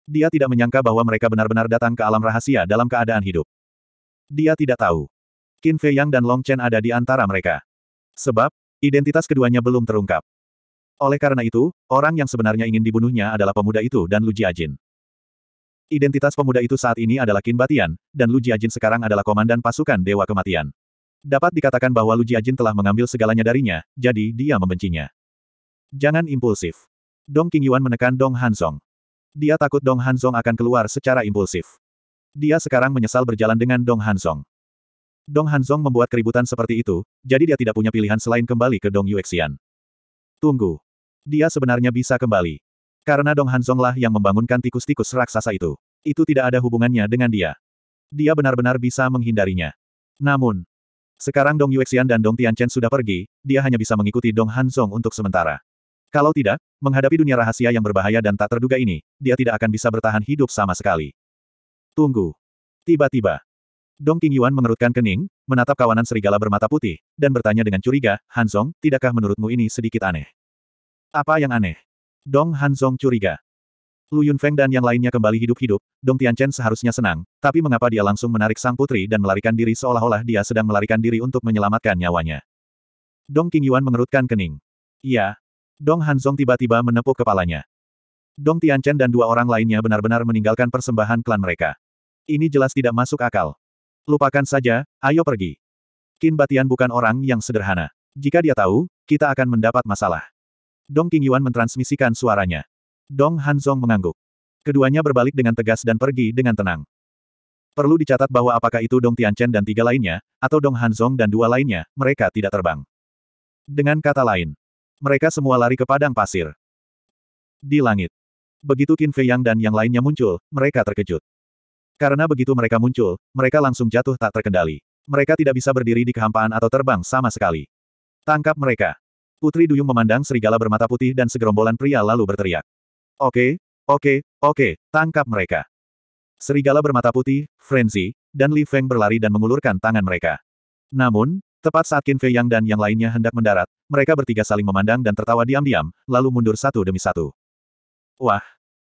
Dia tidak menyangka bahwa mereka benar-benar datang ke alam rahasia dalam keadaan hidup. Dia tidak tahu. Qin Fei Yang dan Long Chen ada di antara mereka. Sebab, identitas keduanya belum terungkap. Oleh karena itu, orang yang sebenarnya ingin dibunuhnya adalah pemuda itu dan Lu Jiajin. Identitas pemuda itu saat ini adalah Qin Batian, dan Lu Jiajin sekarang adalah komandan pasukan Dewa Kematian. Dapat dikatakan bahwa Lu Jiajin telah mengambil segalanya darinya, jadi dia membencinya. Jangan impulsif. Dong King Yuan menekan Dong Hanzong. Dia takut Dong Hanzong akan keluar secara impulsif. Dia sekarang menyesal berjalan dengan Dong Hanzong. Dong Hanzong membuat keributan seperti itu, jadi dia tidak punya pilihan selain kembali ke Dong Yuexian. Tunggu. Dia sebenarnya bisa kembali. Karena Dong Hanzong lah yang membangunkan tikus-tikus raksasa itu. Itu tidak ada hubungannya dengan dia. Dia benar-benar bisa menghindarinya. Namun, sekarang Dong Yuexian dan Dong Tianchen sudah pergi, dia hanya bisa mengikuti Dong Hanzong untuk sementara. Kalau tidak, menghadapi dunia rahasia yang berbahaya dan tak terduga ini, dia tidak akan bisa bertahan hidup sama sekali. Tunggu. Tiba-tiba. Dong Tingyuan mengerutkan kening, menatap kawanan serigala bermata putih, dan bertanya dengan curiga, Hanzong, tidakkah menurutmu ini sedikit aneh? Apa yang aneh? Dong Hanzong curiga. Lu Yunfeng dan yang lainnya kembali hidup-hidup, Dong Tianchen seharusnya senang, tapi mengapa dia langsung menarik sang putri dan melarikan diri seolah-olah dia sedang melarikan diri untuk menyelamatkan nyawanya. Dong King Yuan mengerutkan kening. Iya. Dong Hanzong tiba-tiba menepuk kepalanya. Dong Tianchen dan dua orang lainnya benar-benar meninggalkan persembahan klan mereka. Ini jelas tidak masuk akal. Lupakan saja, ayo pergi. Qin Batian bukan orang yang sederhana. Jika dia tahu, kita akan mendapat masalah. Dong Qingyuan mentransmisikan suaranya. Dong Hanzong mengangguk. Keduanya berbalik dengan tegas dan pergi dengan tenang. Perlu dicatat bahwa apakah itu Dong Tianchen dan tiga lainnya, atau Dong Hanzong dan dua lainnya, mereka tidak terbang. Dengan kata lain, mereka semua lari ke padang pasir. Di langit. Begitu Qin Fei Yang dan yang lainnya muncul, mereka terkejut. Karena begitu mereka muncul, mereka langsung jatuh tak terkendali. Mereka tidak bisa berdiri di kehampaan atau terbang sama sekali. Tangkap mereka. Putri Duyung memandang serigala bermata putih dan segerombolan pria lalu berteriak. Oke, oke, oke, tangkap mereka. Serigala bermata putih, Frenzy, dan Li Feng berlari dan mengulurkan tangan mereka. Namun, tepat saat Qin Fei Yang dan yang lainnya hendak mendarat, mereka bertiga saling memandang dan tertawa diam-diam, lalu mundur satu demi satu. Wah!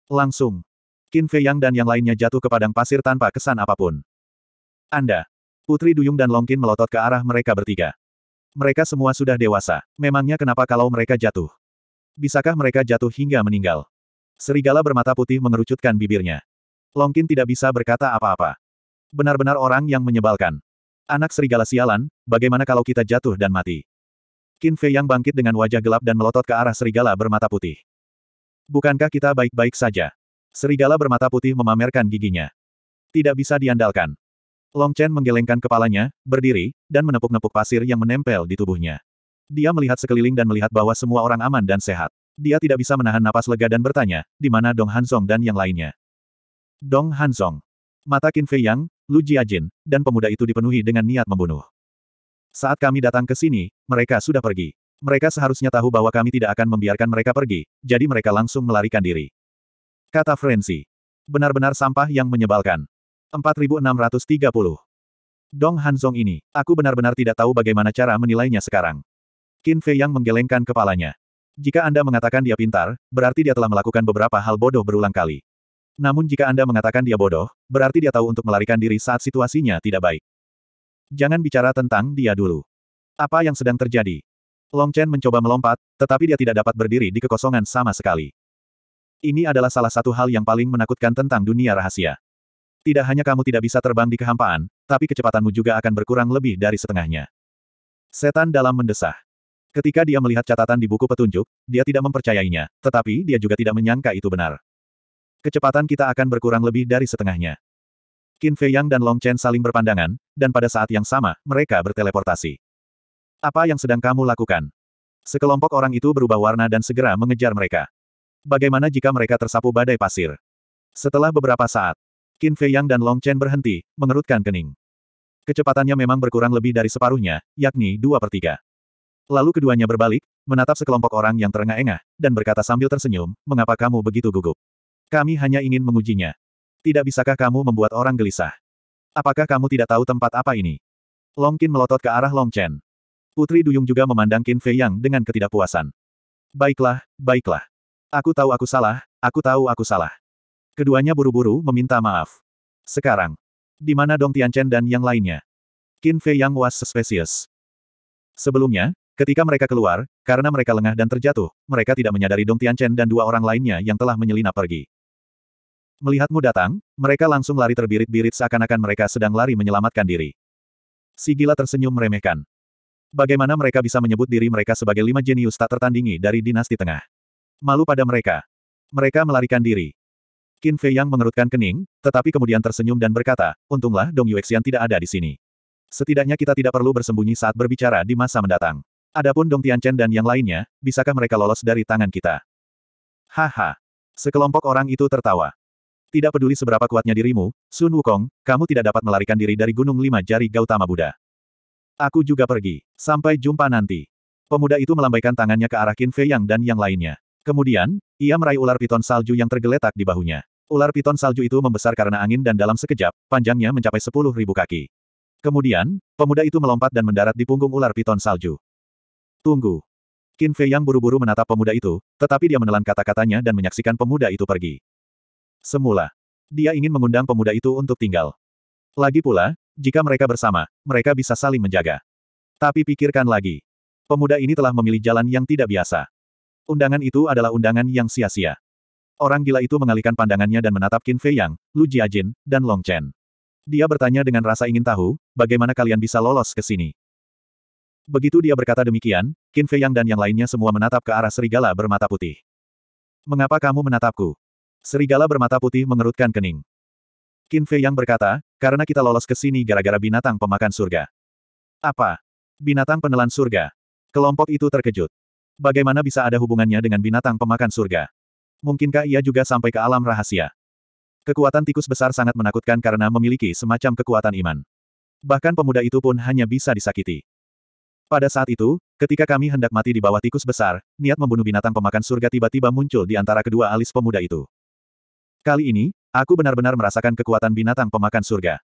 Langsung. Qin Fei Yang dan yang lainnya jatuh ke padang pasir tanpa kesan apapun. Anda. Putri Duyung dan Longkin melotot ke arah mereka bertiga. Mereka semua sudah dewasa. Memangnya kenapa kalau mereka jatuh? Bisakah mereka jatuh hingga meninggal? Serigala bermata putih mengerucutkan bibirnya. Longkin tidak bisa berkata apa-apa. Benar-benar orang yang menyebalkan. Anak serigala sialan, bagaimana kalau kita jatuh dan mati? Qin Fei yang bangkit dengan wajah gelap dan melotot ke arah serigala bermata putih. Bukankah kita baik-baik saja? Serigala bermata putih memamerkan giginya. Tidak bisa diandalkan. Long Chen menggelengkan kepalanya, berdiri, dan menepuk-nepuk pasir yang menempel di tubuhnya. Dia melihat sekeliling dan melihat bahwa semua orang aman dan sehat. Dia tidak bisa menahan napas lega dan bertanya, di mana Dong Hansong dan yang lainnya. Dong Hansong. Mata Qin Fei Yang, Lu Jiajin, dan pemuda itu dipenuhi dengan niat membunuh. Saat kami datang ke sini, mereka sudah pergi. Mereka seharusnya tahu bahwa kami tidak akan membiarkan mereka pergi, jadi mereka langsung melarikan diri. Kata Frenzy. Benar-benar sampah yang menyebalkan. 4630. Dong Hanzong ini, aku benar-benar tidak tahu bagaimana cara menilainya sekarang. Qin Fei Yang menggelengkan kepalanya. Jika Anda mengatakan dia pintar, berarti dia telah melakukan beberapa hal bodoh berulang kali. Namun jika Anda mengatakan dia bodoh, berarti dia tahu untuk melarikan diri saat situasinya tidak baik. Jangan bicara tentang dia dulu. Apa yang sedang terjadi? Long Chen mencoba melompat, tetapi dia tidak dapat berdiri di kekosongan sama sekali. Ini adalah salah satu hal yang paling menakutkan tentang dunia rahasia. Tidak hanya kamu tidak bisa terbang di kehampaan, tapi kecepatanmu juga akan berkurang lebih dari setengahnya. Setan dalam mendesah. Ketika dia melihat catatan di buku petunjuk, dia tidak mempercayainya, tetapi dia juga tidak menyangka itu benar. Kecepatan kita akan berkurang lebih dari setengahnya. Qin Fei Yang dan Long Chen saling berpandangan, dan pada saat yang sama, mereka berteleportasi. Apa yang sedang kamu lakukan? Sekelompok orang itu berubah warna dan segera mengejar mereka. Bagaimana jika mereka tersapu badai pasir? Setelah beberapa saat, Qin Fei Yang dan Long Chen berhenti, mengerutkan kening. Kecepatannya memang berkurang lebih dari separuhnya, yakni dua per tiga. Lalu keduanya berbalik, menatap sekelompok orang yang terengah-engah, dan berkata sambil tersenyum, mengapa kamu begitu gugup? Kami hanya ingin mengujinya. Tidak bisakah kamu membuat orang gelisah? Apakah kamu tidak tahu tempat apa ini? Long Qin melotot ke arah Long Chen. Putri Duyung juga memandang Qin Fei Yang dengan ketidakpuasan. Baiklah, baiklah. Aku tahu aku salah, aku tahu aku salah. Keduanya buru-buru meminta maaf. Sekarang. Di mana Dong Tian Chen dan yang lainnya? Qin Fei Yang was suspicious. Sebelumnya, Ketika mereka keluar, karena mereka lengah dan terjatuh, mereka tidak menyadari Dong Tianchen dan dua orang lainnya yang telah menyelinap pergi. Melihatmu datang, mereka langsung lari terbirit-birit seakan-akan mereka sedang lari menyelamatkan diri. Si gila tersenyum meremehkan. Bagaimana mereka bisa menyebut diri mereka sebagai lima jenius tak tertandingi dari dinasti tengah? Malu pada mereka. Mereka melarikan diri. Qin Fei Yang mengerutkan kening, tetapi kemudian tersenyum dan berkata, untunglah Dong Yuexian tidak ada di sini. Setidaknya kita tidak perlu bersembunyi saat berbicara di masa mendatang. Adapun Dong Tianchen dan yang lainnya, bisakah mereka lolos dari tangan kita? Haha. Sekelompok orang itu tertawa. Tidak peduli seberapa kuatnya dirimu, Sun Wukong, kamu tidak dapat melarikan diri dari Gunung Lima Jari Gautama Buddha. Aku juga pergi. Sampai jumpa nanti. Pemuda itu melambaikan tangannya ke arah Qin Fei Yang dan yang lainnya. Kemudian, ia meraih ular piton salju yang tergeletak di bahunya. Ular piton salju itu membesar karena angin dan dalam sekejap, panjangnya mencapai sepuluh ribu kaki. Kemudian, pemuda itu melompat dan mendarat di punggung ular piton salju. Tunggu. Qin Fei yang buru-buru menatap pemuda itu, tetapi dia menelan kata-katanya dan menyaksikan pemuda itu pergi. Semula, dia ingin mengundang pemuda itu untuk tinggal. Lagi pula, jika mereka bersama, mereka bisa saling menjaga. Tapi pikirkan lagi. Pemuda ini telah memilih jalan yang tidak biasa. Undangan itu adalah undangan yang sia-sia. Orang gila itu mengalihkan pandangannya dan menatap Qin Fei Yang, Lu Jiajin, dan Long Chen. Dia bertanya dengan rasa ingin tahu, bagaimana kalian bisa lolos ke sini. Begitu dia berkata demikian, Qin Fei Yang dan yang lainnya semua menatap ke arah serigala bermata putih. Mengapa kamu menatapku? Serigala bermata putih mengerutkan kening. Qin Fei Yang berkata, karena kita lolos ke sini gara-gara binatang pemakan surga. Apa? Binatang penelan surga. Kelompok itu terkejut. Bagaimana bisa ada hubungannya dengan binatang pemakan surga? Mungkinkah ia juga sampai ke alam rahasia? Kekuatan tikus besar sangat menakutkan karena memiliki semacam kekuatan iman. Bahkan pemuda itu pun hanya bisa disakiti. Pada saat itu, ketika kami hendak mati di bawah tikus besar, niat membunuh binatang pemakan surga tiba-tiba muncul di antara kedua alis pemuda itu. Kali ini, aku benar-benar merasakan kekuatan binatang pemakan surga.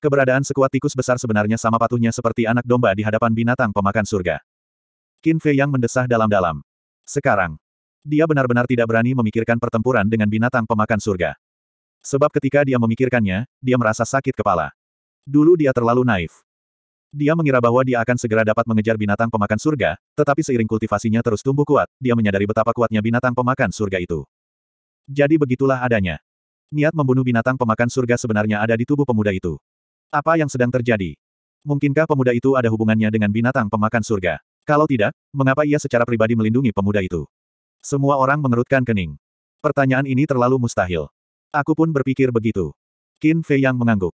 Keberadaan sekuat tikus besar sebenarnya sama patuhnya seperti anak domba di hadapan binatang pemakan surga. Qin Fei yang mendesah dalam-dalam. Sekarang, dia benar-benar tidak berani memikirkan pertempuran dengan binatang pemakan surga. Sebab ketika dia memikirkannya, dia merasa sakit kepala. Dulu dia terlalu naif. Dia mengira bahwa dia akan segera dapat mengejar binatang pemakan surga, tetapi seiring kultivasinya terus tumbuh kuat, dia menyadari betapa kuatnya binatang pemakan surga itu. Jadi begitulah adanya. Niat membunuh binatang pemakan surga sebenarnya ada di tubuh pemuda itu. Apa yang sedang terjadi? Mungkinkah pemuda itu ada hubungannya dengan binatang pemakan surga? Kalau tidak, mengapa ia secara pribadi melindungi pemuda itu? Semua orang mengerutkan kening. Pertanyaan ini terlalu mustahil. Aku pun berpikir begitu. Qin Fei yang mengangguk.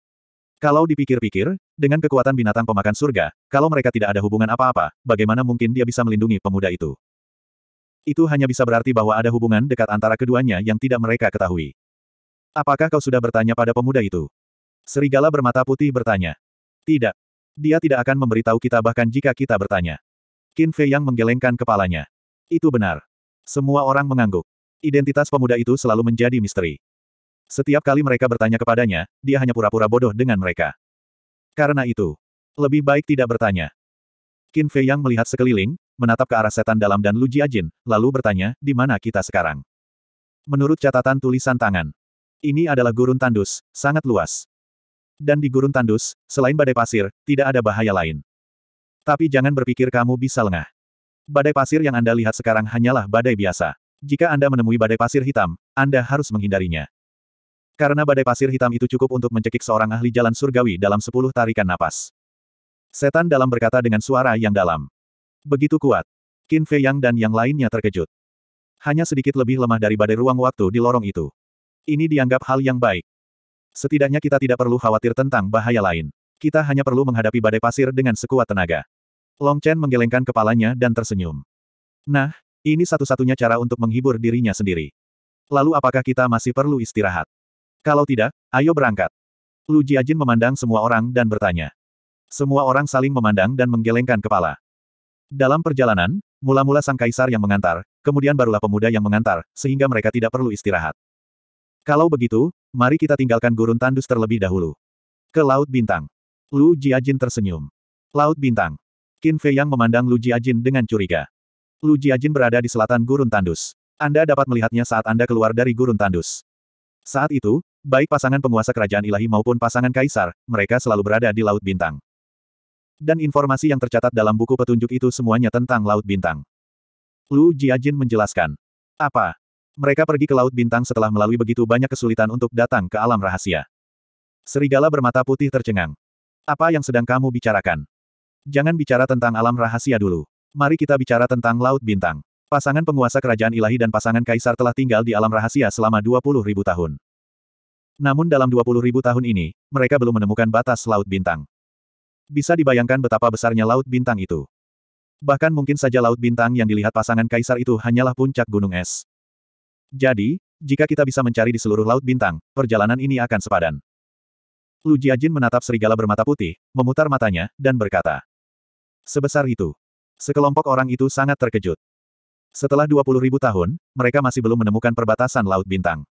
Kalau dipikir-pikir, dengan kekuatan binatang pemakan surga, kalau mereka tidak ada hubungan apa-apa, bagaimana mungkin dia bisa melindungi pemuda itu? Itu hanya bisa berarti bahwa ada hubungan dekat antara keduanya yang tidak mereka ketahui. Apakah kau sudah bertanya pada pemuda itu? Serigala bermata putih bertanya. Tidak. Dia tidak akan memberitahu kita bahkan jika kita bertanya. Qin Fei yang menggelengkan kepalanya. Itu benar. Semua orang mengangguk. Identitas pemuda itu selalu menjadi misteri. Setiap kali mereka bertanya kepadanya, dia hanya pura-pura bodoh dengan mereka. Karena itu, lebih baik tidak bertanya. Qin Fei Yang melihat sekeliling, menatap ke arah setan dalam dan Lu Jiajin, lalu bertanya, di mana kita sekarang? Menurut catatan tulisan tangan, ini adalah gurun tandus, sangat luas. Dan di gurun tandus, selain badai pasir, tidak ada bahaya lain. Tapi jangan berpikir kamu bisa lengah. Badai pasir yang Anda lihat sekarang hanyalah badai biasa. Jika Anda menemui badai pasir hitam, Anda harus menghindarinya. Karena badai pasir hitam itu cukup untuk mencekik seorang ahli jalan surgawi dalam sepuluh tarikan napas. Setan dalam berkata dengan suara yang dalam. Begitu kuat. Qin Fei Yang dan yang lainnya terkejut. Hanya sedikit lebih lemah dari badai ruang waktu di lorong itu. Ini dianggap hal yang baik. Setidaknya kita tidak perlu khawatir tentang bahaya lain. Kita hanya perlu menghadapi badai pasir dengan sekuat tenaga. Long Chen menggelengkan kepalanya dan tersenyum. Nah, ini satu-satunya cara untuk menghibur dirinya sendiri. Lalu apakah kita masih perlu istirahat? Kalau tidak, ayo berangkat. Lu Jiajin memandang semua orang dan bertanya. Semua orang saling memandang dan menggelengkan kepala. Dalam perjalanan, mula-mula sang kaisar yang mengantar, kemudian barulah pemuda yang mengantar, sehingga mereka tidak perlu istirahat. Kalau begitu, mari kita tinggalkan gurun tandus terlebih dahulu. Ke Laut Bintang. Lu Jiajin tersenyum. Laut Bintang. Qin Fei Yang memandang Lu Jiajin dengan curiga. Lu Jiajin berada di selatan gurun tandus. Anda dapat melihatnya saat Anda keluar dari gurun tandus. Saat itu, Baik pasangan penguasa kerajaan ilahi maupun pasangan kaisar, mereka selalu berada di Laut Bintang. Dan informasi yang tercatat dalam buku petunjuk itu semuanya tentang Laut Bintang. Lu Jiajin menjelaskan. Apa? Mereka pergi ke Laut Bintang setelah melalui begitu banyak kesulitan untuk datang ke alam rahasia. Serigala bermata putih tercengang. Apa yang sedang kamu bicarakan? Jangan bicara tentang alam rahasia dulu. Mari kita bicara tentang Laut Bintang. Pasangan penguasa kerajaan ilahi dan pasangan kaisar telah tinggal di alam rahasia selama puluh ribu tahun. Namun dalam 20.000 tahun ini, mereka belum menemukan batas Laut Bintang. Bisa dibayangkan betapa besarnya Laut Bintang itu. Bahkan mungkin saja Laut Bintang yang dilihat pasangan kaisar itu hanyalah puncak gunung es. Jadi, jika kita bisa mencari di seluruh Laut Bintang, perjalanan ini akan sepadan. Lu Jiajin menatap serigala bermata putih, memutar matanya, dan berkata. Sebesar itu. Sekelompok orang itu sangat terkejut. Setelah 20.000 tahun, mereka masih belum menemukan perbatasan Laut Bintang.